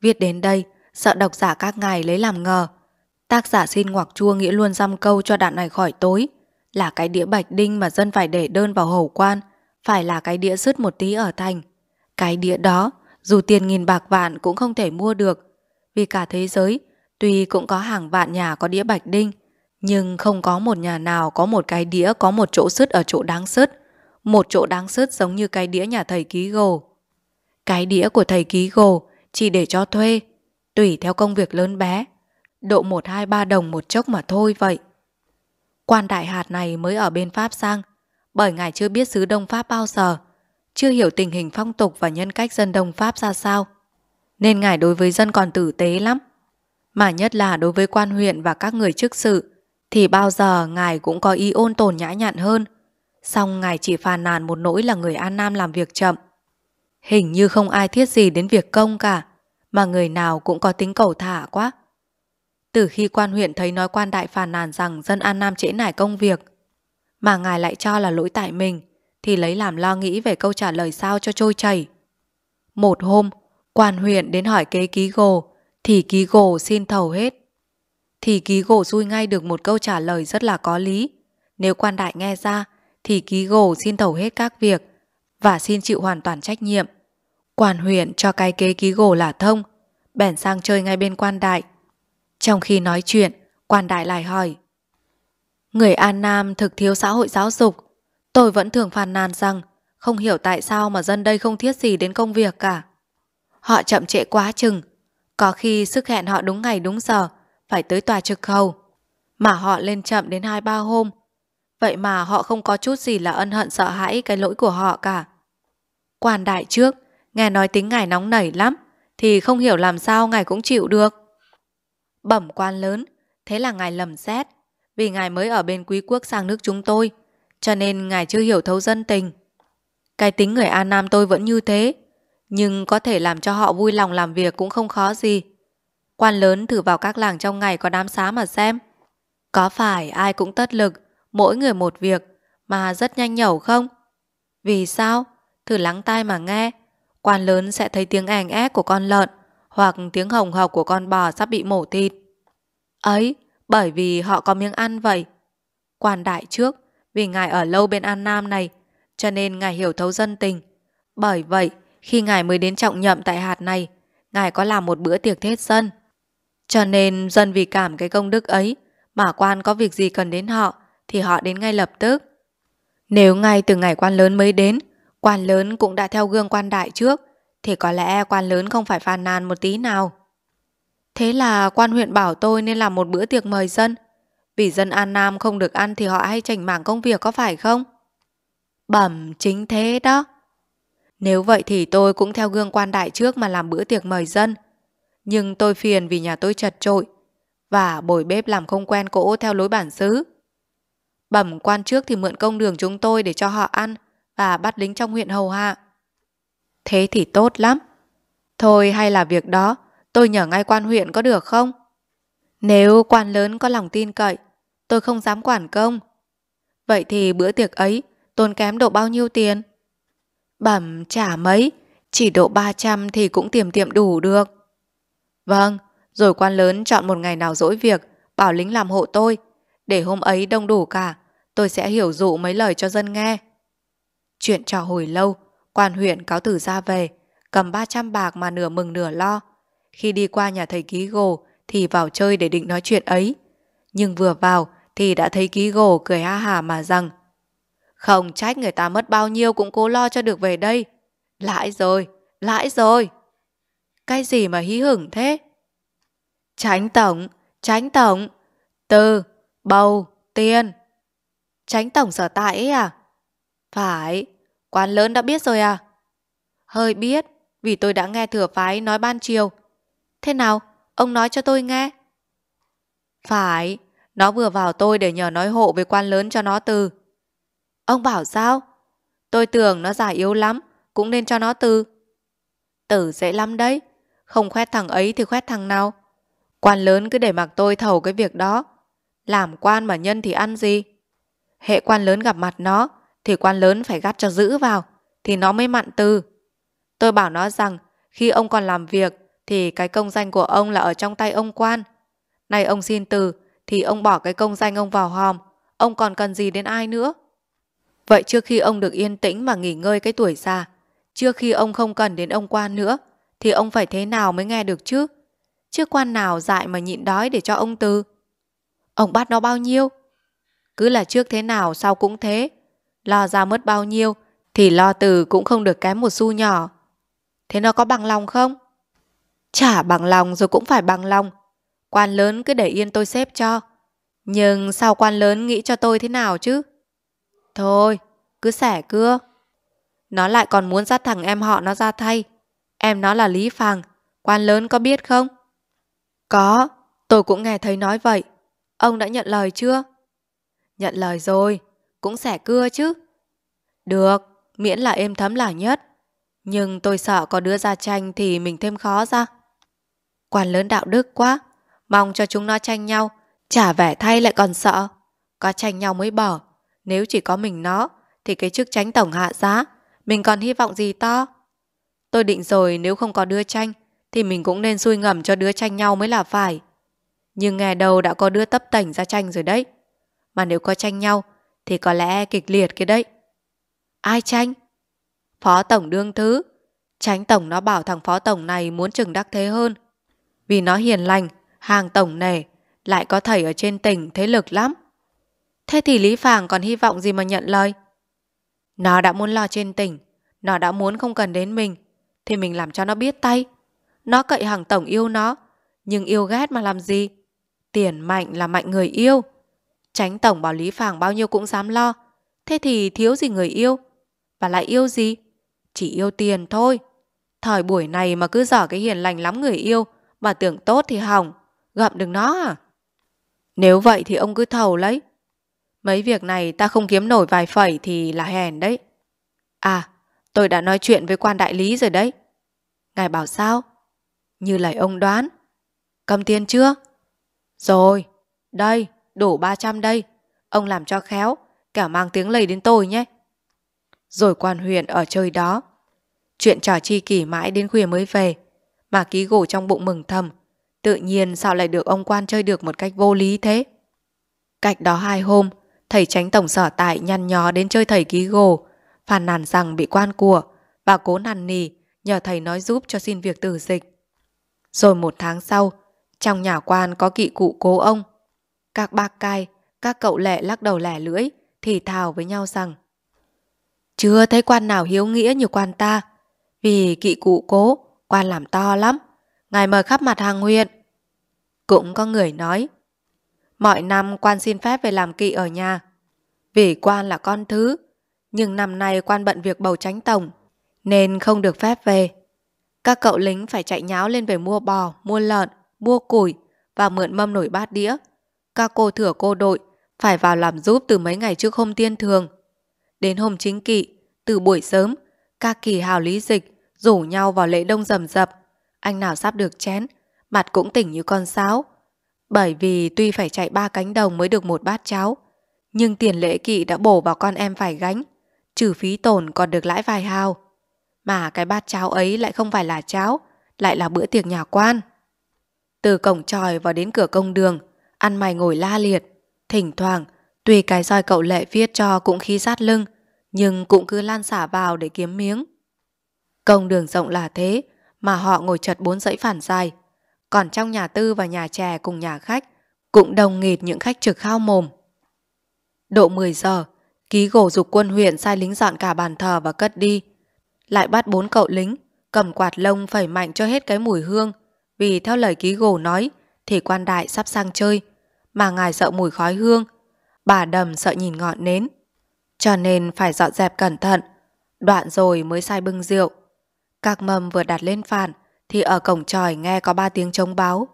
Viết đến đây Sợ độc giả các ngài lấy làm ngờ Tác giả xin ngoặc chua nghĩa luôn dăm câu cho đạn này khỏi tối Là cái đĩa bạch đinh mà dân phải để đơn vào hầu quan Phải là cái đĩa sứt một tí ở thành Cái đĩa đó Dù tiền nghìn bạc vạn cũng không thể mua được Vì cả thế giới Tuy cũng có hàng vạn nhà có đĩa bạch đinh nhưng không có một nhà nào có một cái đĩa có một chỗ sứt ở chỗ đáng sứt. Một chỗ đáng sứt giống như cái đĩa nhà thầy ký gồ. Cái đĩa của thầy ký gồ chỉ để cho thuê, tùy theo công việc lớn bé. Độ 1-2-3 đồng một chốc mà thôi vậy. Quan đại hạt này mới ở bên Pháp sang, bởi ngài chưa biết xứ Đông Pháp bao giờ, chưa hiểu tình hình phong tục và nhân cách dân Đông Pháp ra sao. Nên ngài đối với dân còn tử tế lắm, mà nhất là đối với quan huyện và các người chức sự, thì bao giờ ngài cũng có ý ôn tồn nhã nhặn hơn. Xong ngài chỉ phàn nàn một nỗi là người An Nam làm việc chậm. Hình như không ai thiết gì đến việc công cả, mà người nào cũng có tính cầu thả quá. Từ khi quan huyện thấy nói quan đại phàn nàn rằng dân An Nam trễ nải công việc, mà ngài lại cho là lỗi tại mình, thì lấy làm lo nghĩ về câu trả lời sao cho trôi chảy. Một hôm, quan huyện đến hỏi kế ký gồ, thì ký gồ xin thầu hết thì ký gỗ rui ngay được một câu trả lời rất là có lý. Nếu quan đại nghe ra, thì ký gỗ xin thầu hết các việc và xin chịu hoàn toàn trách nhiệm. Quản huyện cho cái kế ký gỗ là thông, bèn sang chơi ngay bên quan đại. Trong khi nói chuyện, quan đại lại hỏi. Người An Nam thực thiếu xã hội giáo dục. Tôi vẫn thường phàn nàn rằng không hiểu tại sao mà dân đây không thiết gì đến công việc cả. Họ chậm trễ quá chừng. Có khi sức hẹn họ đúng ngày đúng giờ phải tới tòa trực khẩu. Mà họ lên chậm đến 2-3 hôm. Vậy mà họ không có chút gì là ân hận sợ hãi cái lỗi của họ cả. Quan đại trước, nghe nói tính ngài nóng nảy lắm, thì không hiểu làm sao ngài cũng chịu được. Bẩm quan lớn, thế là ngài lầm xét, vì ngài mới ở bên quý quốc sang nước chúng tôi, cho nên ngài chưa hiểu thấu dân tình. Cái tính người An Nam tôi vẫn như thế, nhưng có thể làm cho họ vui lòng làm việc cũng không khó gì quan lớn thử vào các làng trong ngày có đám xá mà xem. Có phải ai cũng tất lực, mỗi người một việc, mà rất nhanh nhẩu không? Vì sao? Thử lắng tai mà nghe. Quan lớn sẽ thấy tiếng ảnh ép của con lợn hoặc tiếng hồng hộc của con bò sắp bị mổ thịt. Ấy, bởi vì họ có miếng ăn vậy. Quan đại trước, vì ngài ở lâu bên An Nam này, cho nên ngài hiểu thấu dân tình. Bởi vậy, khi ngài mới đến trọng nhậm tại hạt này, ngài có làm một bữa tiệc thết dân. Cho nên dân vì cảm cái công đức ấy mà quan có việc gì cần đến họ thì họ đến ngay lập tức. Nếu ngay từ ngày quan lớn mới đến, quan lớn cũng đã theo gương quan đại trước, thì có lẽ quan lớn không phải phàn nàn một tí nào. Thế là quan huyện bảo tôi nên làm một bữa tiệc mời dân. Vì dân An Nam không được ăn thì họ hay chảnh mảng công việc có phải không? Bẩm chính thế đó. Nếu vậy thì tôi cũng theo gương quan đại trước mà làm bữa tiệc mời dân nhưng tôi phiền vì nhà tôi chật trội và bồi bếp làm không quen cỗ theo lối bản xứ. Bẩm quan trước thì mượn công đường chúng tôi để cho họ ăn và bắt lính trong huyện hầu hạ. Thế thì tốt lắm. Thôi hay là việc đó, tôi nhờ ngay quan huyện có được không? Nếu quan lớn có lòng tin cậy, tôi không dám quản công. Vậy thì bữa tiệc ấy tôn kém độ bao nhiêu tiền? Bẩm trả mấy, chỉ độ 300 thì cũng tiềm tiệm đủ được. Vâng, rồi quan lớn chọn một ngày nào dỗi việc, bảo lính làm hộ tôi. Để hôm ấy đông đủ cả, tôi sẽ hiểu dụ mấy lời cho dân nghe. Chuyện trò hồi lâu, quan huyện cáo tử ra về, cầm 300 bạc mà nửa mừng nửa lo. Khi đi qua nhà thầy ký gồ thì vào chơi để định nói chuyện ấy. Nhưng vừa vào thì đã thấy ký gồ cười ha hà mà rằng Không trách người ta mất bao nhiêu cũng cố lo cho được về đây. Lãi rồi, lãi rồi. Cái gì mà hí hửng thế? Tránh tổng, tránh tổng, từ, bầu, tiên. Tránh tổng sở tại ấy à? Phải, quán lớn đã biết rồi à? Hơi biết, vì tôi đã nghe thừa phái nói ban chiều. Thế nào, ông nói cho tôi nghe. Phải, nó vừa vào tôi để nhờ nói hộ với quan lớn cho nó từ. Ông bảo sao? Tôi tưởng nó già yếu lắm, cũng nên cho nó từ. Tử dễ lắm đấy, không khoét thằng ấy thì khoét thằng nào? Quan lớn cứ để mặc tôi thầu cái việc đó. Làm quan mà nhân thì ăn gì? Hệ quan lớn gặp mặt nó, thì quan lớn phải gắt cho giữ vào, thì nó mới mặn từ. Tôi bảo nó rằng, khi ông còn làm việc, thì cái công danh của ông là ở trong tay ông quan. này ông xin từ, thì ông bỏ cái công danh ông vào hòm, ông còn cần gì đến ai nữa? Vậy trước khi ông được yên tĩnh mà nghỉ ngơi cái tuổi già, trước khi ông không cần đến ông quan nữa, thì ông phải thế nào mới nghe được chứ? Chứ quan nào dại mà nhịn đói để cho ông từ. Ông bắt nó bao nhiêu? Cứ là trước thế nào sau cũng thế. Lo ra mất bao nhiêu thì lo từ cũng không được kém một xu nhỏ. Thế nó có bằng lòng không? Chả bằng lòng rồi cũng phải bằng lòng. Quan lớn cứ để yên tôi xếp cho. Nhưng sao quan lớn nghĩ cho tôi thế nào chứ? Thôi, cứ xẻ cưa. Nó lại còn muốn dắt thằng em họ nó ra thay. Em nó là Lý Phàng, quan lớn có biết không? Có, tôi cũng nghe thấy nói vậy. Ông đã nhận lời chưa? Nhận lời rồi, cũng xẻ cưa chứ. Được, miễn là êm thấm là nhất. Nhưng tôi sợ có đứa ra tranh thì mình thêm khó ra. Quan lớn đạo đức quá, mong cho chúng nó tranh nhau, trả vẻ thay lại còn sợ. Có tranh nhau mới bỏ, nếu chỉ có mình nó thì cái chức tránh tổng hạ giá, mình còn hy vọng gì to. Tôi định rồi nếu không có đứa tranh thì mình cũng nên xui ngầm cho đứa tranh nhau mới là phải. Nhưng nghe đầu đã có đứa tấp tỉnh ra tranh rồi đấy. Mà nếu có tranh nhau thì có lẽ kịch liệt cái đấy. Ai tranh? Phó Tổng Đương Thứ. Tránh Tổng nó bảo thằng Phó Tổng này muốn chừng đắc thế hơn. Vì nó hiền lành, hàng Tổng nề, lại có thầy ở trên tỉnh thế lực lắm. Thế thì Lý Phàng còn hy vọng gì mà nhận lời? Nó đã muốn lo trên tỉnh, nó đã muốn không cần đến mình thì mình làm cho nó biết tay. Nó cậy hàng tổng yêu nó, nhưng yêu ghét mà làm gì? Tiền mạnh là mạnh người yêu. Tránh tổng bảo Lý Phàng bao nhiêu cũng dám lo, thế thì thiếu gì người yêu? Và lại yêu gì? Chỉ yêu tiền thôi. Thời buổi này mà cứ giỏ cái hiền lành lắm người yêu, mà tưởng tốt thì hỏng, gặm đừng nó à? Nếu vậy thì ông cứ thầu lấy. Mấy việc này ta không kiếm nổi vài phẩy thì là hèn đấy. À, Tôi đã nói chuyện với quan đại lý rồi đấy. Ngài bảo sao? Như lời ông đoán. Cầm tiền chưa? Rồi. Đây, đổ 300 đây. Ông làm cho khéo, kẻo mang tiếng lầy đến tôi nhé. Rồi quan huyện ở chơi đó. Chuyện trò chi kỷ mãi đến khuya mới về. Mà ký gổ trong bụng mừng thầm. Tự nhiên sao lại được ông quan chơi được một cách vô lý thế? Cách đó hai hôm, thầy tránh tổng sở tại nhăn nhó đến chơi thầy ký gồ phàn nàn rằng bị quan của và cố nằn nì nhờ thầy nói giúp cho xin việc tử dịch. Rồi một tháng sau, trong nhà quan có kỵ cụ cố ông. Các bác cai, các cậu lẹ lắc đầu lẻ lưỡi, thì thào với nhau rằng Chưa thấy quan nào hiếu nghĩa như quan ta, vì kỵ cụ cố, quan làm to lắm, ngài mời khắp mặt hàng huyện. Cũng có người nói, mọi năm quan xin phép về làm kỵ ở nhà, vì quan là con thứ, nhưng năm nay quan bận việc bầu tránh tổng, nên không được phép về. Các cậu lính phải chạy nháo lên về mua bò, mua lợn, mua củi và mượn mâm nổi bát đĩa. Các cô thửa cô đội phải vào làm giúp từ mấy ngày trước hôm tiên thường. Đến hôm chính kỵ, từ buổi sớm, các kỳ hào lý dịch rủ nhau vào lễ đông rầm rập. Anh nào sắp được chén, mặt cũng tỉnh như con sáo. Bởi vì tuy phải chạy ba cánh đồng mới được một bát cháo, nhưng tiền lễ kỵ đã bổ vào con em phải gánh trừ phí tổn còn được lãi vài hào. Mà cái bát cháo ấy lại không phải là cháo, lại là bữa tiệc nhà quan. Từ cổng tròi vào đến cửa công đường, ăn mày ngồi la liệt. Thỉnh thoảng, tuy cái roi cậu lệ viết cho cũng khí sát lưng, nhưng cũng cứ lan xả vào để kiếm miếng. Công đường rộng là thế, mà họ ngồi chật bốn dãy phản dài. Còn trong nhà tư và nhà trẻ cùng nhà khách, cũng đồng nghịt những khách trực khao mồm. Độ 10 giờ, Ký gổ dục quân huyện sai lính dọn cả bàn thờ và cất đi. Lại bắt bốn cậu lính, cầm quạt lông phẩy mạnh cho hết cái mùi hương. Vì theo lời ký gổ nói, thì quan đại sắp sang chơi. Mà ngài sợ mùi khói hương, bà đầm sợ nhìn ngọn nến. Cho nên phải dọn dẹp cẩn thận, đoạn rồi mới sai bưng rượu. Các mầm vừa đặt lên phản, thì ở cổng tròi nghe có ba tiếng trống báo.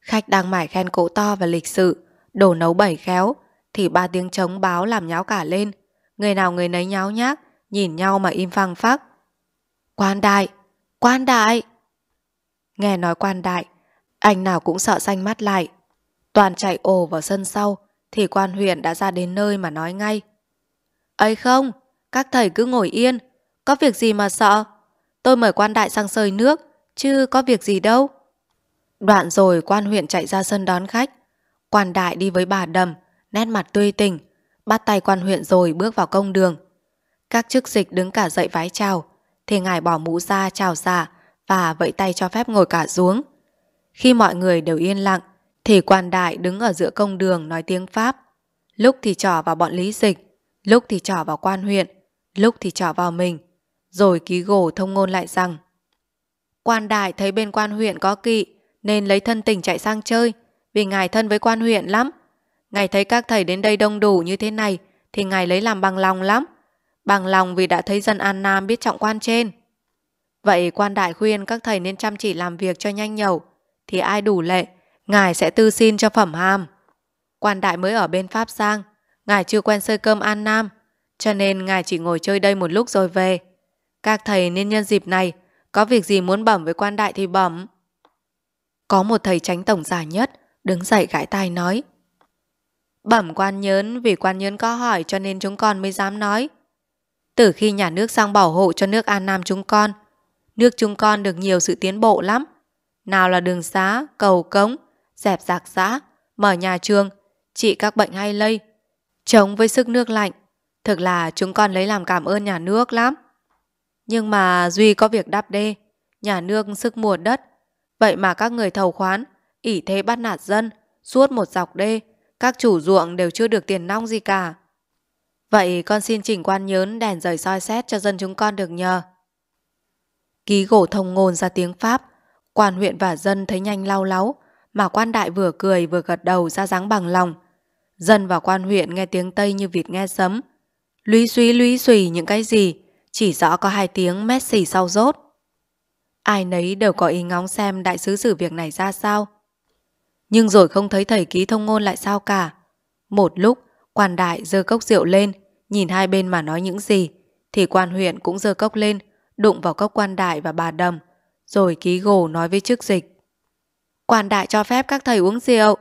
Khách đang mải khen cỗ to và lịch sự, đổ nấu bảy khéo, thì ba tiếng trống báo làm nháo cả lên. Người nào người nấy nháo nhác, nhìn nhau mà im phăng phắc. Quan đại! Quan đại! Nghe nói quan đại, anh nào cũng sợ xanh mắt lại. Toàn chạy ồ vào sân sau, thì quan huyện đã ra đến nơi mà nói ngay. ấy không, các thầy cứ ngồi yên, có việc gì mà sợ? Tôi mời quan đại sang sơi nước, chứ có việc gì đâu. Đoạn rồi quan huyện chạy ra sân đón khách. Quan đại đi với bà đầm, nét mặt tươi tỉnh, bắt tay quan huyện rồi bước vào công đường. Các chức dịch đứng cả dậy vái chào, thì ngài bỏ mũ ra chào xạ dạ và vẫy tay cho phép ngồi cả xuống. Khi mọi người đều yên lặng, thì quan đại đứng ở giữa công đường nói tiếng Pháp. Lúc thì trỏ vào bọn lý dịch, lúc thì trỏ vào quan huyện, lúc thì trỏ vào mình. Rồi ký gổ thông ngôn lại rằng Quan đại thấy bên quan huyện có kỵ nên lấy thân tình chạy sang chơi vì ngài thân với quan huyện lắm. Ngài thấy các thầy đến đây đông đủ như thế này thì ngài lấy làm bằng lòng lắm. Bằng lòng vì đã thấy dân An Nam biết trọng quan trên. Vậy quan đại khuyên các thầy nên chăm chỉ làm việc cho nhanh nhẩu thì ai đủ lệ, ngài sẽ tư xin cho phẩm hàm. Quan đại mới ở bên Pháp Giang, ngài chưa quen sơ cơm An Nam, cho nên ngài chỉ ngồi chơi đây một lúc rồi về. Các thầy nên nhân dịp này, có việc gì muốn bẩm với quan đại thì bẩm. Có một thầy tránh tổng già nhất, đứng dậy gãi tai nói. Bẩm quan nhớn vì quan nhớn có hỏi cho nên chúng con mới dám nói. Từ khi nhà nước sang bảo hộ cho nước An Nam chúng con, nước chúng con được nhiều sự tiến bộ lắm. Nào là đường xá, cầu cống, dẹp giặc xã, mở nhà trường, trị các bệnh hay lây, chống với sức nước lạnh. Thực là chúng con lấy làm cảm ơn nhà nước lắm. Nhưng mà Duy có việc đắp đê, nhà nước sức mua đất. Vậy mà các người thầu khoán, ỉ thế bắt nạt dân, suốt một dọc đê, các chủ ruộng đều chưa được tiền nong gì cả. Vậy con xin chỉnh quan nhớn đèn rời soi xét cho dân chúng con được nhờ. Ký gỗ thông ngôn ra tiếng Pháp, quan huyện và dân thấy nhanh lao láo mà quan đại vừa cười vừa gật đầu ra dáng bằng lòng. Dân và quan huyện nghe tiếng Tây như vịt nghe sấm. Lúy suy lúy xùy những cái gì, chỉ rõ có hai tiếng Messi sau rốt. Ai nấy đều có ý ngóng xem đại sứ xử việc này ra sao. Nhưng rồi không thấy thầy ký thông ngôn lại sao cả. Một lúc, quan đại dơ cốc rượu lên, nhìn hai bên mà nói những gì, thì quan huyện cũng dơ cốc lên, đụng vào cốc quan đại và bà đầm, rồi ký gồ nói với chức dịch. Quan đại cho phép các thầy uống rượu.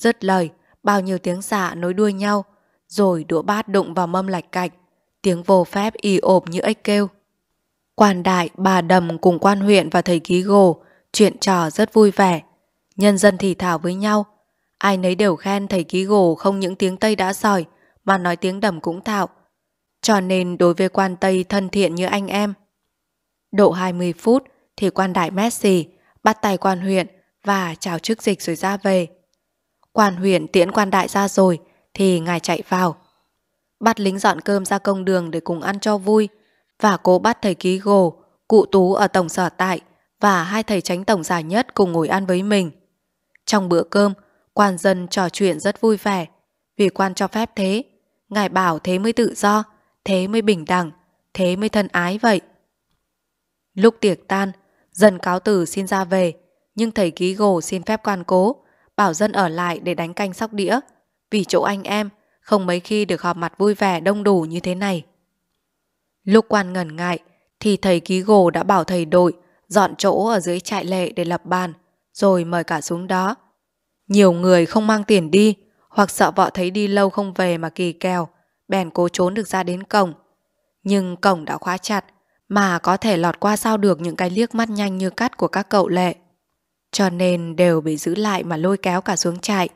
Dứt lời, bao nhiêu tiếng xạ nối đuôi nhau, rồi đũa bát đụng vào mâm lạch cạch, tiếng vô phép y ộp như ếch kêu. Quan đại, bà đầm cùng quan huyện và thầy ký gồ, chuyện trò rất vui vẻ, Nhân dân thì thảo với nhau. Ai nấy đều khen thầy ký gồ không những tiếng Tây đã giỏi, mà nói tiếng đầm cũng thạo. Cho nên đối với quan Tây thân thiện như anh em. Độ 20 phút thì quan đại Messi bắt tay quan huyện và chào chức dịch rồi ra về. Quan huyện tiễn quan đại ra rồi thì ngài chạy vào. Bắt lính dọn cơm ra công đường để cùng ăn cho vui và cố bắt thầy ký gồ, cụ tú ở tổng sở tại và hai thầy tránh tổng giả nhất cùng ngồi ăn với mình. Trong bữa cơm, quan dân trò chuyện rất vui vẻ. Vì quan cho phép thế, ngài bảo thế mới tự do, thế mới bình đẳng, thế mới thân ái vậy. Lúc tiệc tan, dân cáo tử xin ra về, nhưng thầy ký gồ xin phép quan cố, bảo dân ở lại để đánh canh sóc đĩa, vì chỗ anh em không mấy khi được họp mặt vui vẻ đông đủ như thế này. Lúc quan ngần ngại, thì thầy ký gồ đã bảo thầy đội dọn chỗ ở dưới trại lệ để lập bàn, rồi mời cả xuống đó. Nhiều người không mang tiền đi, hoặc sợ vợ thấy đi lâu không về mà kỳ kèo, bèn cố trốn được ra đến cổng. Nhưng cổng đã khóa chặt, mà có thể lọt qua sao được những cái liếc mắt nhanh như cắt của các cậu lệ. Cho nên đều bị giữ lại mà lôi kéo cả xuống chạy.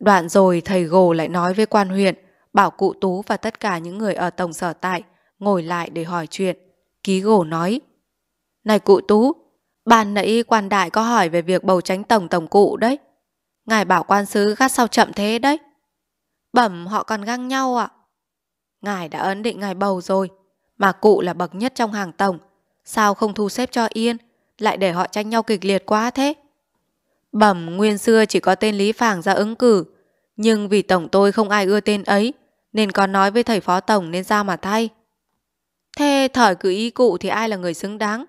Đoạn rồi thầy gồ lại nói với quan huyện, bảo cụ Tú và tất cả những người ở tổng sở tại ngồi lại để hỏi chuyện. Ký gồ nói, Này cụ Tú, bàn nãy quan đại có hỏi về việc bầu tránh tổng tổng cụ đấy. Ngài bảo quan sứ gắt sao chậm thế đấy. Bẩm họ còn găng nhau ạ. Ngài đã ấn định ngài bầu rồi. Mà cụ là bậc nhất trong hàng tổng. Sao không thu xếp cho yên. Lại để họ tranh nhau kịch liệt quá thế. Bẩm nguyên xưa chỉ có tên Lý Phàng ra ứng cử. Nhưng vì tổng tôi không ai ưa tên ấy. Nên có nói với thầy phó tổng nên ra mà thay. Thế thời cử ý cụ thì ai là người xứng đáng?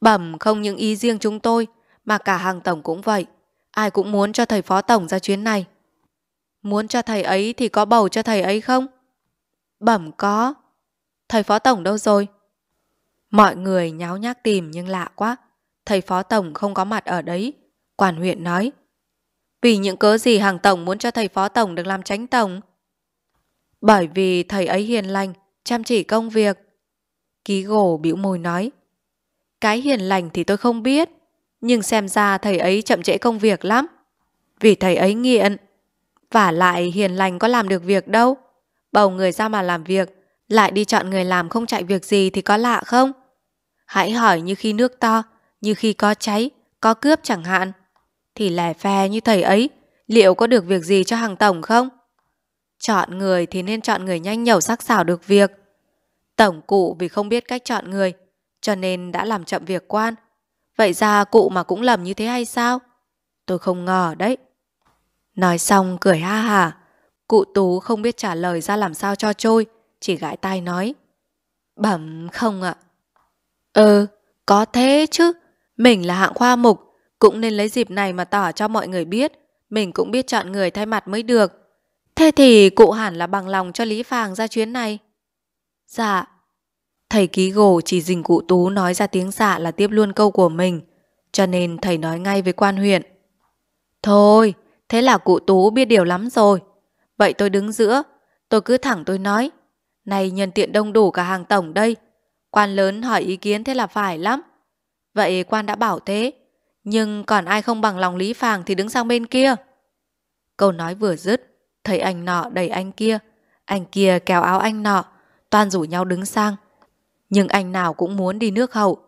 Bẩm không những ý riêng chúng tôi, mà cả hàng tổng cũng vậy. Ai cũng muốn cho thầy phó tổng ra chuyến này. Muốn cho thầy ấy thì có bầu cho thầy ấy không? Bẩm có. Thầy phó tổng đâu rồi? Mọi người nháo nhác tìm nhưng lạ quá. Thầy phó tổng không có mặt ở đấy. Quản huyện nói. Vì những cớ gì hàng tổng muốn cho thầy phó tổng được làm tránh tổng? Bởi vì thầy ấy hiền lành, chăm chỉ công việc. Ký gỗ bĩu môi nói cái hiền lành thì tôi không biết, nhưng xem ra thầy ấy chậm trễ công việc lắm. Vì thầy ấy nghiện, và lại hiền lành có làm được việc đâu. Bầu người ra mà làm việc, lại đi chọn người làm không chạy việc gì thì có lạ không? Hãy hỏi như khi nước to, như khi có cháy, có cướp chẳng hạn. Thì lẻ phe như thầy ấy, liệu có được việc gì cho hàng tổng không? Chọn người thì nên chọn người nhanh nhẩu sắc sảo được việc. Tổng cụ vì không biết cách chọn người cho nên đã làm chậm việc quan. Vậy ra cụ mà cũng lầm như thế hay sao? Tôi không ngờ đấy. Nói xong cười ha hả. Cụ Tú không biết trả lời ra làm sao cho trôi, chỉ gãi tai nói. Bẩm không ạ. À. Ừ, có thế chứ. Mình là hạng khoa mục, cũng nên lấy dịp này mà tỏ cho mọi người biết. Mình cũng biết chọn người thay mặt mới được. Thế thì cụ hẳn là bằng lòng cho Lý Phàng ra chuyến này. Dạ, Thầy ký gồ chỉ dình cụ Tú nói ra tiếng xạ là tiếp luôn câu của mình, cho nên thầy nói ngay với quan huyện. Thôi, thế là cụ Tú biết điều lắm rồi. Vậy tôi đứng giữa, tôi cứ thẳng tôi nói. Này nhân tiện đông đủ cả hàng tổng đây. Quan lớn hỏi ý kiến thế là phải lắm. Vậy quan đã bảo thế, nhưng còn ai không bằng lòng Lý Phàng thì đứng sang bên kia. Câu nói vừa dứt, thầy anh nọ đẩy anh kia, anh kia kéo áo anh nọ, toàn rủ nhau đứng sang nhưng anh nào cũng muốn đi nước hậu.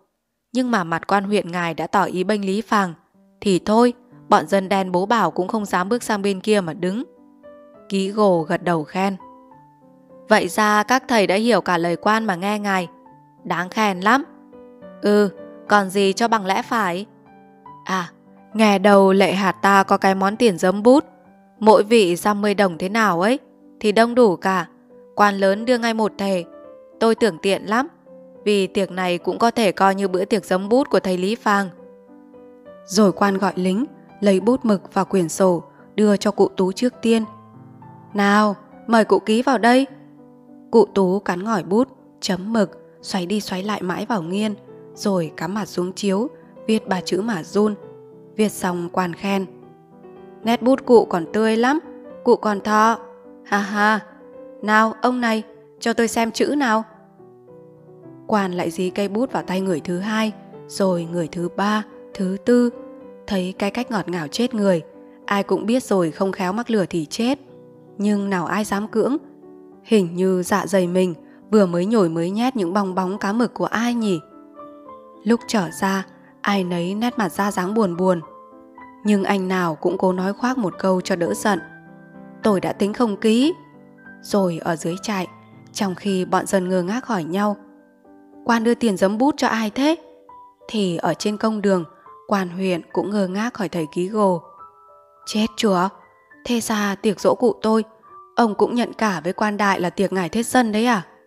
Nhưng mà mặt quan huyện ngài đã tỏ ý bênh Lý Phàng, thì thôi, bọn dân đen bố bảo cũng không dám bước sang bên kia mà đứng. Ký gồ gật đầu khen. Vậy ra các thầy đã hiểu cả lời quan mà nghe ngài. Đáng khen lắm. Ừ, còn gì cho bằng lẽ phải? À, nghe đầu lệ hạt ta có cái món tiền giấm bút. Mỗi vị 50 đồng thế nào ấy, thì đông đủ cả. Quan lớn đưa ngay một thề. Tôi tưởng tiện lắm, vì tiệc này cũng có thể coi như bữa tiệc giấm bút của thầy Lý Phàng. Rồi quan gọi lính, lấy bút mực và quyển sổ, đưa cho cụ Tú trước tiên. Nào, mời cụ ký vào đây. Cụ Tú cắn ngỏi bút, chấm mực, xoáy đi xoáy lại mãi vào nghiên, rồi cắm mặt xuống chiếu, viết ba chữ mà run. Viết xong quan khen. Nét bút cụ còn tươi lắm, cụ còn thọ. Ha ha, nào ông này, cho tôi xem chữ nào. Quan lại dí cây bút vào tay người thứ hai, rồi người thứ ba, thứ tư. Thấy cái cách ngọt ngào chết người, ai cũng biết rồi không khéo mắc lửa thì chết. Nhưng nào ai dám cưỡng, hình như dạ dày mình vừa mới nhồi mới nhét những bong bóng cá mực của ai nhỉ. Lúc trở ra, ai nấy nét mặt ra dáng buồn buồn. Nhưng anh nào cũng cố nói khoác một câu cho đỡ giận. Tôi đã tính không ký. Rồi ở dưới chạy, trong khi bọn dân ngơ ngác hỏi nhau – quan đưa tiền giấm bút cho ai thế? Thì ở trên công đường, quan huyện cũng ngơ ngác hỏi thầy ký gồ. Chết chúa, thế ra tiệc dỗ cụ tôi, ông cũng nhận cả với quan đại là tiệc ngải thế dân đấy à?